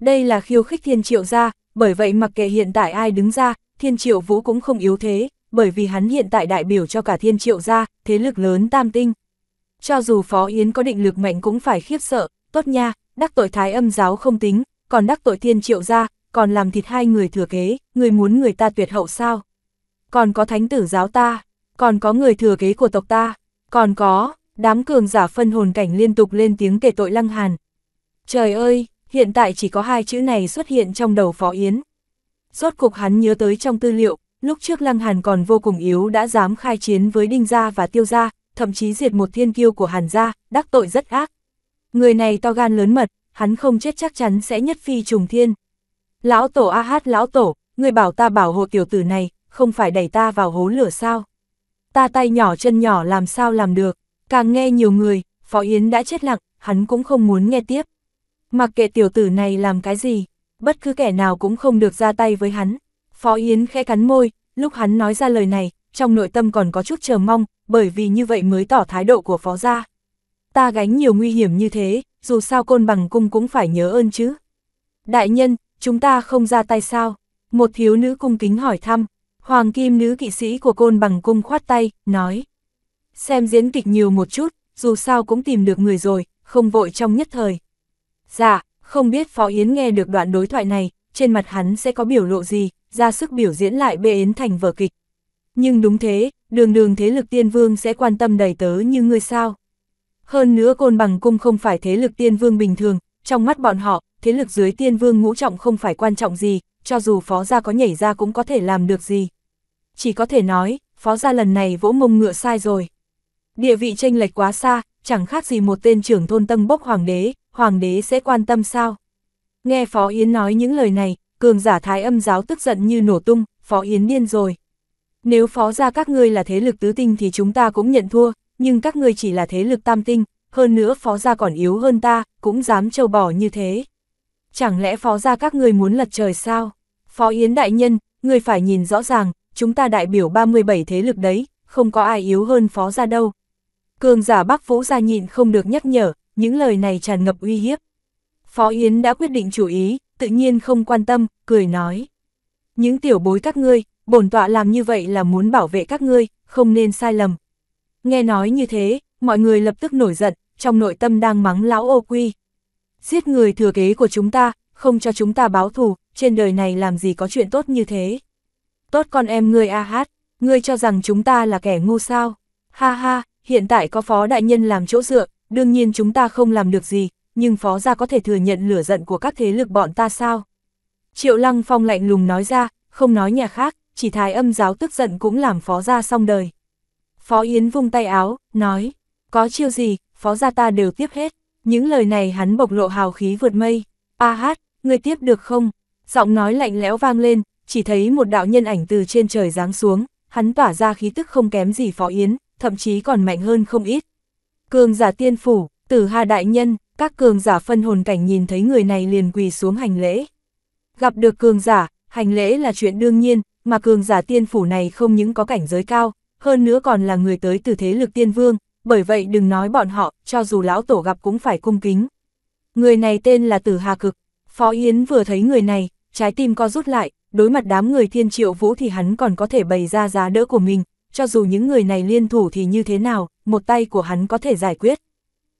Đây là khiêu khích thiên triệu ra, bởi vậy mặc kệ hiện tại ai đứng ra, thiên triệu vũ cũng không yếu thế, bởi vì hắn hiện tại đại biểu cho cả thiên triệu ra, thế lực lớn tam tinh. Cho dù Phó Yến có định lực mạnh cũng phải khiếp sợ, tốt nha, đắc tội thái âm giáo không tính, còn đắc tội thiên triệu ra, còn làm thịt hai người thừa kế, người muốn người ta tuyệt hậu sao? Còn có thánh tử giáo ta, còn có người thừa kế của tộc ta, còn có, đám cường giả phân hồn cảnh liên tục lên tiếng kể tội lăng hàn. Trời ơi, hiện tại chỉ có hai chữ này xuất hiện trong đầu Phó Yến. Rốt cục hắn nhớ tới trong tư liệu, lúc trước Lăng Hàn còn vô cùng yếu đã dám khai chiến với Đinh Gia và Tiêu Gia, thậm chí diệt một thiên kiêu của Hàn Gia, đắc tội rất ác. Người này to gan lớn mật, hắn không chết chắc chắn sẽ nhất phi trùng thiên, Lão tổ a hát lão tổ, người bảo ta bảo hộ tiểu tử này, không phải đẩy ta vào hố lửa sao. Ta tay nhỏ chân nhỏ làm sao làm được, càng nghe nhiều người, Phó Yến đã chết lặng, hắn cũng không muốn nghe tiếp. Mặc kệ tiểu tử này làm cái gì, bất cứ kẻ nào cũng không được ra tay với hắn. Phó Yến khẽ cắn môi, lúc hắn nói ra lời này, trong nội tâm còn có chút chờ mong, bởi vì như vậy mới tỏ thái độ của Phó gia. Ta gánh nhiều nguy hiểm như thế, dù sao côn bằng cung cũng phải nhớ ơn chứ. Đại nhân, chúng ta không ra tay sao? Một thiếu nữ cung kính hỏi thăm, hoàng kim nữ kỵ sĩ của côn bằng cung khoát tay, nói. Xem diễn kịch nhiều một chút, dù sao cũng tìm được người rồi, không vội trong nhất thời. Dạ, không biết Phó Yến nghe được đoạn đối thoại này, trên mặt hắn sẽ có biểu lộ gì, ra sức biểu diễn lại bê yến thành vở kịch. Nhưng đúng thế, đường đường thế lực tiên vương sẽ quan tâm đầy tớ như ngươi sao. Hơn nữa côn bằng cung không phải thế lực tiên vương bình thường, trong mắt bọn họ, thế lực dưới tiên vương ngũ trọng không phải quan trọng gì, cho dù phó gia có nhảy ra cũng có thể làm được gì. Chỉ có thể nói, phó gia lần này vỗ mông ngựa sai rồi. Địa vị tranh lệch quá xa, chẳng khác gì một tên trưởng thôn tâm bốc hoàng đế, hoàng đế sẽ quan tâm sao? Nghe Phó Yến nói những lời này, cường giả thái âm giáo tức giận như nổ tung, Phó Yến điên rồi. Nếu phó gia các ngươi là thế lực tứ tinh thì chúng ta cũng nhận thua, nhưng các ngươi chỉ là thế lực tam tinh, hơn nữa phó gia còn yếu hơn ta, cũng dám trâu bỏ như thế chẳng lẽ phó ra các người muốn lật trời sao? Phó Yến đại nhân, người phải nhìn rõ ràng, chúng ta đại biểu 37 thế lực đấy, không có ai yếu hơn phó ra đâu. Cường giả Bắc Vũ ra nhịn không được nhắc nhở, những lời này tràn ngập uy hiếp. Phó Yến đã quyết định chủ ý, tự nhiên không quan tâm, cười nói. Những tiểu bối các ngươi, bổn tọa làm như vậy là muốn bảo vệ các ngươi, không nên sai lầm. Nghe nói như thế, mọi người lập tức nổi giận, trong nội tâm đang mắng lão ô quy giết người thừa kế của chúng ta, không cho chúng ta báo thù, trên đời này làm gì có chuyện tốt như thế. Tốt con em ngươi a hát, ngươi cho rằng chúng ta là kẻ ngu sao. Ha ha, hiện tại có phó đại nhân làm chỗ dựa, đương nhiên chúng ta không làm được gì, nhưng phó gia có thể thừa nhận lửa giận của các thế lực bọn ta sao. Triệu Lăng Phong lạnh lùng nói ra, không nói nhà khác, chỉ thái âm giáo tức giận cũng làm phó gia xong đời. Phó Yến vung tay áo, nói, có chiêu gì, phó gia ta đều tiếp hết. Những lời này hắn bộc lộ hào khí vượt mây. A hát, ngươi tiếp được không? Giọng nói lạnh lẽo vang lên, chỉ thấy một đạo nhân ảnh từ trên trời giáng xuống, hắn tỏa ra khí tức không kém gì Phó Yến, thậm chí còn mạnh hơn không ít. Cường giả tiên phủ, tử hà đại nhân, các cường giả phân hồn cảnh nhìn thấy người này liền quỳ xuống hành lễ. Gặp được cường giả, hành lễ là chuyện đương nhiên, mà cường giả tiên phủ này không những có cảnh giới cao, hơn nữa còn là người tới từ thế lực tiên vương, bởi vậy đừng nói bọn họ, cho dù lão tổ gặp cũng phải cung kính. Người này tên là Tử Hà Cực, Phó Yến vừa thấy người này, trái tim co rút lại, đối mặt đám người thiên triệu vũ thì hắn còn có thể bày ra giá đỡ của mình, cho dù những người này liên thủ thì như thế nào, một tay của hắn có thể giải quyết.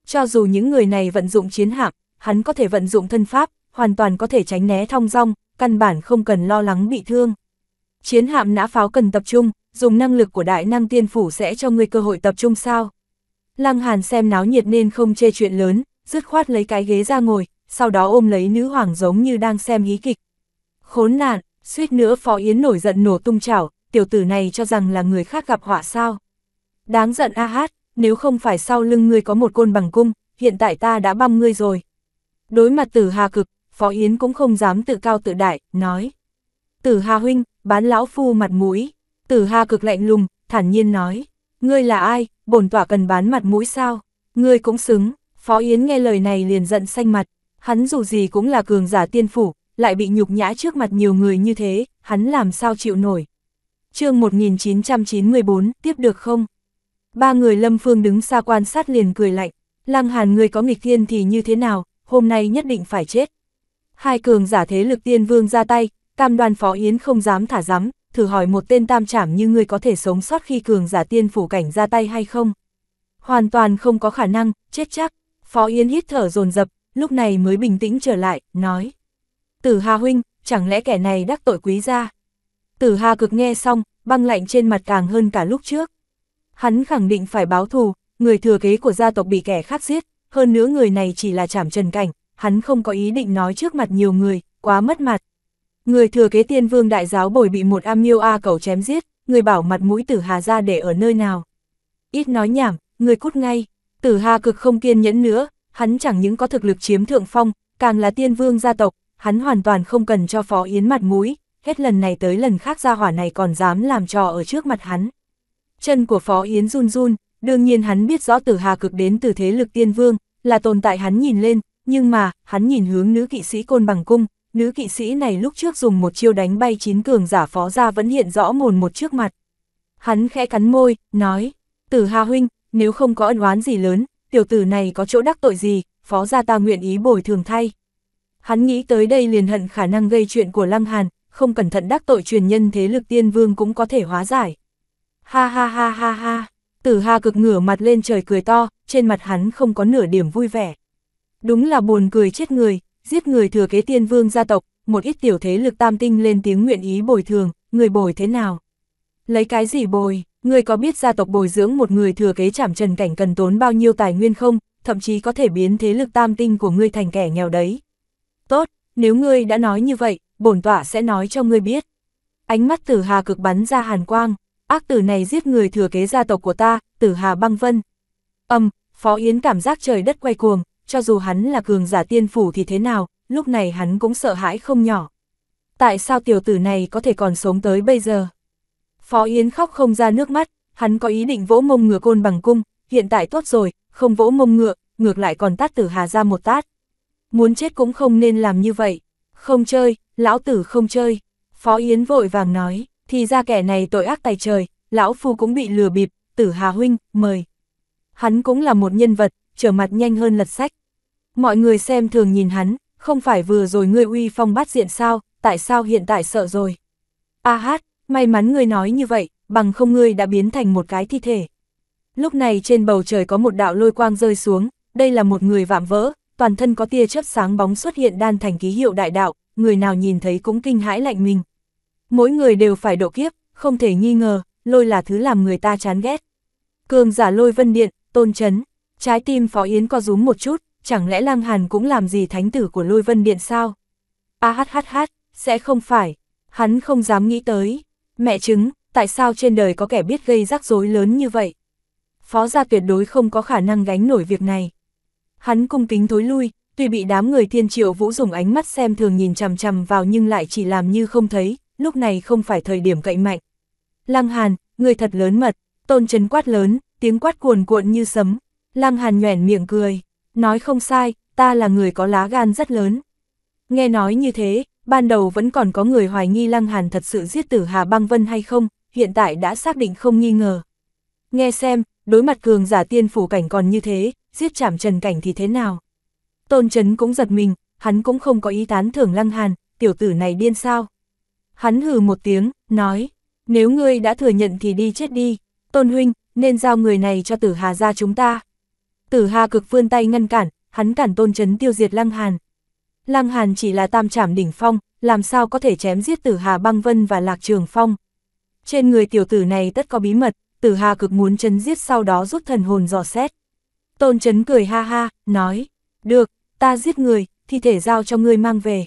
Cho dù những người này vận dụng chiến hạm, hắn có thể vận dụng thân pháp, hoàn toàn có thể tránh né thong dong, căn bản không cần lo lắng bị thương. Chiến hạm nã pháo cần tập trung, dùng năng lực của đại năng tiên phủ sẽ cho người cơ hội tập trung sao? Lăng Hàn xem náo nhiệt nên không chê chuyện lớn, dứt khoát lấy cái ghế ra ngồi, sau đó ôm lấy nữ hoàng giống như đang xem hí kịch. Khốn nạn, suýt nữa Phó Yến nổi giận nổ tung chảo, tiểu tử này cho rằng là người khác gặp họa sao. Đáng giận a hát, nếu không phải sau lưng ngươi có một côn bằng cung, hiện tại ta đã băm ngươi rồi. Đối mặt tử hà cực, Phó Yến cũng không dám tự cao tự đại, nói. Tử hà huynh, bán lão phu mặt mũi. Tử hà cực lạnh lùng, thản nhiên nói. Ngươi là ai, bổn tỏa cần bán mặt mũi sao, ngươi cũng xứng, Phó Yến nghe lời này liền giận xanh mặt, hắn dù gì cũng là cường giả tiên phủ, lại bị nhục nhã trước mặt nhiều người như thế, hắn làm sao chịu nổi. chương 1994, tiếp được không? Ba người lâm phương đứng xa quan sát liền cười lạnh, lăng hàn người có nghịch thiên thì như thế nào, hôm nay nhất định phải chết. Hai cường giả thế lực tiên vương ra tay, tam Đoan Phó Yến không dám thả dám, thử hỏi một tên tam trảm như ngươi có thể sống sót khi cường giả tiên phủ cảnh ra tay hay không? Hoàn toàn không có khả năng, chết chắc. Phó yên hít thở dồn dập lúc này mới bình tĩnh trở lại, nói. Tử Hà huynh, chẳng lẽ kẻ này đắc tội quý gia? Tử Hà cực nghe xong, băng lạnh trên mặt càng hơn cả lúc trước. Hắn khẳng định phải báo thù, người thừa kế của gia tộc bị kẻ khác giết, hơn nữa người này chỉ là trảm trần cảnh, hắn không có ý định nói trước mặt nhiều người, quá mất mặt. Người thừa kế tiên vương đại giáo bồi bị một am miêu a à cầu chém giết, người bảo mặt mũi tử hà ra để ở nơi nào. Ít nói nhảm, người cút ngay, tử hà cực không kiên nhẫn nữa, hắn chẳng những có thực lực chiếm thượng phong, càng là tiên vương gia tộc, hắn hoàn toàn không cần cho phó yến mặt mũi, hết lần này tới lần khác gia hỏa này còn dám làm trò ở trước mặt hắn. Chân của phó yến run run, đương nhiên hắn biết rõ tử hà cực đến từ thế lực tiên vương, là tồn tại hắn nhìn lên, nhưng mà, hắn nhìn hướng nữ kỵ sĩ côn bằng cung, nữ kỵ sĩ này lúc trước dùng một chiêu đánh bay chín cường giả phó ra vẫn hiện rõ mồn một trước mặt. Hắn khẽ cắn môi, nói, tử hà huynh, nếu không có ân oán gì lớn, tiểu tử này có chỗ đắc tội gì, phó gia ta nguyện ý bồi thường thay. Hắn nghĩ tới đây liền hận khả năng gây chuyện của Lăng Hàn, không cẩn thận đắc tội truyền nhân thế lực tiên vương cũng có thể hóa giải. Ha ha ha ha ha, tử hà cực ngửa mặt lên trời cười to, trên mặt hắn không có nửa điểm vui vẻ. Đúng là buồn cười chết người, giết người thừa kế tiên vương gia tộc, một ít tiểu thế lực tam tinh lên tiếng nguyện ý bồi thường, người bồi thế nào? Lấy cái gì bồi? Người có biết gia tộc bồi dưỡng một người thừa kế chảm trần cảnh cần tốn bao nhiêu tài nguyên không, thậm chí có thể biến thế lực tam tinh của ngươi thành kẻ nghèo đấy. Tốt, nếu ngươi đã nói như vậy, bổn tọa sẽ nói cho ngươi biết. Ánh mắt tử hà cực bắn ra hàn quang, ác tử này giết người thừa kế gia tộc của ta, tử hà băng vân. Âm, Phó Yến cảm giác trời đất quay cuồng, cho dù hắn là cường giả tiên phủ thì thế nào, lúc này hắn cũng sợ hãi không nhỏ. Tại sao tiểu tử này có thể còn sống tới bây giờ? Phó Yến khóc không ra nước mắt, hắn có ý định vỗ mông ngựa côn bằng cung, hiện tại tốt rồi, không vỗ mông ngựa, ngược lại còn tát tử hà ra một tát. Muốn chết cũng không nên làm như vậy, không chơi, lão tử không chơi. Phó Yến vội vàng nói, thì ra kẻ này tội ác tài trời, lão phu cũng bị lừa bịp, tử hà huynh, mời. Hắn cũng là một nhân vật, trở mặt nhanh hơn lật sách. Mọi người xem thường nhìn hắn, không phải vừa rồi ngươi uy phong bát diện sao, tại sao hiện tại sợ rồi? A hát, may mắn ngươi nói như vậy, bằng không ngươi đã biến thành một cái thi thể. Lúc này trên bầu trời có một đạo lôi quang rơi xuống, đây là một người vạm vỡ, toàn thân có tia chớp sáng bóng xuất hiện đan thành ký hiệu đại đạo, người nào nhìn thấy cũng kinh hãi lạnh mình. Mỗi người đều phải độ kiếp, không thể nghi ngờ, lôi là thứ làm người ta chán ghét. Cường giả lôi vân điện, tôn chấn, trái tim Phó Yến có rúm một chút, chẳng lẽ Lăng Hàn cũng làm gì thánh tử của lôi vân điện sao? A hát hát hát, sẽ không phải, hắn không dám nghĩ tới. Mẹ chứng, tại sao trên đời có kẻ biết gây rắc rối lớn như vậy? Phó gia tuyệt đối không có khả năng gánh nổi việc này. Hắn cung kính thối lui, tuy bị đám người thiên triệu vũ dùng ánh mắt xem thường nhìn chằm chằm vào nhưng lại chỉ làm như không thấy, lúc này không phải thời điểm cậy mạnh. Lăng Hàn, người thật lớn mật, tôn chấn quát lớn, tiếng quát cuồn cuộn như sấm. Lăng Hàn nhoẻn miệng cười. Nói không sai, ta là người có lá gan rất lớn. Nghe nói như thế, ban đầu vẫn còn có người hoài nghi Lăng Hàn thật sự giết tử Hà Băng Vân hay không, hiện tại đã xác định không nghi ngờ. Nghe xem, đối mặt cường giả tiên phủ cảnh còn như thế, giết chảm trần cảnh thì thế nào? Tôn Trấn cũng giật mình, hắn cũng không có ý tán thưởng Lăng Hàn, tiểu tử này điên sao. Hắn hừ một tiếng, nói, nếu ngươi đã thừa nhận thì đi chết đi, Tôn Huynh, nên giao người này cho tử Hà ra chúng ta. Tử Hà cực vươn tay ngăn cản, hắn cản tôn chấn tiêu diệt Lăng Hàn. Lăng Hàn chỉ là tam trảm đỉnh phong, làm sao có thể chém giết Tử Hà băng vân và Lạc Trường Phong. Trên người tiểu tử này tất có bí mật, Tử Hà cực muốn chấn giết sau đó rút thần hồn dò xét. Tôn chấn cười ha ha, nói, được, ta giết người, thi thể giao cho ngươi mang về.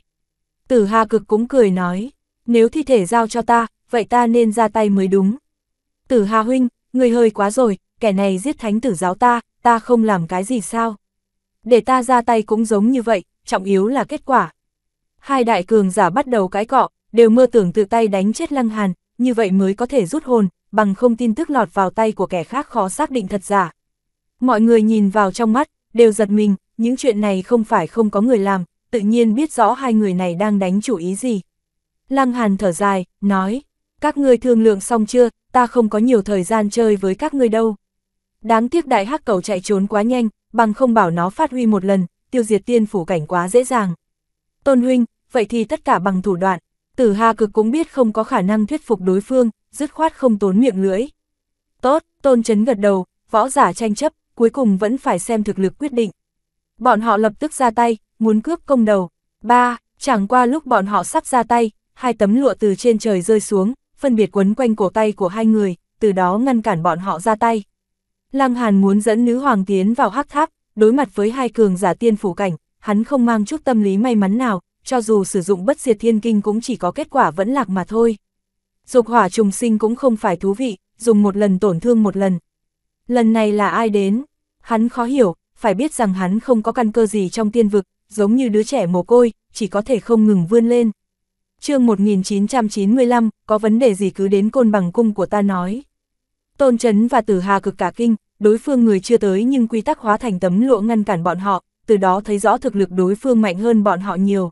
Tử Hà cực cũng cười nói, nếu thi thể giao cho ta, vậy ta nên ra tay mới đúng. Tử Hà huynh, người hơi quá rồi, kẻ này giết thánh tử giáo ta, ta không làm cái gì sao? Để ta ra tay cũng giống như vậy, trọng yếu là kết quả. Hai đại cường giả bắt đầu cái cọ, đều mơ tưởng tự tay đánh chết Lăng Hàn, như vậy mới có thể rút hồn, bằng không tin tức lọt vào tay của kẻ khác khó xác định thật giả. Mọi người nhìn vào trong mắt, đều giật mình, những chuyện này không phải không có người làm, tự nhiên biết rõ hai người này đang đánh chủ ý gì. Lăng Hàn thở dài, nói, các ngươi thương lượng xong chưa, ta không có nhiều thời gian chơi với các ngươi đâu. Đáng tiếc đại hắc cầu chạy trốn quá nhanh, bằng không bảo nó phát huy một lần, tiêu diệt tiên phủ cảnh quá dễ dàng. Tôn huynh, vậy thì tất cả bằng thủ đoạn, tử hà cực cũng biết không có khả năng thuyết phục đối phương, dứt khoát không tốn miệng lưỡi. Tốt, tôn chấn gật đầu, võ giả tranh chấp, cuối cùng vẫn phải xem thực lực quyết định. Bọn họ lập tức ra tay, muốn cướp công đầu. Ba, chẳng qua lúc bọn họ sắp ra tay, hai tấm lụa từ trên trời rơi xuống, phân biệt quấn quanh cổ tay của hai người, từ đó ngăn cản bọn họ ra tay. Lăng Hàn muốn dẫn nữ hoàng tiến vào hắc tháp, đối mặt với hai cường giả tiên phủ cảnh, hắn không mang chút tâm lý may mắn nào, cho dù sử dụng bất diệt thiên kinh cũng chỉ có kết quả vẫn lạc mà thôi. Dục hỏa trùng sinh cũng không phải thú vị, dùng một lần tổn thương một lần. Lần này là ai đến? Hắn khó hiểu, phải biết rằng hắn không có căn cơ gì trong tiên vực, giống như đứa trẻ mồ côi, chỉ có thể không ngừng vươn lên. chương 1995, có vấn đề gì cứ đến côn bằng cung của ta nói. Tôn Trấn và Tử Hà cực cả kinh, đối phương người chưa tới nhưng quy tắc hóa thành tấm lụa ngăn cản bọn họ, từ đó thấy rõ thực lực đối phương mạnh hơn bọn họ nhiều.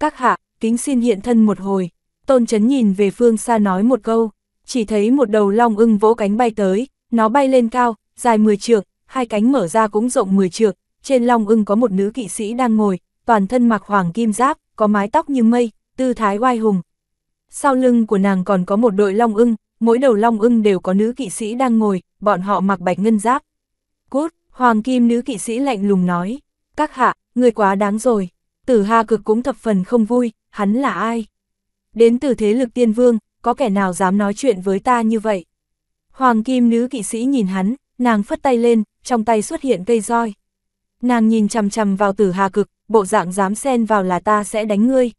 Các hạ, kính xin hiện thân một hồi, tôn chấn nhìn về phương xa nói một câu, chỉ thấy một đầu long ưng vỗ cánh bay tới, nó bay lên cao, dài 10 trượng, hai cánh mở ra cũng rộng 10 trượng, trên long ưng có một nữ kỵ sĩ đang ngồi, toàn thân mặc hoàng kim giáp, có mái tóc như mây, tư thái oai hùng. Sau lưng của nàng còn có một đội long ưng, mỗi đầu long ưng đều có nữ kỵ sĩ đang ngồi, bọn họ mặc bạch ngân giáp. Cút, hoàng kim nữ kỵ sĩ lạnh lùng nói, các hạ, người quá đáng rồi, tử hà cực cũng thập phần không vui, hắn là ai? Đến từ thế lực tiên vương, có kẻ nào dám nói chuyện với ta như vậy? Hoàng kim nữ kỵ sĩ nhìn hắn, nàng phất tay lên, trong tay xuất hiện cây roi. Nàng nhìn chằm chằm vào tử hà cực, bộ dạng dám xen vào là ta sẽ đánh ngươi.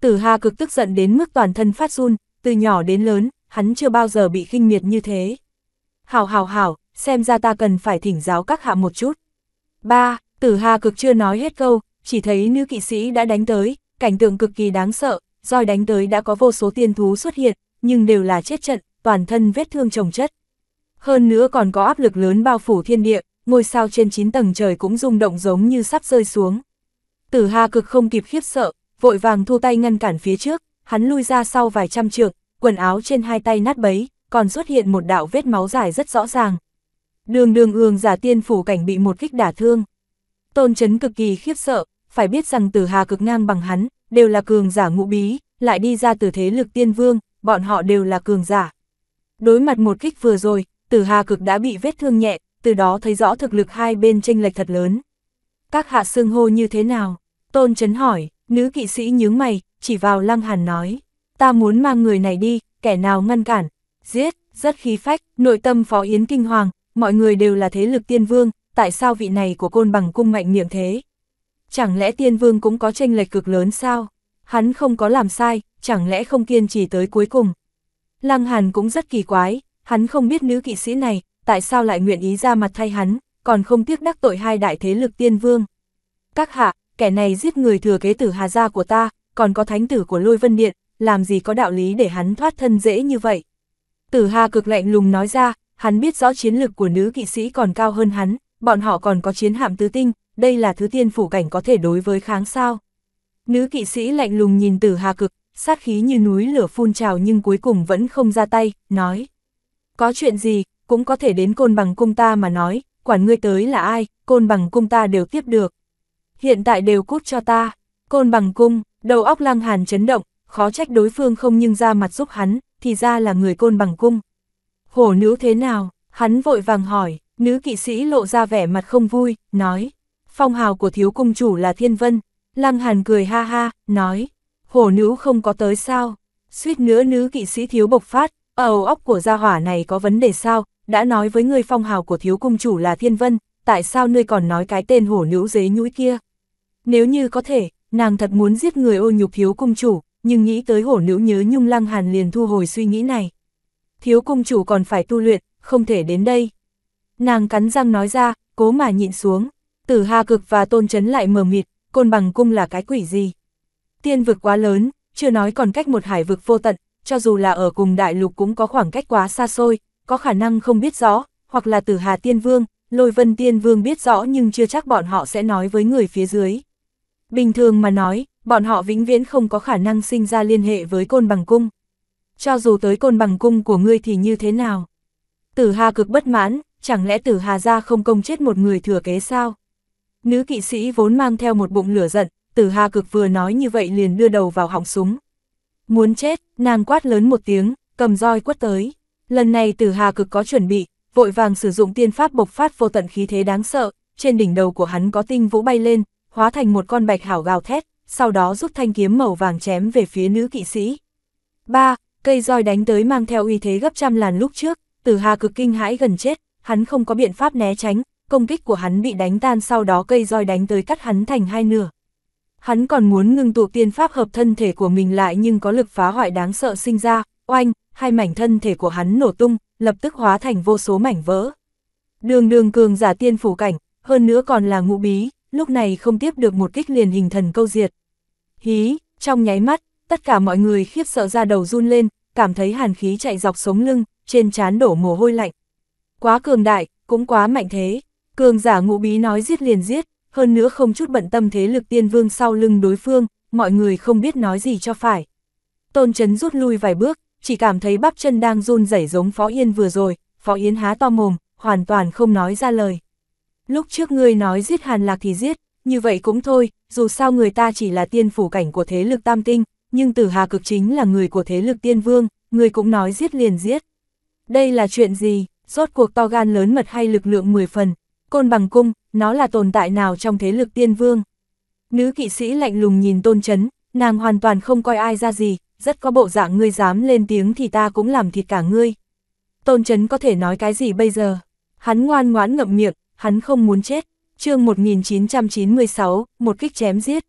Tử hà cực tức giận đến mức toàn thân phát run, từ nhỏ đến lớn, hắn chưa bao giờ bị khinh miệt như thế. Hảo hảo hảo, xem ra ta cần phải thỉnh giáo các hạ một chút. Ba, tử hà cực chưa nói hết câu, chỉ thấy nữ kỵ sĩ đã đánh tới, cảnh tượng cực kỳ đáng sợ, roi đánh tới đã có vô số tiên thú xuất hiện, nhưng đều là chết trận, toàn thân vết thương chồng chất. Hơn nữa còn có áp lực lớn bao phủ thiên địa, ngôi sao trên 9 tầng trời cũng rung động giống như sắp rơi xuống. Tử Hà cực không kịp khiếp sợ, vội vàng thu tay ngăn cản phía trước, hắn lui ra sau vài trăm trượng, quần áo trên hai tay nát bấy, còn xuất hiện một đạo vết máu dài rất rõ ràng. Đường đường ương giả tiên phủ cảnh bị một kích đả thương. Tôn chấn cực kỳ khiếp sợ, phải biết rằng tử hà cực ngang bằng hắn, đều là cường giả ngũ bí, lại đi ra từ thế lực tiên vương, bọn họ đều là cường giả. Đối mặt một kích vừa rồi, tử hà cực đã bị vết thương nhẹ, từ đó thấy rõ thực lực hai bên tranh lệch thật lớn. Các hạ xương hô như thế nào? Tôn chấn hỏi, nữ kỵ sĩ nhướng mày, chỉ vào lăng hàn nói ta muốn mang người này đi, kẻ nào ngăn cản, giết, rất khí phách, nội tâm Phó Yến kinh hoàng, mọi người đều là thế lực tiên vương, tại sao vị này của côn bằng cung mạnh miệng thế? Chẳng lẽ tiên vương cũng có tranh lệch cực lớn sao? Hắn không có làm sai, chẳng lẽ không kiên trì tới cuối cùng? Lăng Hàn cũng rất kỳ quái, hắn không biết nữ kỵ sĩ này, tại sao lại nguyện ý ra mặt thay hắn, còn không tiếc đắc tội hai đại thế lực tiên vương. Các hạ, kẻ này giết người thừa kế tử Hà Gia của ta, còn có thánh tử của Lôi Vân Điện, làm gì có đạo lý để hắn thoát thân dễ như vậy. Tử Hà cực lạnh lùng nói ra, hắn biết rõ chiến lực của nữ kỵ sĩ còn cao hơn hắn, bọn họ còn có chiến hạm tứ tinh, đây là thứ tiên phủ cảnh có thể đối với kháng sao. Nữ kỵ sĩ lạnh lùng nhìn Tử Hà cực, sát khí như núi lửa phun trào nhưng cuối cùng vẫn không ra tay, nói. Có chuyện gì, cũng có thể đến côn bằng cung ta mà nói, quản ngươi tới là ai, côn bằng cung ta đều tiếp được. Hiện tại đều cút cho ta, côn bằng cung, đầu óc lăng hàn chấn động, khó trách đối phương không nhưng ra mặt giúp hắn, thì ra là người côn bằng cung. Hổ nữ thế nào, hắn vội vàng hỏi, nữ kỵ sĩ lộ ra vẻ mặt không vui, nói, phong hào của thiếu cung chủ là thiên vân, lăng hàn cười ha ha, nói, hổ nữ không có tới sao, suýt nữa nữ kỵ sĩ thiếu bộc phát, ầu óc của gia hỏa này có vấn đề sao, đã nói với người phong hào của thiếu cung chủ là thiên vân, tại sao ngươi còn nói cái tên hổ nữ dế nhũi kia. Nếu như có thể, nàng thật muốn giết người ô nhục thiếu cung chủ, nhưng nghĩ tới hổ nữ nhớ nhung lăng hàn liền thu hồi suy nghĩ này. Thiếu cung chủ còn phải tu luyện, không thể đến đây. Nàng cắn răng nói ra, cố mà nhịn xuống, tử hà cực và tôn chấn lại mờ mịt, côn bằng cung là cái quỷ gì. Tiên vực quá lớn, chưa nói còn cách một hải vực vô tận, cho dù là ở cùng đại lục cũng có khoảng cách quá xa xôi, có khả năng không biết rõ, hoặc là tử hà tiên vương, lôi vân tiên vương biết rõ nhưng chưa chắc bọn họ sẽ nói với người phía dưới. Bình thường mà nói, bọn họ vĩnh viễn không có khả năng sinh ra liên hệ với côn bằng cung. Cho dù tới côn bằng cung của ngươi thì như thế nào? Tử Hà cực bất mãn, chẳng lẽ Tử Hà ra không công chết một người thừa kế sao? Nữ kỵ sĩ vốn mang theo một bụng lửa giận, Tử Hà cực vừa nói như vậy liền đưa đầu vào họng súng. Muốn chết, nàng quát lớn một tiếng, cầm roi quất tới. Lần này Tử Hà cực có chuẩn bị, vội vàng sử dụng tiên pháp bộc phát vô tận khí thế đáng sợ, trên đỉnh đầu của hắn có tinh vũ bay lên, hóa thành một con bạch hảo gào thét, sau đó rút thanh kiếm màu vàng chém về phía nữ kỵ sĩ. ba Cây roi đánh tới mang theo uy thế gấp trăm lần lúc trước, từ Hà cực kinh hãi gần chết, hắn không có biện pháp né tránh, công kích của hắn bị đánh tan sau đó cây roi đánh tới cắt hắn thành hai nửa. Hắn còn muốn ngưng tụ tiên pháp hợp thân thể của mình lại nhưng có lực phá hoại đáng sợ sinh ra, oanh, hai mảnh thân thể của hắn nổ tung, lập tức hóa thành vô số mảnh vỡ. Đường đường cường giả tiên phủ cảnh, hơn nữa còn là ngũ bí, lúc này không tiếp được một kích liền hình thần câu diệt. Hí, trong nháy mắt, tất cả mọi người khiếp sợ ra đầu run lên, cảm thấy hàn khí chạy dọc sống lưng, trên trán đổ mồ hôi lạnh. Quá cường đại, cũng quá mạnh thế. Cường giả ngũ bí nói giết liền giết, hơn nữa không chút bận tâm thế lực tiên vương sau lưng đối phương, mọi người không biết nói gì cho phải. Tôn chấn rút lui vài bước, chỉ cảm thấy bắp chân đang run rẩy giống Phó Yên vừa rồi, Phó Yến há to mồm, hoàn toàn không nói ra lời lúc trước ngươi nói giết Hàn Lạc thì giết, như vậy cũng thôi, dù sao người ta chỉ là tiên phủ cảnh của thế lực tam tinh, nhưng tử hà cực chính là người của thế lực tiên vương, người cũng nói giết liền giết. Đây là chuyện gì, rốt cuộc to gan lớn mật hay lực lượng 10 phần, côn bằng cung, nó là tồn tại nào trong thế lực tiên vương? Nữ kỵ sĩ lạnh lùng nhìn tôn chấn, nàng hoàn toàn không coi ai ra gì, rất có bộ dạng ngươi dám lên tiếng thì ta cũng làm thịt cả ngươi. Tôn chấn có thể nói cái gì bây giờ? Hắn ngoan ngoãn ngậm miệng, hắn không muốn chết. chương 1996, một kích chém giết.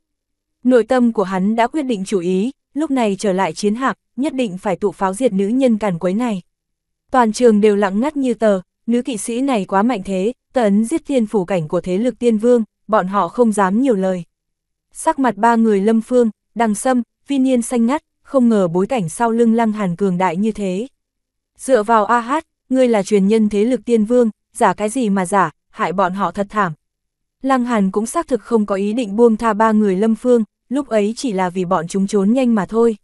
Nội tâm của hắn đã quyết định chủ ý, lúc này trở lại chiến hạc, nhất định phải tụ pháo diệt nữ nhân càn quấy này. Toàn trường đều lặng ngắt như tờ, nữ kỵ sĩ này quá mạnh thế, tấn giết tiên phủ cảnh của thế lực tiên vương, bọn họ không dám nhiều lời. Sắc mặt ba người lâm phương, đằng sâm, vi niên xanh ngắt, không ngờ bối cảnh sau lưng lăng hàn cường đại như thế. Dựa vào A hát, ngươi là truyền nhân thế lực tiên vương, giả cái gì mà giả, hại bọn họ thật thảm. Lăng Hàn cũng xác thực không có ý định buông tha ba người Lâm Phương, lúc ấy chỉ là vì bọn chúng trốn nhanh mà thôi.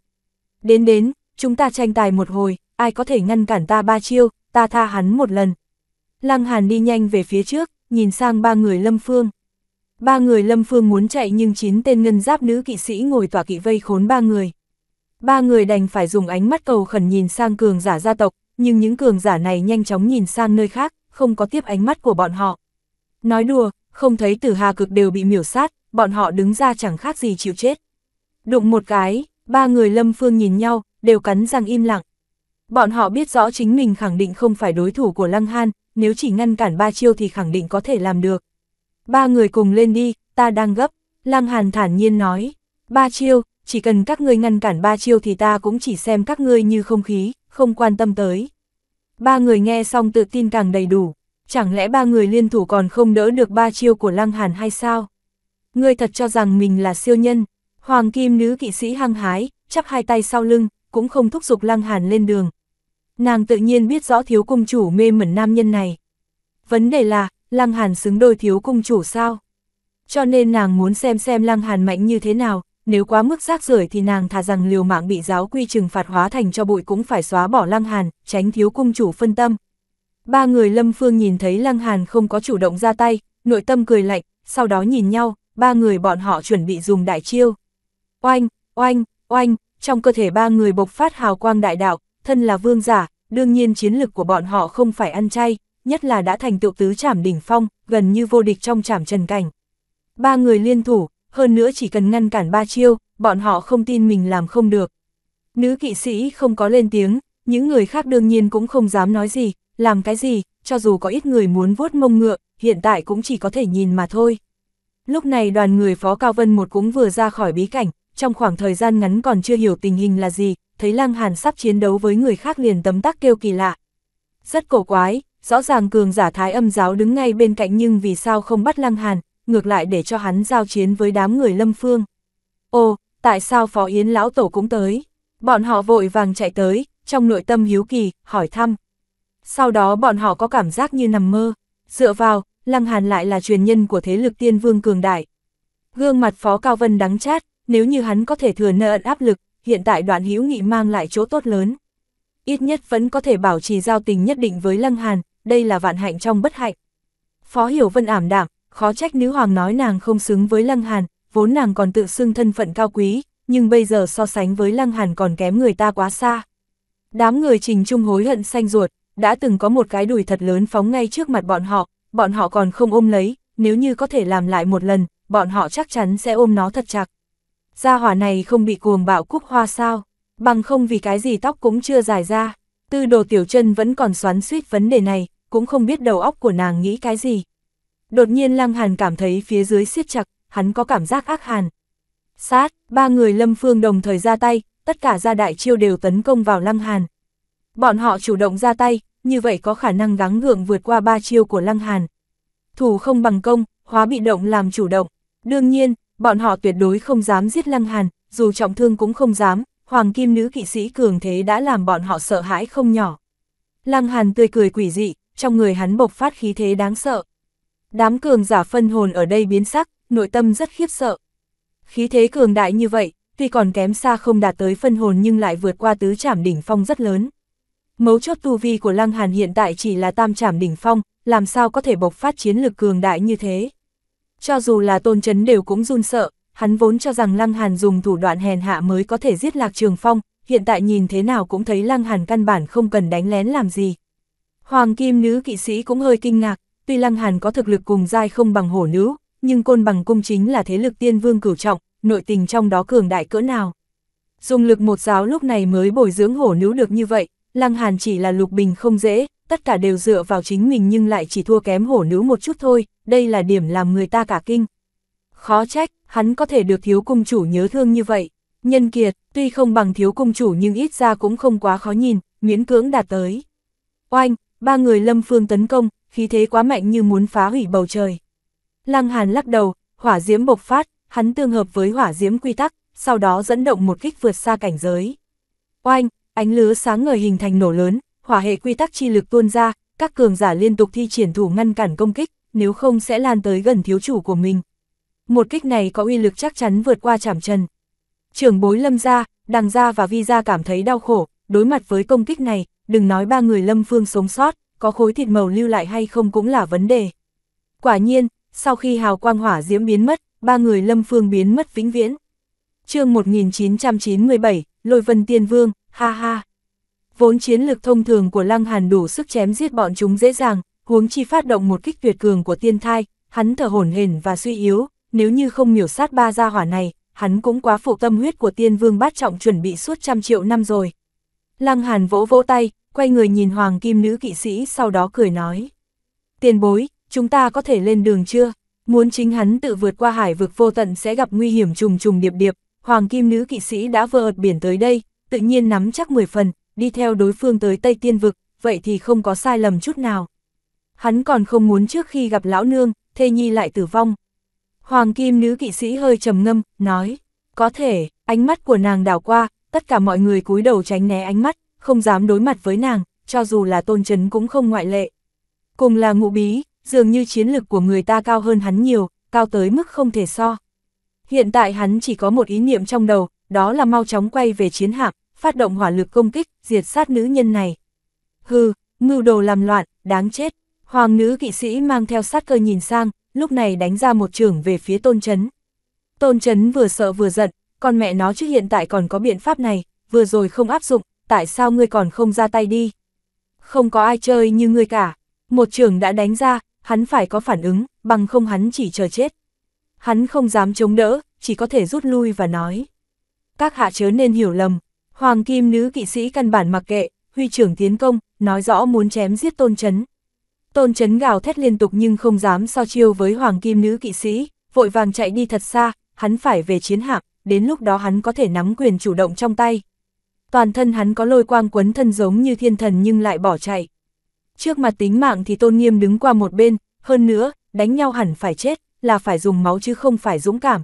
Đến đến, chúng ta tranh tài một hồi, ai có thể ngăn cản ta ba chiêu, ta tha hắn một lần. Lăng Hàn đi nhanh về phía trước, nhìn sang ba người Lâm Phương. Ba người Lâm Phương muốn chạy nhưng chín tên ngân giáp nữ kỵ sĩ ngồi tỏa kỵ vây khốn ba người. Ba người đành phải dùng ánh mắt cầu khẩn nhìn sang cường giả gia tộc, nhưng những cường giả này nhanh chóng nhìn sang nơi khác, không có tiếp ánh mắt của bọn họ. Nói đùa, không thấy tử hà cực đều bị miểu sát, bọn họ đứng ra chẳng khác gì chịu chết. Đụng một cái, ba người lâm phương nhìn nhau, đều cắn răng im lặng. Bọn họ biết rõ chính mình khẳng định không phải đối thủ của Lăng Han, nếu chỉ ngăn cản ba chiêu thì khẳng định có thể làm được. Ba người cùng lên đi, ta đang gấp, Lăng Hàn thản nhiên nói. Ba chiêu, chỉ cần các ngươi ngăn cản ba chiêu thì ta cũng chỉ xem các ngươi như không khí, không quan tâm tới. Ba người nghe xong tự tin càng đầy đủ chẳng lẽ ba người liên thủ còn không đỡ được ba chiêu của Lăng Hàn hay sao? Ngươi thật cho rằng mình là siêu nhân, Hoàng Kim nữ kỵ sĩ hăng hái, chắp hai tay sau lưng, cũng không thúc giục Lăng Hàn lên đường. Nàng tự nhiên biết rõ thiếu cung chủ mê mẩn nam nhân này. Vấn đề là, Lăng Hàn xứng đôi thiếu cung chủ sao? Cho nên nàng muốn xem xem Lăng Hàn mạnh như thế nào, nếu quá mức rác rưởi thì nàng thà rằng liều mạng bị giáo quy trừng phạt hóa thành cho bụi cũng phải xóa bỏ Lăng Hàn, tránh thiếu cung chủ phân tâm, Ba người Lâm Phương nhìn thấy Lăng Hàn không có chủ động ra tay, nội tâm cười lạnh, sau đó nhìn nhau, ba người bọn họ chuẩn bị dùng đại chiêu. Oanh, oanh, oanh, trong cơ thể ba người bộc phát hào quang đại đạo, thân là vương giả, đương nhiên chiến lực của bọn họ không phải ăn chay, nhất là đã thành tựu tứ trảm đỉnh phong, gần như vô địch trong trảm trần cảnh. Ba người liên thủ, hơn nữa chỉ cần ngăn cản ba chiêu, bọn họ không tin mình làm không được. Nữ kỵ sĩ không có lên tiếng, những người khác đương nhiên cũng không dám nói gì, làm cái gì, cho dù có ít người muốn vuốt mông ngựa, hiện tại cũng chỉ có thể nhìn mà thôi. Lúc này đoàn người Phó Cao Vân một cũng vừa ra khỏi bí cảnh, trong khoảng thời gian ngắn còn chưa hiểu tình hình là gì, thấy Lăng Hàn sắp chiến đấu với người khác liền tấm tắc kêu kỳ lạ. Rất cổ quái, rõ ràng cường giả thái âm giáo đứng ngay bên cạnh nhưng vì sao không bắt Lăng Hàn, ngược lại để cho hắn giao chiến với đám người lâm phương. Ồ, tại sao Phó Yến Lão Tổ cũng tới? Bọn họ vội vàng chạy tới, trong nội tâm hiếu kỳ, hỏi thăm, sau đó bọn họ có cảm giác như nằm mơ, dựa vào, Lăng Hàn lại là truyền nhân của thế lực tiên vương cường đại. Gương mặt Phó Cao Vân đắng chát, nếu như hắn có thể thừa nợ áp lực, hiện tại đoạn hữu nghị mang lại chỗ tốt lớn. Ít nhất vẫn có thể bảo trì giao tình nhất định với Lăng Hàn, đây là vạn hạnh trong bất hạnh. Phó Hiểu Vân ảm đạm, khó trách nữ hoàng nói nàng không xứng với Lăng Hàn, vốn nàng còn tự xưng thân phận cao quý, nhưng bây giờ so sánh với Lăng Hàn còn kém người ta quá xa. Đám người trình trung hối hận xanh ruột, đã từng có một cái đùi thật lớn phóng ngay trước mặt bọn họ, bọn họ còn không ôm lấy, nếu như có thể làm lại một lần, bọn họ chắc chắn sẽ ôm nó thật chặt. Gia hỏa này không bị cuồng bạo cúc hoa sao, bằng không vì cái gì tóc cũng chưa dài ra, tư đồ tiểu chân vẫn còn xoắn suýt vấn đề này, cũng không biết đầu óc của nàng nghĩ cái gì. Đột nhiên Lăng Hàn cảm thấy phía dưới siết chặt, hắn có cảm giác ác hàn. Sát, ba người Lâm Phương đồng thời ra tay, tất cả gia đại chiêu đều tấn công vào Lăng Hàn. Bọn họ chủ động ra tay, như vậy có khả năng gắng gượng vượt qua ba chiêu của Lăng Hàn. Thủ không bằng công, hóa bị động làm chủ động. Đương nhiên, bọn họ tuyệt đối không dám giết Lăng Hàn, dù trọng thương cũng không dám, Hoàng Kim Nữ Kỵ Sĩ Cường Thế đã làm bọn họ sợ hãi không nhỏ. Lăng Hàn tươi cười quỷ dị, trong người hắn bộc phát khí thế đáng sợ. Đám cường giả phân hồn ở đây biến sắc, nội tâm rất khiếp sợ. Khí thế cường đại như vậy, tuy còn kém xa không đạt tới phân hồn nhưng lại vượt qua tứ trảm đỉnh phong rất lớn. Mấu chốt tu vi của Lăng Hàn hiện tại chỉ là tam trảm đỉnh phong, làm sao có thể bộc phát chiến lực cường đại như thế. Cho dù là tôn chấn đều cũng run sợ, hắn vốn cho rằng Lăng Hàn dùng thủ đoạn hèn hạ mới có thể giết lạc trường phong, hiện tại nhìn thế nào cũng thấy Lăng Hàn căn bản không cần đánh lén làm gì. Hoàng Kim Nữ kỵ sĩ cũng hơi kinh ngạc, tuy Lăng Hàn có thực lực cùng dai không bằng hổ nữ, nhưng côn bằng cung chính là thế lực tiên vương cửu trọng, nội tình trong đó cường đại cỡ nào. Dùng lực một giáo lúc này mới bồi dưỡng hổ nữ được như vậy, Lăng Hàn chỉ là Lục Bình không dễ, tất cả đều dựa vào chính mình nhưng lại chỉ thua kém hổ nữ một chút thôi, đây là điểm làm người ta cả kinh. Khó trách, hắn có thể được thiếu cung chủ nhớ thương như vậy. Nhân kiệt, tuy không bằng thiếu cung chủ nhưng ít ra cũng không quá khó nhìn, miễn cưỡng đạt tới. Oanh, ba người lâm phương tấn công, khí thế quá mạnh như muốn phá hủy bầu trời. Lăng Hàn lắc đầu, hỏa diễm bộc phát, hắn tương hợp với hỏa diễm quy tắc, sau đó dẫn động một kích vượt xa cảnh giới. Oanh, Ánh lứa sáng ngời hình thành nổ lớn, hỏa hệ quy tắc chi lực tuôn ra, các cường giả liên tục thi triển thủ ngăn cản công kích, nếu không sẽ lan tới gần thiếu chủ của mình. Một kích này có uy lực chắc chắn vượt qua chảm trần. Trưởng bối lâm gia, đằng gia và vi gia cảm thấy đau khổ, đối mặt với công kích này, đừng nói ba người lâm phương sống sót, có khối thịt màu lưu lại hay không cũng là vấn đề. Quả nhiên, sau khi hào quang hỏa diễm biến mất, ba người lâm phương biến mất vĩnh viễn. chương 1997, Lôi Vân Tiên Vương, ha ha. Vốn chiến lực thông thường của Lăng Hàn đủ sức chém giết bọn chúng dễ dàng, huống chi phát động một kích tuyệt cường của tiên thai, hắn thở hổn hển và suy yếu, nếu như không miểu sát ba gia hỏa này, hắn cũng quá phụ tâm huyết của tiên vương bát trọng chuẩn bị suốt trăm triệu năm rồi. Lăng Hàn vỗ vỗ tay, quay người nhìn hoàng kim nữ kỵ sĩ sau đó cười nói. Tiền bối, chúng ta có thể lên đường chưa? Muốn chính hắn tự vượt qua hải vực vô tận sẽ gặp nguy hiểm trùng trùng điệp điệp, hoàng kim nữ kỵ sĩ đã vừa vượt biển tới đây, tự nhiên nắm chắc 10 phần, đi theo đối phương tới Tây Tiên Vực, vậy thì không có sai lầm chút nào. Hắn còn không muốn trước khi gặp lão nương, thê nhi lại tử vong. Hoàng Kim nữ kỵ sĩ hơi trầm ngâm, nói, có thể, ánh mắt của nàng đảo qua, tất cả mọi người cúi đầu tránh né ánh mắt, không dám đối mặt với nàng, cho dù là tôn chấn cũng không ngoại lệ. Cùng là ngụ bí, dường như chiến lực của người ta cao hơn hắn nhiều, cao tới mức không thể so. Hiện tại hắn chỉ có một ý niệm trong đầu, đó là mau chóng quay về chiến hạm, phát động hỏa lực công kích, diệt sát nữ nhân này. Hừ, mưu đồ làm loạn, đáng chết. Hoàng nữ kỵ sĩ mang theo sát cơ nhìn sang, lúc này đánh ra một trường về phía Tôn chấn Tôn chấn vừa sợ vừa giận, con mẹ nó chứ hiện tại còn có biện pháp này, vừa rồi không áp dụng, tại sao ngươi còn không ra tay đi? Không có ai chơi như ngươi cả. Một trường đã đánh ra, hắn phải có phản ứng, bằng không hắn chỉ chờ chết. Hắn không dám chống đỡ, chỉ có thể rút lui và nói. Các hạ chớ nên hiểu lầm, Hoàng Kim Nữ Kỵ Sĩ căn bản mặc kệ, huy trưởng tiến công, nói rõ muốn chém giết Tôn Chấn. Tôn Chấn gào thét liên tục nhưng không dám so chiêu với Hoàng Kim Nữ Kỵ Sĩ, vội vàng chạy đi thật xa, hắn phải về chiến hạm, đến lúc đó hắn có thể nắm quyền chủ động trong tay. Toàn thân hắn có lôi quang quấn thân giống như thiên thần nhưng lại bỏ chạy. Trước mặt tính mạng thì Tôn Nghiêm đứng qua một bên, hơn nữa, đánh nhau hẳn phải chết, là phải dùng máu chứ không phải dũng cảm.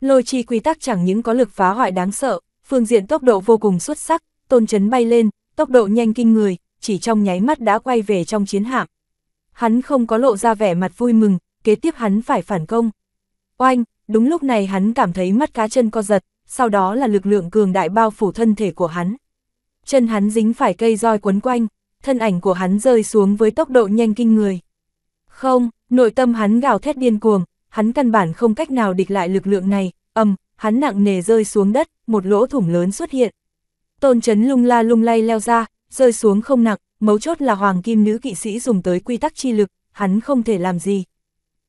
Lôi chi quy tắc chẳng những có lực phá hoại đáng sợ, phương diện tốc độ vô cùng xuất sắc, tôn chấn bay lên, tốc độ nhanh kinh người, chỉ trong nháy mắt đã quay về trong chiến hạm. Hắn không có lộ ra vẻ mặt vui mừng, kế tiếp hắn phải phản công. Oanh, đúng lúc này hắn cảm thấy mắt cá chân co giật, sau đó là lực lượng cường đại bao phủ thân thể của hắn. Chân hắn dính phải cây roi quấn quanh, thân ảnh của hắn rơi xuống với tốc độ nhanh kinh người. Không, nội tâm hắn gào thét điên cuồng, hắn căn bản không cách nào địch lại lực lượng này, ầm, hắn nặng nề rơi xuống đất, một lỗ thủng lớn xuất hiện. Tôn chấn lung la lung lay leo ra, rơi xuống không nặng, mấu chốt là hoàng kim nữ kỵ sĩ dùng tới quy tắc chi lực, hắn không thể làm gì.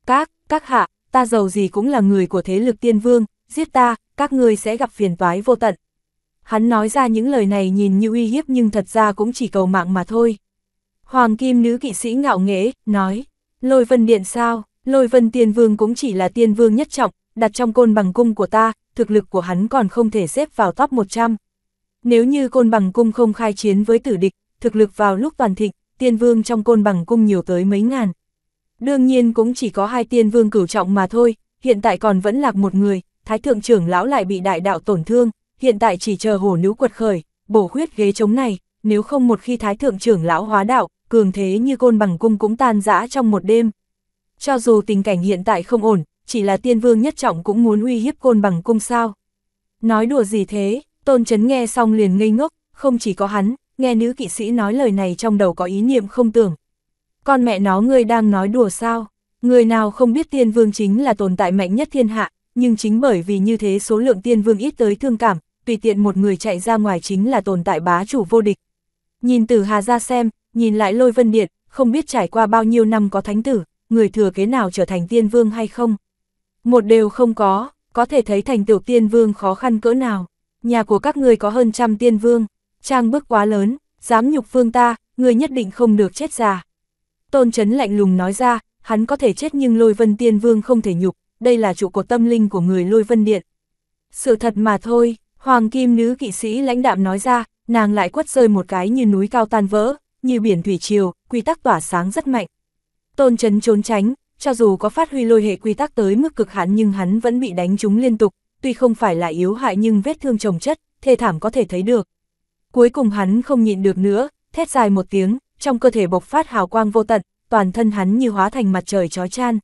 Các, các hạ, ta giàu gì cũng là người của thế lực tiên vương, giết ta, các ngươi sẽ gặp phiền toái vô tận. Hắn nói ra những lời này nhìn như uy hiếp nhưng thật ra cũng chỉ cầu mạng mà thôi. Hoàng kim nữ kỵ sĩ ngạo nghễ nói, lôi vân điện sao, lôi vân tiên vương cũng chỉ là tiên vương nhất trọng, đặt trong côn bằng cung của ta, thực lực của hắn còn không thể xếp vào top 100. Nếu như côn bằng cung không khai chiến với tử địch, thực lực vào lúc toàn thịnh, tiên vương trong côn bằng cung nhiều tới mấy ngàn. Đương nhiên cũng chỉ có hai tiên vương cửu trọng mà thôi, hiện tại còn vẫn lạc một người, thái thượng trưởng lão lại bị đại đạo tổn thương, hiện tại chỉ chờ hổ nữ quật khởi, bổ khuyết ghế chống này, nếu không một khi thái thượng trưởng lão hóa đạo, cường thế như côn bằng cung cũng tan rã trong một đêm. Cho dù tình cảnh hiện tại không ổn, chỉ là tiên vương nhất trọng cũng muốn uy hiếp côn bằng cung sao. Nói đùa gì thế, tôn chấn nghe xong liền ngây ngốc, không chỉ có hắn, nghe nữ kỵ sĩ nói lời này trong đầu có ý niệm không tưởng. Con mẹ nó ngươi đang nói đùa sao, người nào không biết tiên vương chính là tồn tại mạnh nhất thiên hạ, nhưng chính bởi vì như thế số lượng tiên vương ít tới thương cảm, tùy tiện một người chạy ra ngoài chính là tồn tại bá chủ vô địch. Nhìn từ Hà ra xem, nhìn lại lôi vân điện, không biết trải qua bao nhiêu năm có thánh tử, người thừa kế nào trở thành tiên vương hay không. Một đều không có, có thể thấy thành tựu tiên vương khó khăn cỡ nào. Nhà của các người có hơn trăm tiên vương, trang bước quá lớn, dám nhục phương ta, người nhất định không được chết già. Tôn Trấn lạnh lùng nói ra, hắn có thể chết nhưng lôi vân tiên vương không thể nhục, đây là trụ cột tâm linh của người lôi vân điện. Sự thật mà thôi, hoàng kim nữ kỵ sĩ lãnh đạm nói ra, nàng lại quất rơi một cái như núi cao tan vỡ, như biển thủy triều, quy tắc tỏa sáng rất mạnh. Tôn Trấn trốn tránh, cho dù có phát huy lôi hệ quy tắc tới mức cực hạn nhưng hắn vẫn bị đánh trúng liên tục, tuy không phải là yếu hại nhưng vết thương chồng chất, thê thảm có thể thấy được. Cuối cùng hắn không nhịn được nữa, thét dài một tiếng, trong cơ thể bộc phát hào quang vô tận, toàn thân hắn như hóa thành mặt trời chói chan.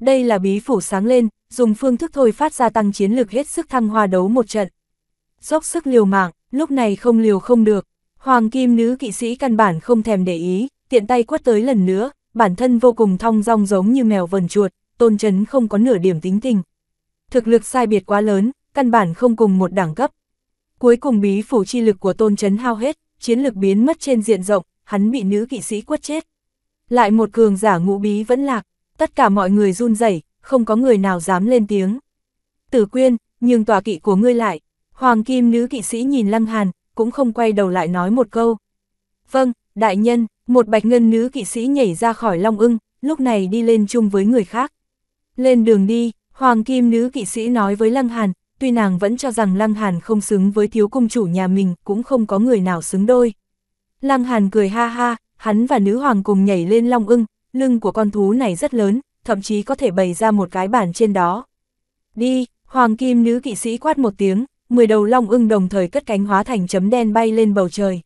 Đây là bí phủ sáng lên, dùng phương thức thôi phát ra tăng chiến lực hết sức thăng hoa đấu một trận. Dốc sức liều mạng, lúc này không liều không được, hoàng kim nữ kỵ sĩ căn bản không thèm để ý, tiện tay quất tới lần nữa, bản thân vô cùng thong dong giống như mèo vần chuột, tôn chấn không có nửa điểm tính tình. Thực lực sai biệt quá lớn, căn bản không cùng một đẳng cấp. Cuối cùng bí phủ chi lực của tôn chấn hao hết, chiến lực biến mất trên diện rộng, hắn bị nữ kỵ sĩ quất chết. Lại một cường giả ngũ bí vẫn lạc, tất cả mọi người run rẩy, không có người nào dám lên tiếng. Tử quyên, nhưng tòa kỵ của ngươi lại, hoàng kim nữ kỵ sĩ nhìn lăng hàn, cũng không quay đầu lại nói một câu. Vâng, đại nhân, một bạch ngân nữ kỵ sĩ nhảy ra khỏi long ưng, lúc này đi lên chung với người khác. Lên đường đi, hoàng kim nữ kỵ sĩ nói với Lăng Hàn, tuy nàng vẫn cho rằng Lăng Hàn không xứng với thiếu công chủ nhà mình, cũng không có người nào xứng đôi. Lăng Hàn cười ha ha, hắn và nữ hoàng cùng nhảy lên long ưng, lưng của con thú này rất lớn, thậm chí có thể bày ra một cái bản trên đó. Đi, hoàng kim nữ kỵ sĩ quát một tiếng, 10 đầu long ưng đồng thời cất cánh hóa thành chấm đen bay lên bầu trời.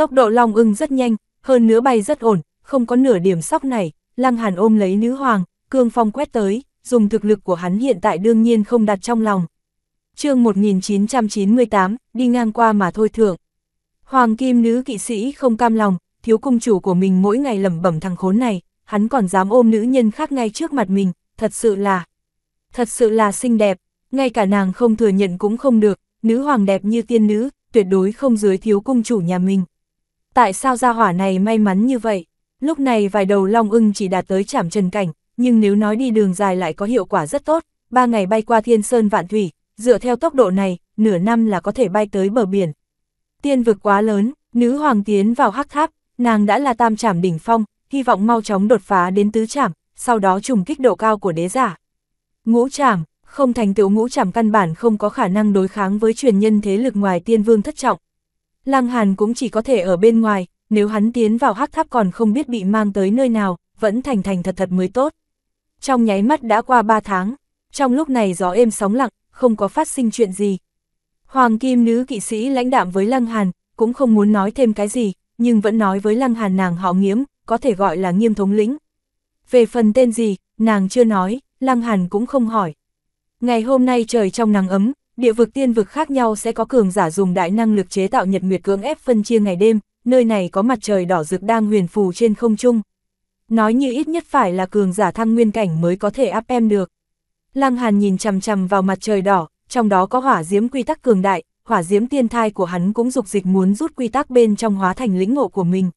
Tốc độ long ưng rất nhanh, hơn nữa bay rất ổn, không có nửa điểm sóc này, Lăng Hàn ôm lấy nữ hoàng, cương phong quét tới, dùng thực lực của hắn hiện tại đương nhiên không đặt trong lòng. chương 1998, đi ngang qua mà thôi thượng. Hoàng kim nữ kỵ sĩ không cam lòng, thiếu cung chủ của mình mỗi ngày lẩm bẩm thằng khốn này, hắn còn dám ôm nữ nhân khác ngay trước mặt mình, thật sự là, thật sự là xinh đẹp, ngay cả nàng không thừa nhận cũng không được, nữ hoàng đẹp như tiên nữ, tuyệt đối không dưới thiếu cung chủ nhà mình tại sao gia hỏa này may mắn như vậy? Lúc này vài đầu long ưng chỉ đạt tới chảm trần cảnh, nhưng nếu nói đi đường dài lại có hiệu quả rất tốt, ba ngày bay qua thiên sơn vạn thủy, dựa theo tốc độ này, nửa năm là có thể bay tới bờ biển. Tiên vực quá lớn, nữ hoàng tiến vào hắc tháp, nàng đã là tam trảm đỉnh phong, hy vọng mau chóng đột phá đến tứ trảm, sau đó trùng kích độ cao của đế giả. Ngũ trảm, không thành tựu ngũ trảm căn bản không có khả năng đối kháng với truyền nhân thế lực ngoài tiên vương thất trọng, Lăng Hàn cũng chỉ có thể ở bên ngoài, nếu hắn tiến vào hắc tháp còn không biết bị mang tới nơi nào, vẫn thành thành thật thật mới tốt. Trong nháy mắt đã qua 3 tháng, trong lúc này gió êm sóng lặng, không có phát sinh chuyện gì. Hoàng Kim nữ kỵ sĩ lãnh đạm với Lăng Hàn, cũng không muốn nói thêm cái gì, nhưng vẫn nói với Lăng Hàn nàng họ nghiễm, có thể gọi là nghiêm thống lĩnh. Về phần tên gì, nàng chưa nói, Lăng Hàn cũng không hỏi. Ngày hôm nay trời trong nắng ấm, Địa vực tiên vực khác nhau sẽ có cường giả dùng đại năng lực chế tạo nhật nguyệt cưỡng ép phân chia ngày đêm, nơi này có mặt trời đỏ rực đang huyền phù trên không trung. Nói như ít nhất phải là cường giả thăng nguyên cảnh mới có thể áp em được. Lăng Hàn nhìn chằm chằm vào mặt trời đỏ, trong đó có hỏa diễm quy tắc cường đại, hỏa diễm tiên thai của hắn cũng dục dịch muốn rút quy tắc bên trong hóa thành lĩnh ngộ của mình.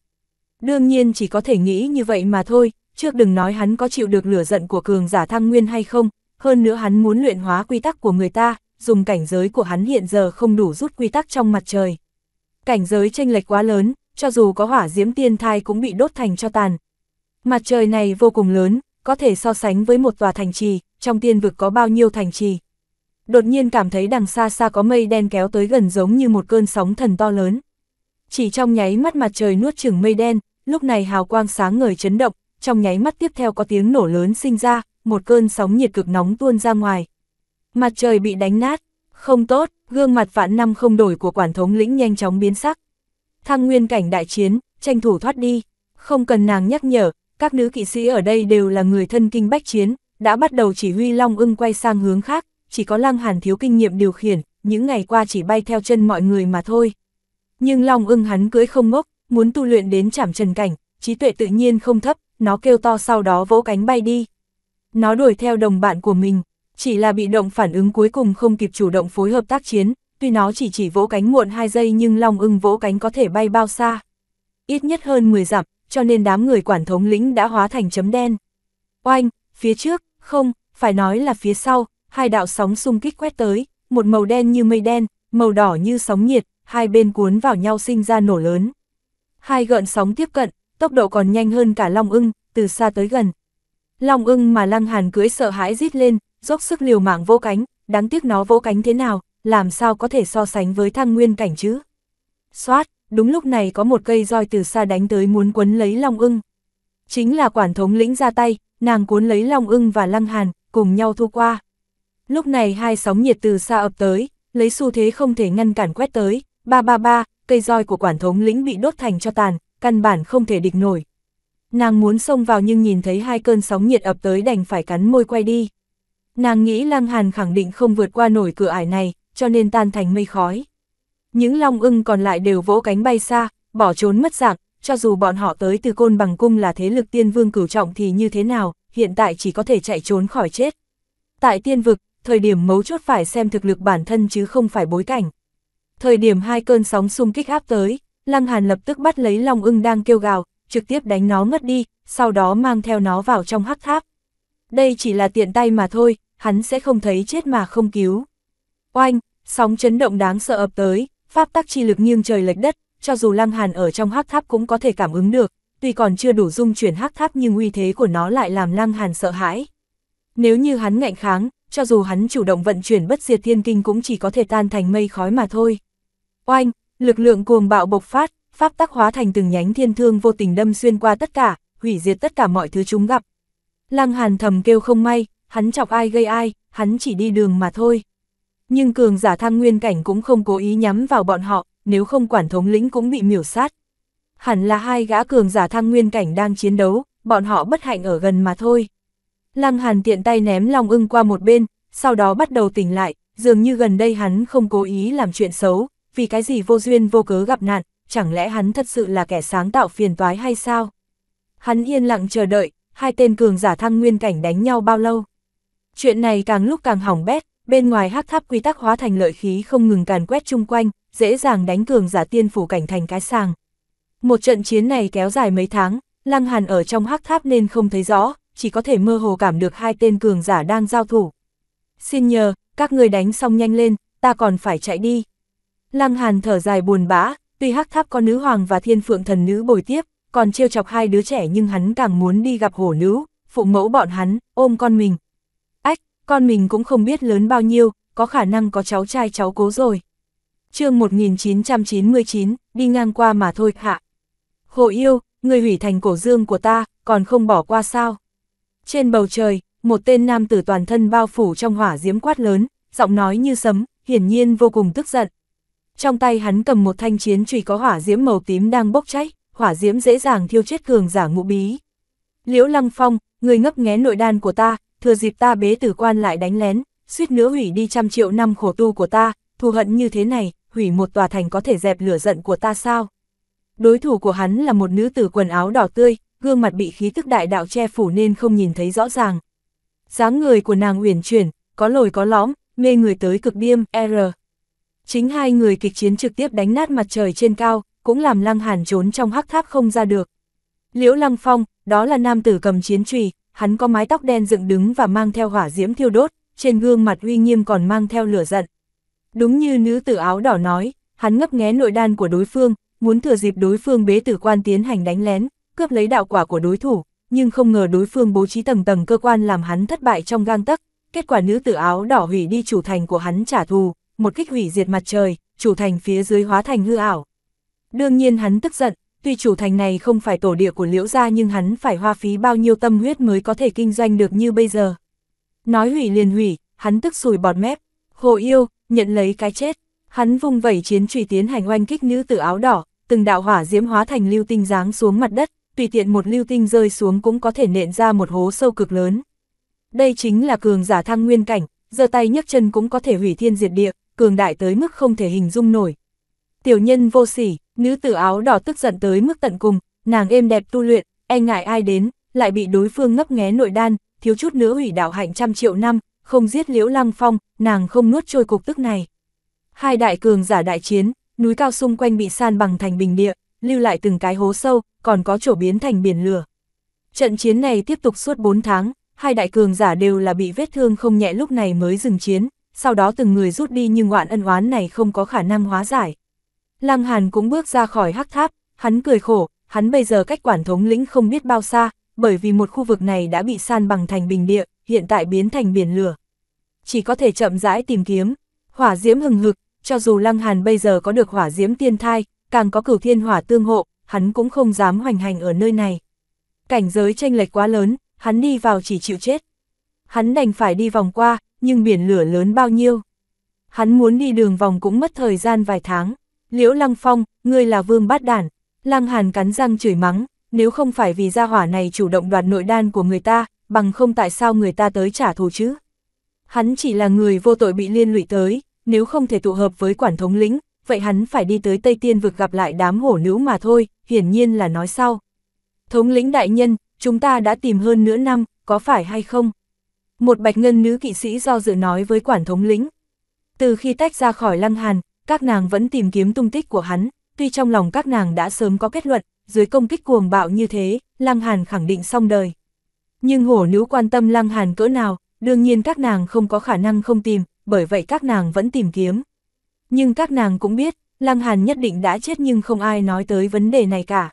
Đương nhiên chỉ có thể nghĩ như vậy mà thôi, trước đừng nói hắn có chịu được lửa giận của cường giả thăng nguyên hay không, hơn nữa hắn muốn luyện hóa quy tắc của người ta, dùng cảnh giới của hắn hiện giờ không đủ rút quy tắc trong mặt trời. Cảnh giới chênh lệch quá lớn, cho dù có hỏa diễm tiên thai cũng bị đốt thành cho tàn. Mặt trời này vô cùng lớn, có thể so sánh với một tòa thành trì, trong tiên vực có bao nhiêu thành trì. Đột nhiên cảm thấy đằng xa xa có mây đen kéo tới gần giống như một cơn sóng thần to lớn. Chỉ trong nháy mắt mặt trời nuốt chừng mây đen, lúc này hào quang sáng ngời chấn động, trong nháy mắt tiếp theo có tiếng nổ lớn sinh ra, một cơn sóng nhiệt cực nóng tuôn ra ngoài. Mặt trời bị đánh nát, không tốt, gương mặt vạn năm không đổi của quản thống lĩnh nhanh chóng biến sắc. Thăng nguyên cảnh đại chiến, tranh thủ thoát đi, không cần nàng nhắc nhở, các nữ kỵ sĩ ở đây đều là người thân kinh bách chiến, đã bắt đầu chỉ huy Long ưng quay sang hướng khác, chỉ có Lăng Hàn thiếu kinh nghiệm điều khiển, những ngày qua chỉ bay theo chân mọi người mà thôi. Nhưng Long ưng hắn cưỡi không ngốc, muốn tu luyện đến chảm trần cảnh, trí tuệ tự nhiên không thấp, nó kêu to sau đó vỗ cánh bay đi. Nó đuổi theo đồng bạn của mình, chỉ là bị động phản ứng cuối cùng không kịp chủ động phối hợp tác chiến, tuy nó chỉ chỉ vỗ cánh muộn 2 giây nhưng Long ưng vỗ cánh có thể bay bao xa. Ít nhất hơn 10 dặm, cho nên đám người quản thống lĩnh đã hóa thành chấm đen. Oanh, phía trước, không, phải nói là phía sau, hai đạo sóng xung kích quét tới, một màu đen như mây đen, màu đỏ như sóng nhiệt, hai bên cuốn vào nhau sinh ra nổ lớn. Hai gợn sóng tiếp cận, tốc độ còn nhanh hơn cả Long ưng, từ xa tới gần. Long ưng mà Lăng Hàn cưới sợ hãi rít lên, dốc sức liều mạng vỗ cánh, đáng tiếc nó vỗ cánh thế nào, làm sao có thể so sánh với thăng nguyên cảnh chứ. Xoát, đúng lúc này có một cây roi từ xa đánh tới muốn cuốn lấy Long ưng. Chính là quản thống lĩnh ra tay, nàng cuốn lấy Long ưng và Lăng Hàn, cùng nhau thu qua. Lúc này hai sóng nhiệt từ xa ập tới, lấy xu thế không thể ngăn cản quét tới, ba ba ba, cây roi của quản thống lĩnh bị đốt thành cho tàn, căn bản không thể địch nổi. Nàng muốn xông vào nhưng nhìn thấy hai cơn sóng nhiệt ập tới đành phải cắn môi quay đi. Nàng nghĩ Lăng Hàn khẳng định không vượt qua nổi cửa ải này, cho nên tan thành mây khói. Những long ưng còn lại đều vỗ cánh bay xa, bỏ trốn mất dạng, cho dù bọn họ tới từ côn bằng cung là thế lực tiên vương cửu trọng thì như thế nào, hiện tại chỉ có thể chạy trốn khỏi chết. Tại tiên vực, thời điểm mấu chốt phải xem thực lực bản thân chứ không phải bối cảnh. Thời điểm hai cơn sóng xung kích áp tới, Lăng Hàn lập tức bắt lấy Long ưng đang kêu gào, trực tiếp đánh nó ngất đi, sau đó mang theo nó vào trong hắc tháp đây chỉ là tiện tay mà thôi, hắn sẽ không thấy chết mà không cứu. Oanh, sóng chấn động đáng sợ ập tới, pháp tắc chi lực nghiêng trời lệch đất, cho dù Lăng Hàn ở trong hắc tháp cũng có thể cảm ứng được, tuy còn chưa đủ dung chuyển hắc tháp nhưng uy thế của nó lại làm Lăng Hàn sợ hãi. Nếu như hắn ngạnh kháng, cho dù hắn chủ động vận chuyển bất diệt thiên kinh cũng chỉ có thể tan thành mây khói mà thôi. Oanh, lực lượng cuồng bạo bộc phát, pháp tắc hóa thành từng nhánh thiên thương vô tình đâm xuyên qua tất cả, hủy diệt tất cả mọi thứ chúng gặp, Lăng Hàn thầm kêu không may, hắn chọc ai gây ai, hắn chỉ đi đường mà thôi. Nhưng cường giả thăng nguyên cảnh cũng không cố ý nhắm vào bọn họ, nếu không quản thống lĩnh cũng bị miểu sát. Hẳn là hai gã cường giả thăng nguyên cảnh đang chiến đấu, bọn họ bất hạnh ở gần mà thôi. Lăng Hàn tiện tay ném lòng ưng qua một bên, sau đó bắt đầu tỉnh lại, dường như gần đây hắn không cố ý làm chuyện xấu, vì cái gì vô duyên vô cớ gặp nạn, chẳng lẽ hắn thật sự là kẻ sáng tạo phiền toái hay sao? Hắn yên lặng chờ đợi, hai tên cường giả thăng nguyên cảnh đánh nhau bao lâu. Chuyện này càng lúc càng hỏng bét, bên ngoài hắc tháp quy tắc hóa thành lợi khí không ngừng càn quét chung quanh, dễ dàng đánh cường giả tiên phủ cảnh thành cái sàng. Một trận chiến này kéo dài mấy tháng, Lăng Hàn ở trong hắc tháp nên không thấy rõ, chỉ có thể mơ hồ cảm được hai tên cường giả đang giao thủ. Xin nhờ, các người đánh xong nhanh lên, ta còn phải chạy đi. Lăng Hàn thở dài buồn bã, tuy hắc tháp có nữ hoàng và thiên phượng thần nữ bồi tiếp, còn trêu chọc hai đứa trẻ nhưng hắn càng muốn đi gặp hổ nữ, phụ mẫu bọn hắn, ôm con mình. Ách, con mình cũng không biết lớn bao nhiêu, có khả năng có cháu trai cháu cố rồi. chương 1999, đi ngang qua mà thôi hạ. Hồ yêu, người hủy thành cổ dương của ta, còn không bỏ qua sao. Trên bầu trời, một tên nam tử toàn thân bao phủ trong hỏa diễm quát lớn, giọng nói như sấm, hiển nhiên vô cùng tức giận. Trong tay hắn cầm một thanh chiến trùy có hỏa diễm màu tím đang bốc cháy hỏa diễm dễ dàng thiêu chết cường giả ngũ bí. Liễu Lăng Phong, người ngấp nghé nội đan của ta, thừa dịp ta bế tử quan lại đánh lén, suýt nữa hủy đi trăm triệu năm khổ tu của ta, thù hận như thế này, hủy một tòa thành có thể dẹp lửa giận của ta sao? Đối thủ của hắn là một nữ tử quần áo đỏ tươi, gương mặt bị khí tức đại đạo che phủ nên không nhìn thấy rõ ràng. dáng người của nàng uyển chuyển, có lồi có lõm, mê người tới cực điêm, R. Chính hai người kịch chiến trực tiếp đánh nát mặt trời trên cao, cũng làm Lăng Hàn trốn trong hắc tháp không ra được. Liễu Lăng Phong, đó là nam tử cầm chiến trùy, hắn có mái tóc đen dựng đứng và mang theo hỏa diễm thiêu đốt, trên gương mặt uy nghiêm còn mang theo lửa giận. Đúng như nữ tử áo đỏ nói, hắn ngấp nghé nội đan của đối phương, muốn thừa dịp đối phương bế tử quan tiến hành đánh lén, cướp lấy đạo quả của đối thủ, nhưng không ngờ đối phương bố trí tầng tầng cơ quan làm hắn thất bại trong gang tấc. Kết quả nữ tử áo đỏ hủy đi chủ thành của hắn trả thù, một kích hủy diệt mặt trời, chủ thành phía dưới hóa thành hư ảo, Đương nhiên hắn tức giận, tuy chủ thành này không phải tổ địa của liễu gia nhưng hắn phải hoa phí bao nhiêu tâm huyết mới có thể kinh doanh được như bây giờ. Nói hủy liền hủy, hắn tức sùi bọt mép, hồ yêu, nhận lấy cái chết. Hắn vung vẩy chiến trùy tiến hành oanh kích nữ tử áo đỏ, từng đạo hỏa diễm hóa thành lưu tinh giáng xuống mặt đất, tùy tiện một lưu tinh rơi xuống cũng có thể nện ra một hố sâu cực lớn. Đây chính là cường giả thăng nguyên cảnh, giơ tay nhấc chân cũng có thể hủy thiên diệt địa, cường đại tới mức không thể hình dung nổi. Tiểu nhân vô sỉ, Nữ tử áo đỏ tức giận tới mức tận cùng, nàng êm đẹp tu luyện, e ngại ai đến, lại bị đối phương ngấp nghé nội đan, thiếu chút nữa hủy đảo hạnh trăm triệu năm, không giết liễu lăng phong, nàng không nuốt trôi cục tức này. Hai đại cường giả đại chiến, núi cao xung quanh bị san bằng thành bình địa, lưu lại từng cái hố sâu, còn có chỗ biến thành biển lửa. Trận chiến này tiếp tục suốt 4 tháng, hai đại cường giả đều là bị vết thương không nhẹ lúc này mới dừng chiến, sau đó từng người rút đi nhưng ngoạn ân oán này không có khả năng hóa giải. Lăng Hàn cũng bước ra khỏi hắc tháp, hắn cười khổ, hắn bây giờ cách quản thống lĩnh không biết bao xa, bởi vì một khu vực này đã bị san bằng thành bình địa, hiện tại biến thành biển lửa. Chỉ có thể chậm rãi tìm kiếm, hỏa diễm hừng hực, cho dù Lăng Hàn bây giờ có được hỏa diễm tiên thai, càng có cửu thiên hỏa tương hộ, hắn cũng không dám hoành hành ở nơi này. Cảnh giới tranh lệch quá lớn, hắn đi vào chỉ chịu chết. Hắn đành phải đi vòng qua, nhưng biển lửa lớn bao nhiêu. Hắn muốn đi đường vòng cũng mất thời gian vài tháng. Liễu Lăng Phong, ngươi là vương bát đản. Lăng Hàn cắn răng chửi mắng, nếu không phải vì gia hỏa này chủ động đoạt nội đan của người ta, bằng không tại sao người ta tới trả thù chứ. Hắn chỉ là người vô tội bị liên lụy tới, nếu không thể tụ hợp với quản thống lĩnh, vậy hắn phải đi tới Tây Tiên vực gặp lại đám hổ nữ mà thôi, hiển nhiên là nói sau. Thống lĩnh đại nhân, chúng ta đã tìm hơn nửa năm, có phải hay không? Một bạch ngân nữ kỵ sĩ do dự nói với quản thống lĩnh. Từ khi tách ra khỏi lăng hàn, các nàng vẫn tìm kiếm tung tích của hắn, tuy trong lòng các nàng đã sớm có kết luận, dưới công kích cuồng bạo như thế, Lăng Hàn khẳng định xong đời. Nhưng hổ nữ quan tâm Lăng Hàn cỡ nào, đương nhiên các nàng không có khả năng không tìm, bởi vậy các nàng vẫn tìm kiếm. Nhưng các nàng cũng biết, Lăng Hàn nhất định đã chết nhưng không ai nói tới vấn đề này cả.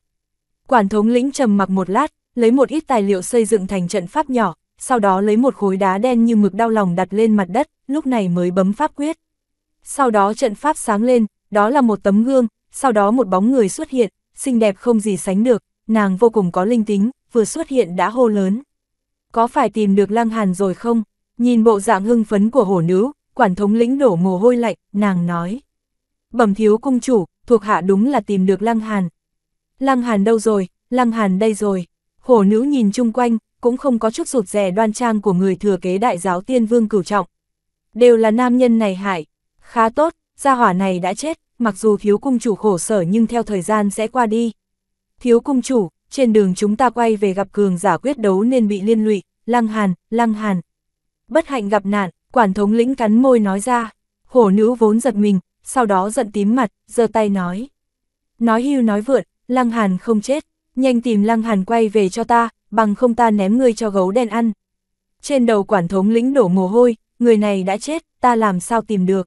Quản thống lĩnh trầm mặc một lát, lấy một ít tài liệu xây dựng thành trận pháp nhỏ, sau đó lấy một khối đá đen như mực đau lòng đặt lên mặt đất, lúc này mới bấm pháp quyết. Sau đó trận pháp sáng lên, đó là một tấm gương, sau đó một bóng người xuất hiện, xinh đẹp không gì sánh được, nàng vô cùng có linh tính, vừa xuất hiện đã hô lớn. Có phải tìm được Lăng Hàn rồi không? Nhìn bộ dạng hưng phấn của hổ nữ, quản thống lĩnh đổ mồ hôi lạnh, nàng nói. Bẩm thiếu cung chủ, thuộc hạ đúng là tìm được Lăng Hàn. Lăng Hàn đâu rồi, Lăng Hàn đây rồi. Hổ nữ nhìn chung quanh, cũng không có chút rụt rè đoan trang của người thừa kế đại giáo tiên vương cửu trọng. Đều là nam nhân này hại, Khá tốt, gia hỏa này đã chết, mặc dù thiếu cung chủ khổ sở nhưng theo thời gian sẽ qua đi. Thiếu cung chủ, trên đường chúng ta quay về gặp cường giả quyết đấu nên bị liên lụy, lăng hàn, lăng hàn. Bất hạnh gặp nạn, quản thống lĩnh cắn môi nói ra, hổ nữ vốn giật mình, sau đó giận tím mặt, giơ tay nói. Nói hưu nói vượn, lăng hàn không chết, nhanh tìm lăng hàn quay về cho ta, bằng không ta ném ngươi cho gấu đen ăn. Trên đầu quản thống lĩnh đổ mồ hôi, người này đã chết, ta làm sao tìm được.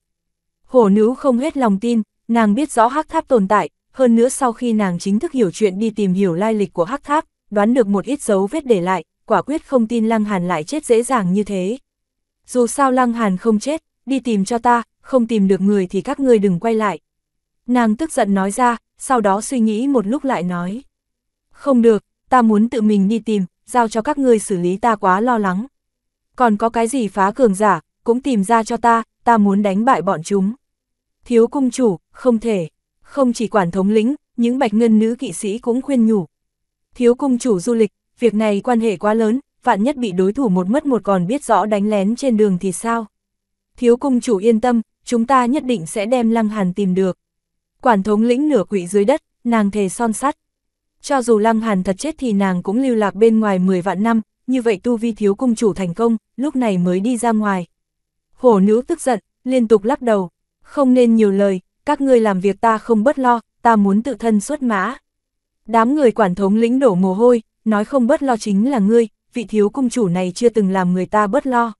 Hổ nữ không hết lòng tin, nàng biết rõ hắc tháp tồn tại, hơn nữa sau khi nàng chính thức hiểu chuyện đi tìm hiểu lai lịch của hắc tháp, đoán được một ít dấu vết để lại, quả quyết không tin Lăng Hàn lại chết dễ dàng như thế. Dù sao Lăng Hàn không chết, đi tìm cho ta, không tìm được người thì các ngươi đừng quay lại. Nàng tức giận nói ra, sau đó suy nghĩ một lúc lại nói. Không được, ta muốn tự mình đi tìm, giao cho các ngươi xử lý ta quá lo lắng. Còn có cái gì phá cường giả, cũng tìm ra cho ta, ta muốn đánh bại bọn chúng thiếu cung chủ, không thể. Không chỉ quản thống lĩnh, những bạch ngân nữ kỵ sĩ cũng khuyên nhủ. Thiếu cung chủ du lịch, việc này quan hệ quá lớn, vạn nhất bị đối thủ một mất một còn biết rõ đánh lén trên đường thì sao? Thiếu cung chủ yên tâm, chúng ta nhất định sẽ đem lăng hàn tìm được. Quản thống lĩnh nửa quỷ dưới đất, nàng thề son sắt. Cho dù lăng hàn thật chết thì nàng cũng lưu lạc bên ngoài 10 vạn năm, như vậy tu vi thiếu cung chủ thành công, lúc này mới đi ra ngoài. Hổ nữ tức giận, liên tục lắc đầu, không nên nhiều lời, các ngươi làm việc ta không bất lo, ta muốn tự thân xuất mã. Đám người quản thống lĩnh đổ mồ hôi, nói không bất lo chính là ngươi, vị thiếu cung chủ này chưa từng làm người ta bất lo.